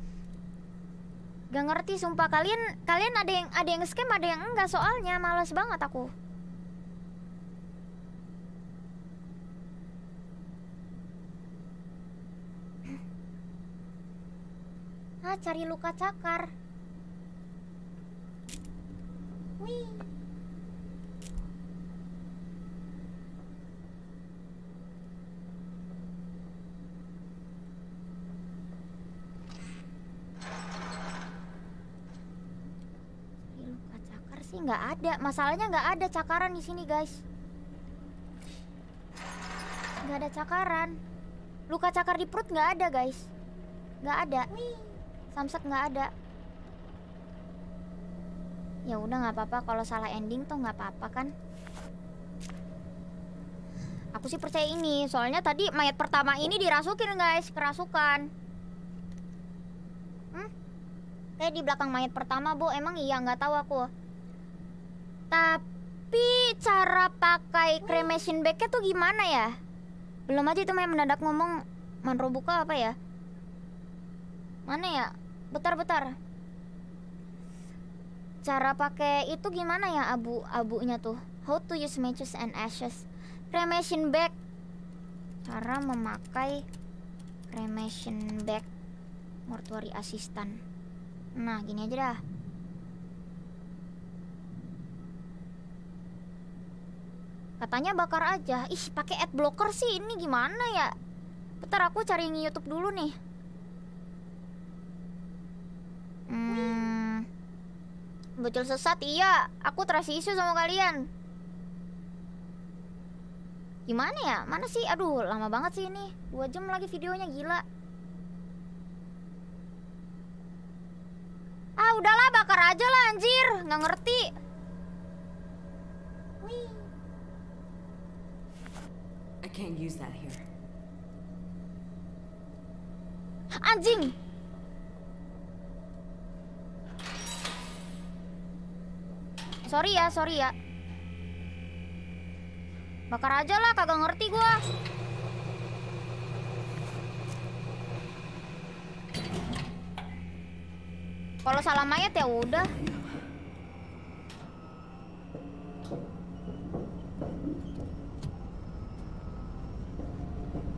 Gak ngerti sumpah kalian kalian ada yang ada yang scam ada yang enggak soalnya males banget aku. ah cari luka cakar. Wih. sih nggak ada. Masalahnya nggak ada cakaran di sini, guys. Nggak ada cakaran. Luka cakar di perut nggak ada, guys. Nggak ada. samsat nggak ada. Ya udah nggak apa-apa. Kalau salah ending tuh nggak apa-apa kan. Aku sih percaya ini. Soalnya tadi mayat pertama ini dirasukin, guys. Kerasukan. Hmm? Kayak eh, di belakang mayat pertama, Bu. Emang iya nggak tahu aku. Tapi cara pakai cremation bagnya tuh gimana ya? Belum aja itu main mendadak ngomong Manro buka apa ya? Mana ya? betar betar Cara pakai itu gimana ya abu-abunya tuh? How to use matches and ashes Cremation bag Cara memakai cremation bag Mortuary assistant Nah gini aja dah Katanya bakar aja. Ih, pakai ad blocker sih ini gimana ya? Bentar aku cari YouTube dulu nih. Hmm. Bocil sesat iya, aku terasi isu sama kalian. Gimana ya? Mana sih? Aduh, lama banget sih ini. Dua jam lagi videonya gila. Ah, udahlah bakar aja lah anjir. Nggak ngerti. I can't use that here. Anjing! Sorry ya, sorry ya. Bakar aja lah, kagak ngerti gua. Kalau salah mayat ya udah.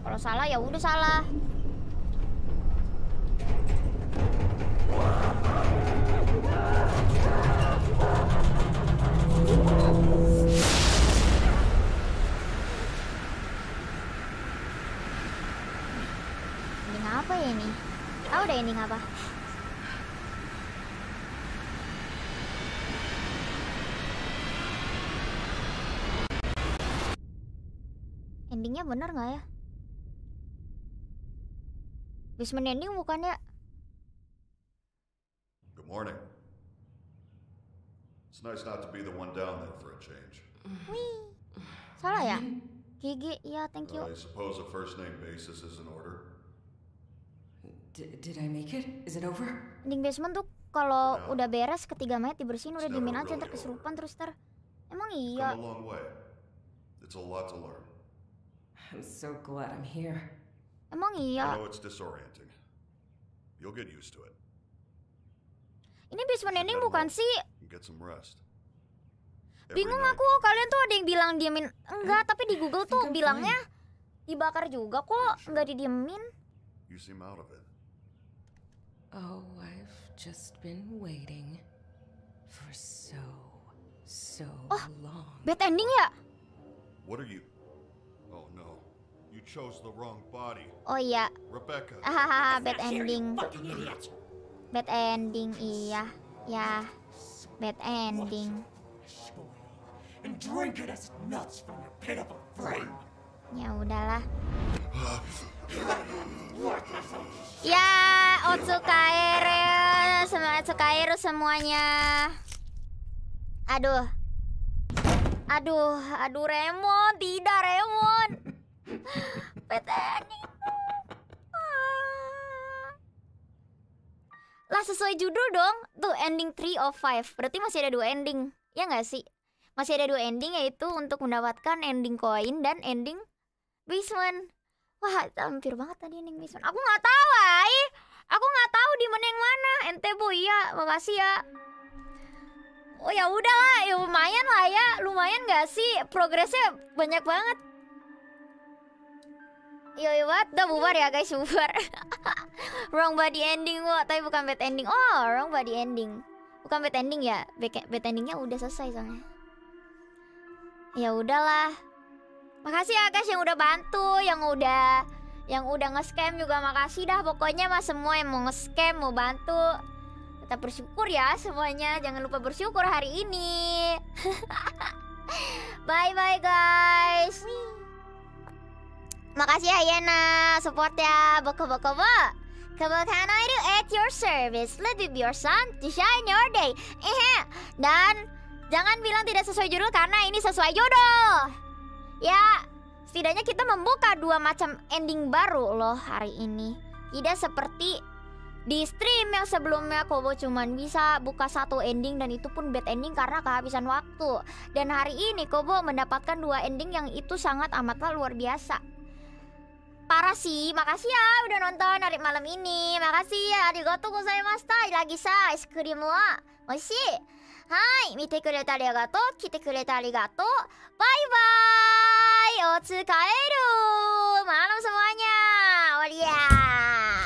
kalau salah ya udah salah Ini apa ya ini tahu deh ini apa endingnya bener nggak ya Basement ini bukannya Good morning. It's nice not to be the one down there for a change. Wih. Salah ya? Gigi, iya, yeah, thank you. I suppose a first name basis is in order. D did I make it? Is it over? Ending basement tuh kalau yeah. udah beres ketiga mayat dibersihin It's udah dimin aja ntar keserupan terus ter. Emang iya. It's a lot to learn. I'm so glad I'm here. Emang iya? I know it's disorienting. You'll get used to it. Ini basement ending bukan sih? Get some rest. Bingung aku, kalian tuh ada yang bilang diemin Enggak, eh, tapi di Google tuh bilangnya Dibakar juga kok, enggak didiemin You seem out of it. Oh, I've just been waiting For so, so oh, long Oh, bad ending ya? What are you? chose the wrong body. Oh iya. Rebecca. Hahaha, ah, bad ending. Bad ending iya. Ya. Bad ending. And drink it as nuts from your pitiful brain. Ya udahlah. ya, Otsukaeru, semangat Otsukaeru semuanya. Aduh. Aduh, aduh Remon, tidak Remon. PTN lah sesuai judul dong tuh ending 3 of 5 berarti masih ada dua ending ya nggak sih masih ada dua ending yaitu untuk mendapatkan ending koin dan ending basement wah hampir banget tadi ending basement aku nggak tahu ay aku nggak tahu di mana yang mana ente bu iya makasih ya oh ya udah lah ya lumayan lah ya lumayan nggak sih progresnya banyak banget Yoi what? Udah bubar ya guys, bubar Wrong body ending what? Tapi bukan bad ending Oh, wrong body ending Bukan bad ending ya? Bad endingnya udah selesai soalnya Ya udahlah Makasih ya guys yang udah bantu Yang udah Yang udah nge-scam juga makasih dah Pokoknya mas semua yang mau nge-scam, mau bantu Tetap bersyukur ya semuanya Jangan lupa bersyukur hari ini Bye-bye guys Makasih ya Yena, support ya. Boko boko bo. Kebokano itu at your service. Let it be your sun to shine your day. Ehe. Dan jangan bilang tidak sesuai judul karena ini sesuai jodoh, Ya, setidaknya kita membuka dua macam ending baru loh hari ini. Tidak seperti di stream yang sebelumnya Kobo cuman bisa buka satu ending dan itu pun bad ending karena kehabisan waktu. Dan hari ini Kobo mendapatkan dua ending yang itu sangat amatlah luar biasa. p ラシーマ s シア、ウルノン s ーナリ、マラミニ、h n o n t ありがとうございました。いらぎさ、アイスクリームは美味しい。はい。見てくれてありがとう。来てくれてありがとう。バイバイお疲れるマロスモアニャ終わりや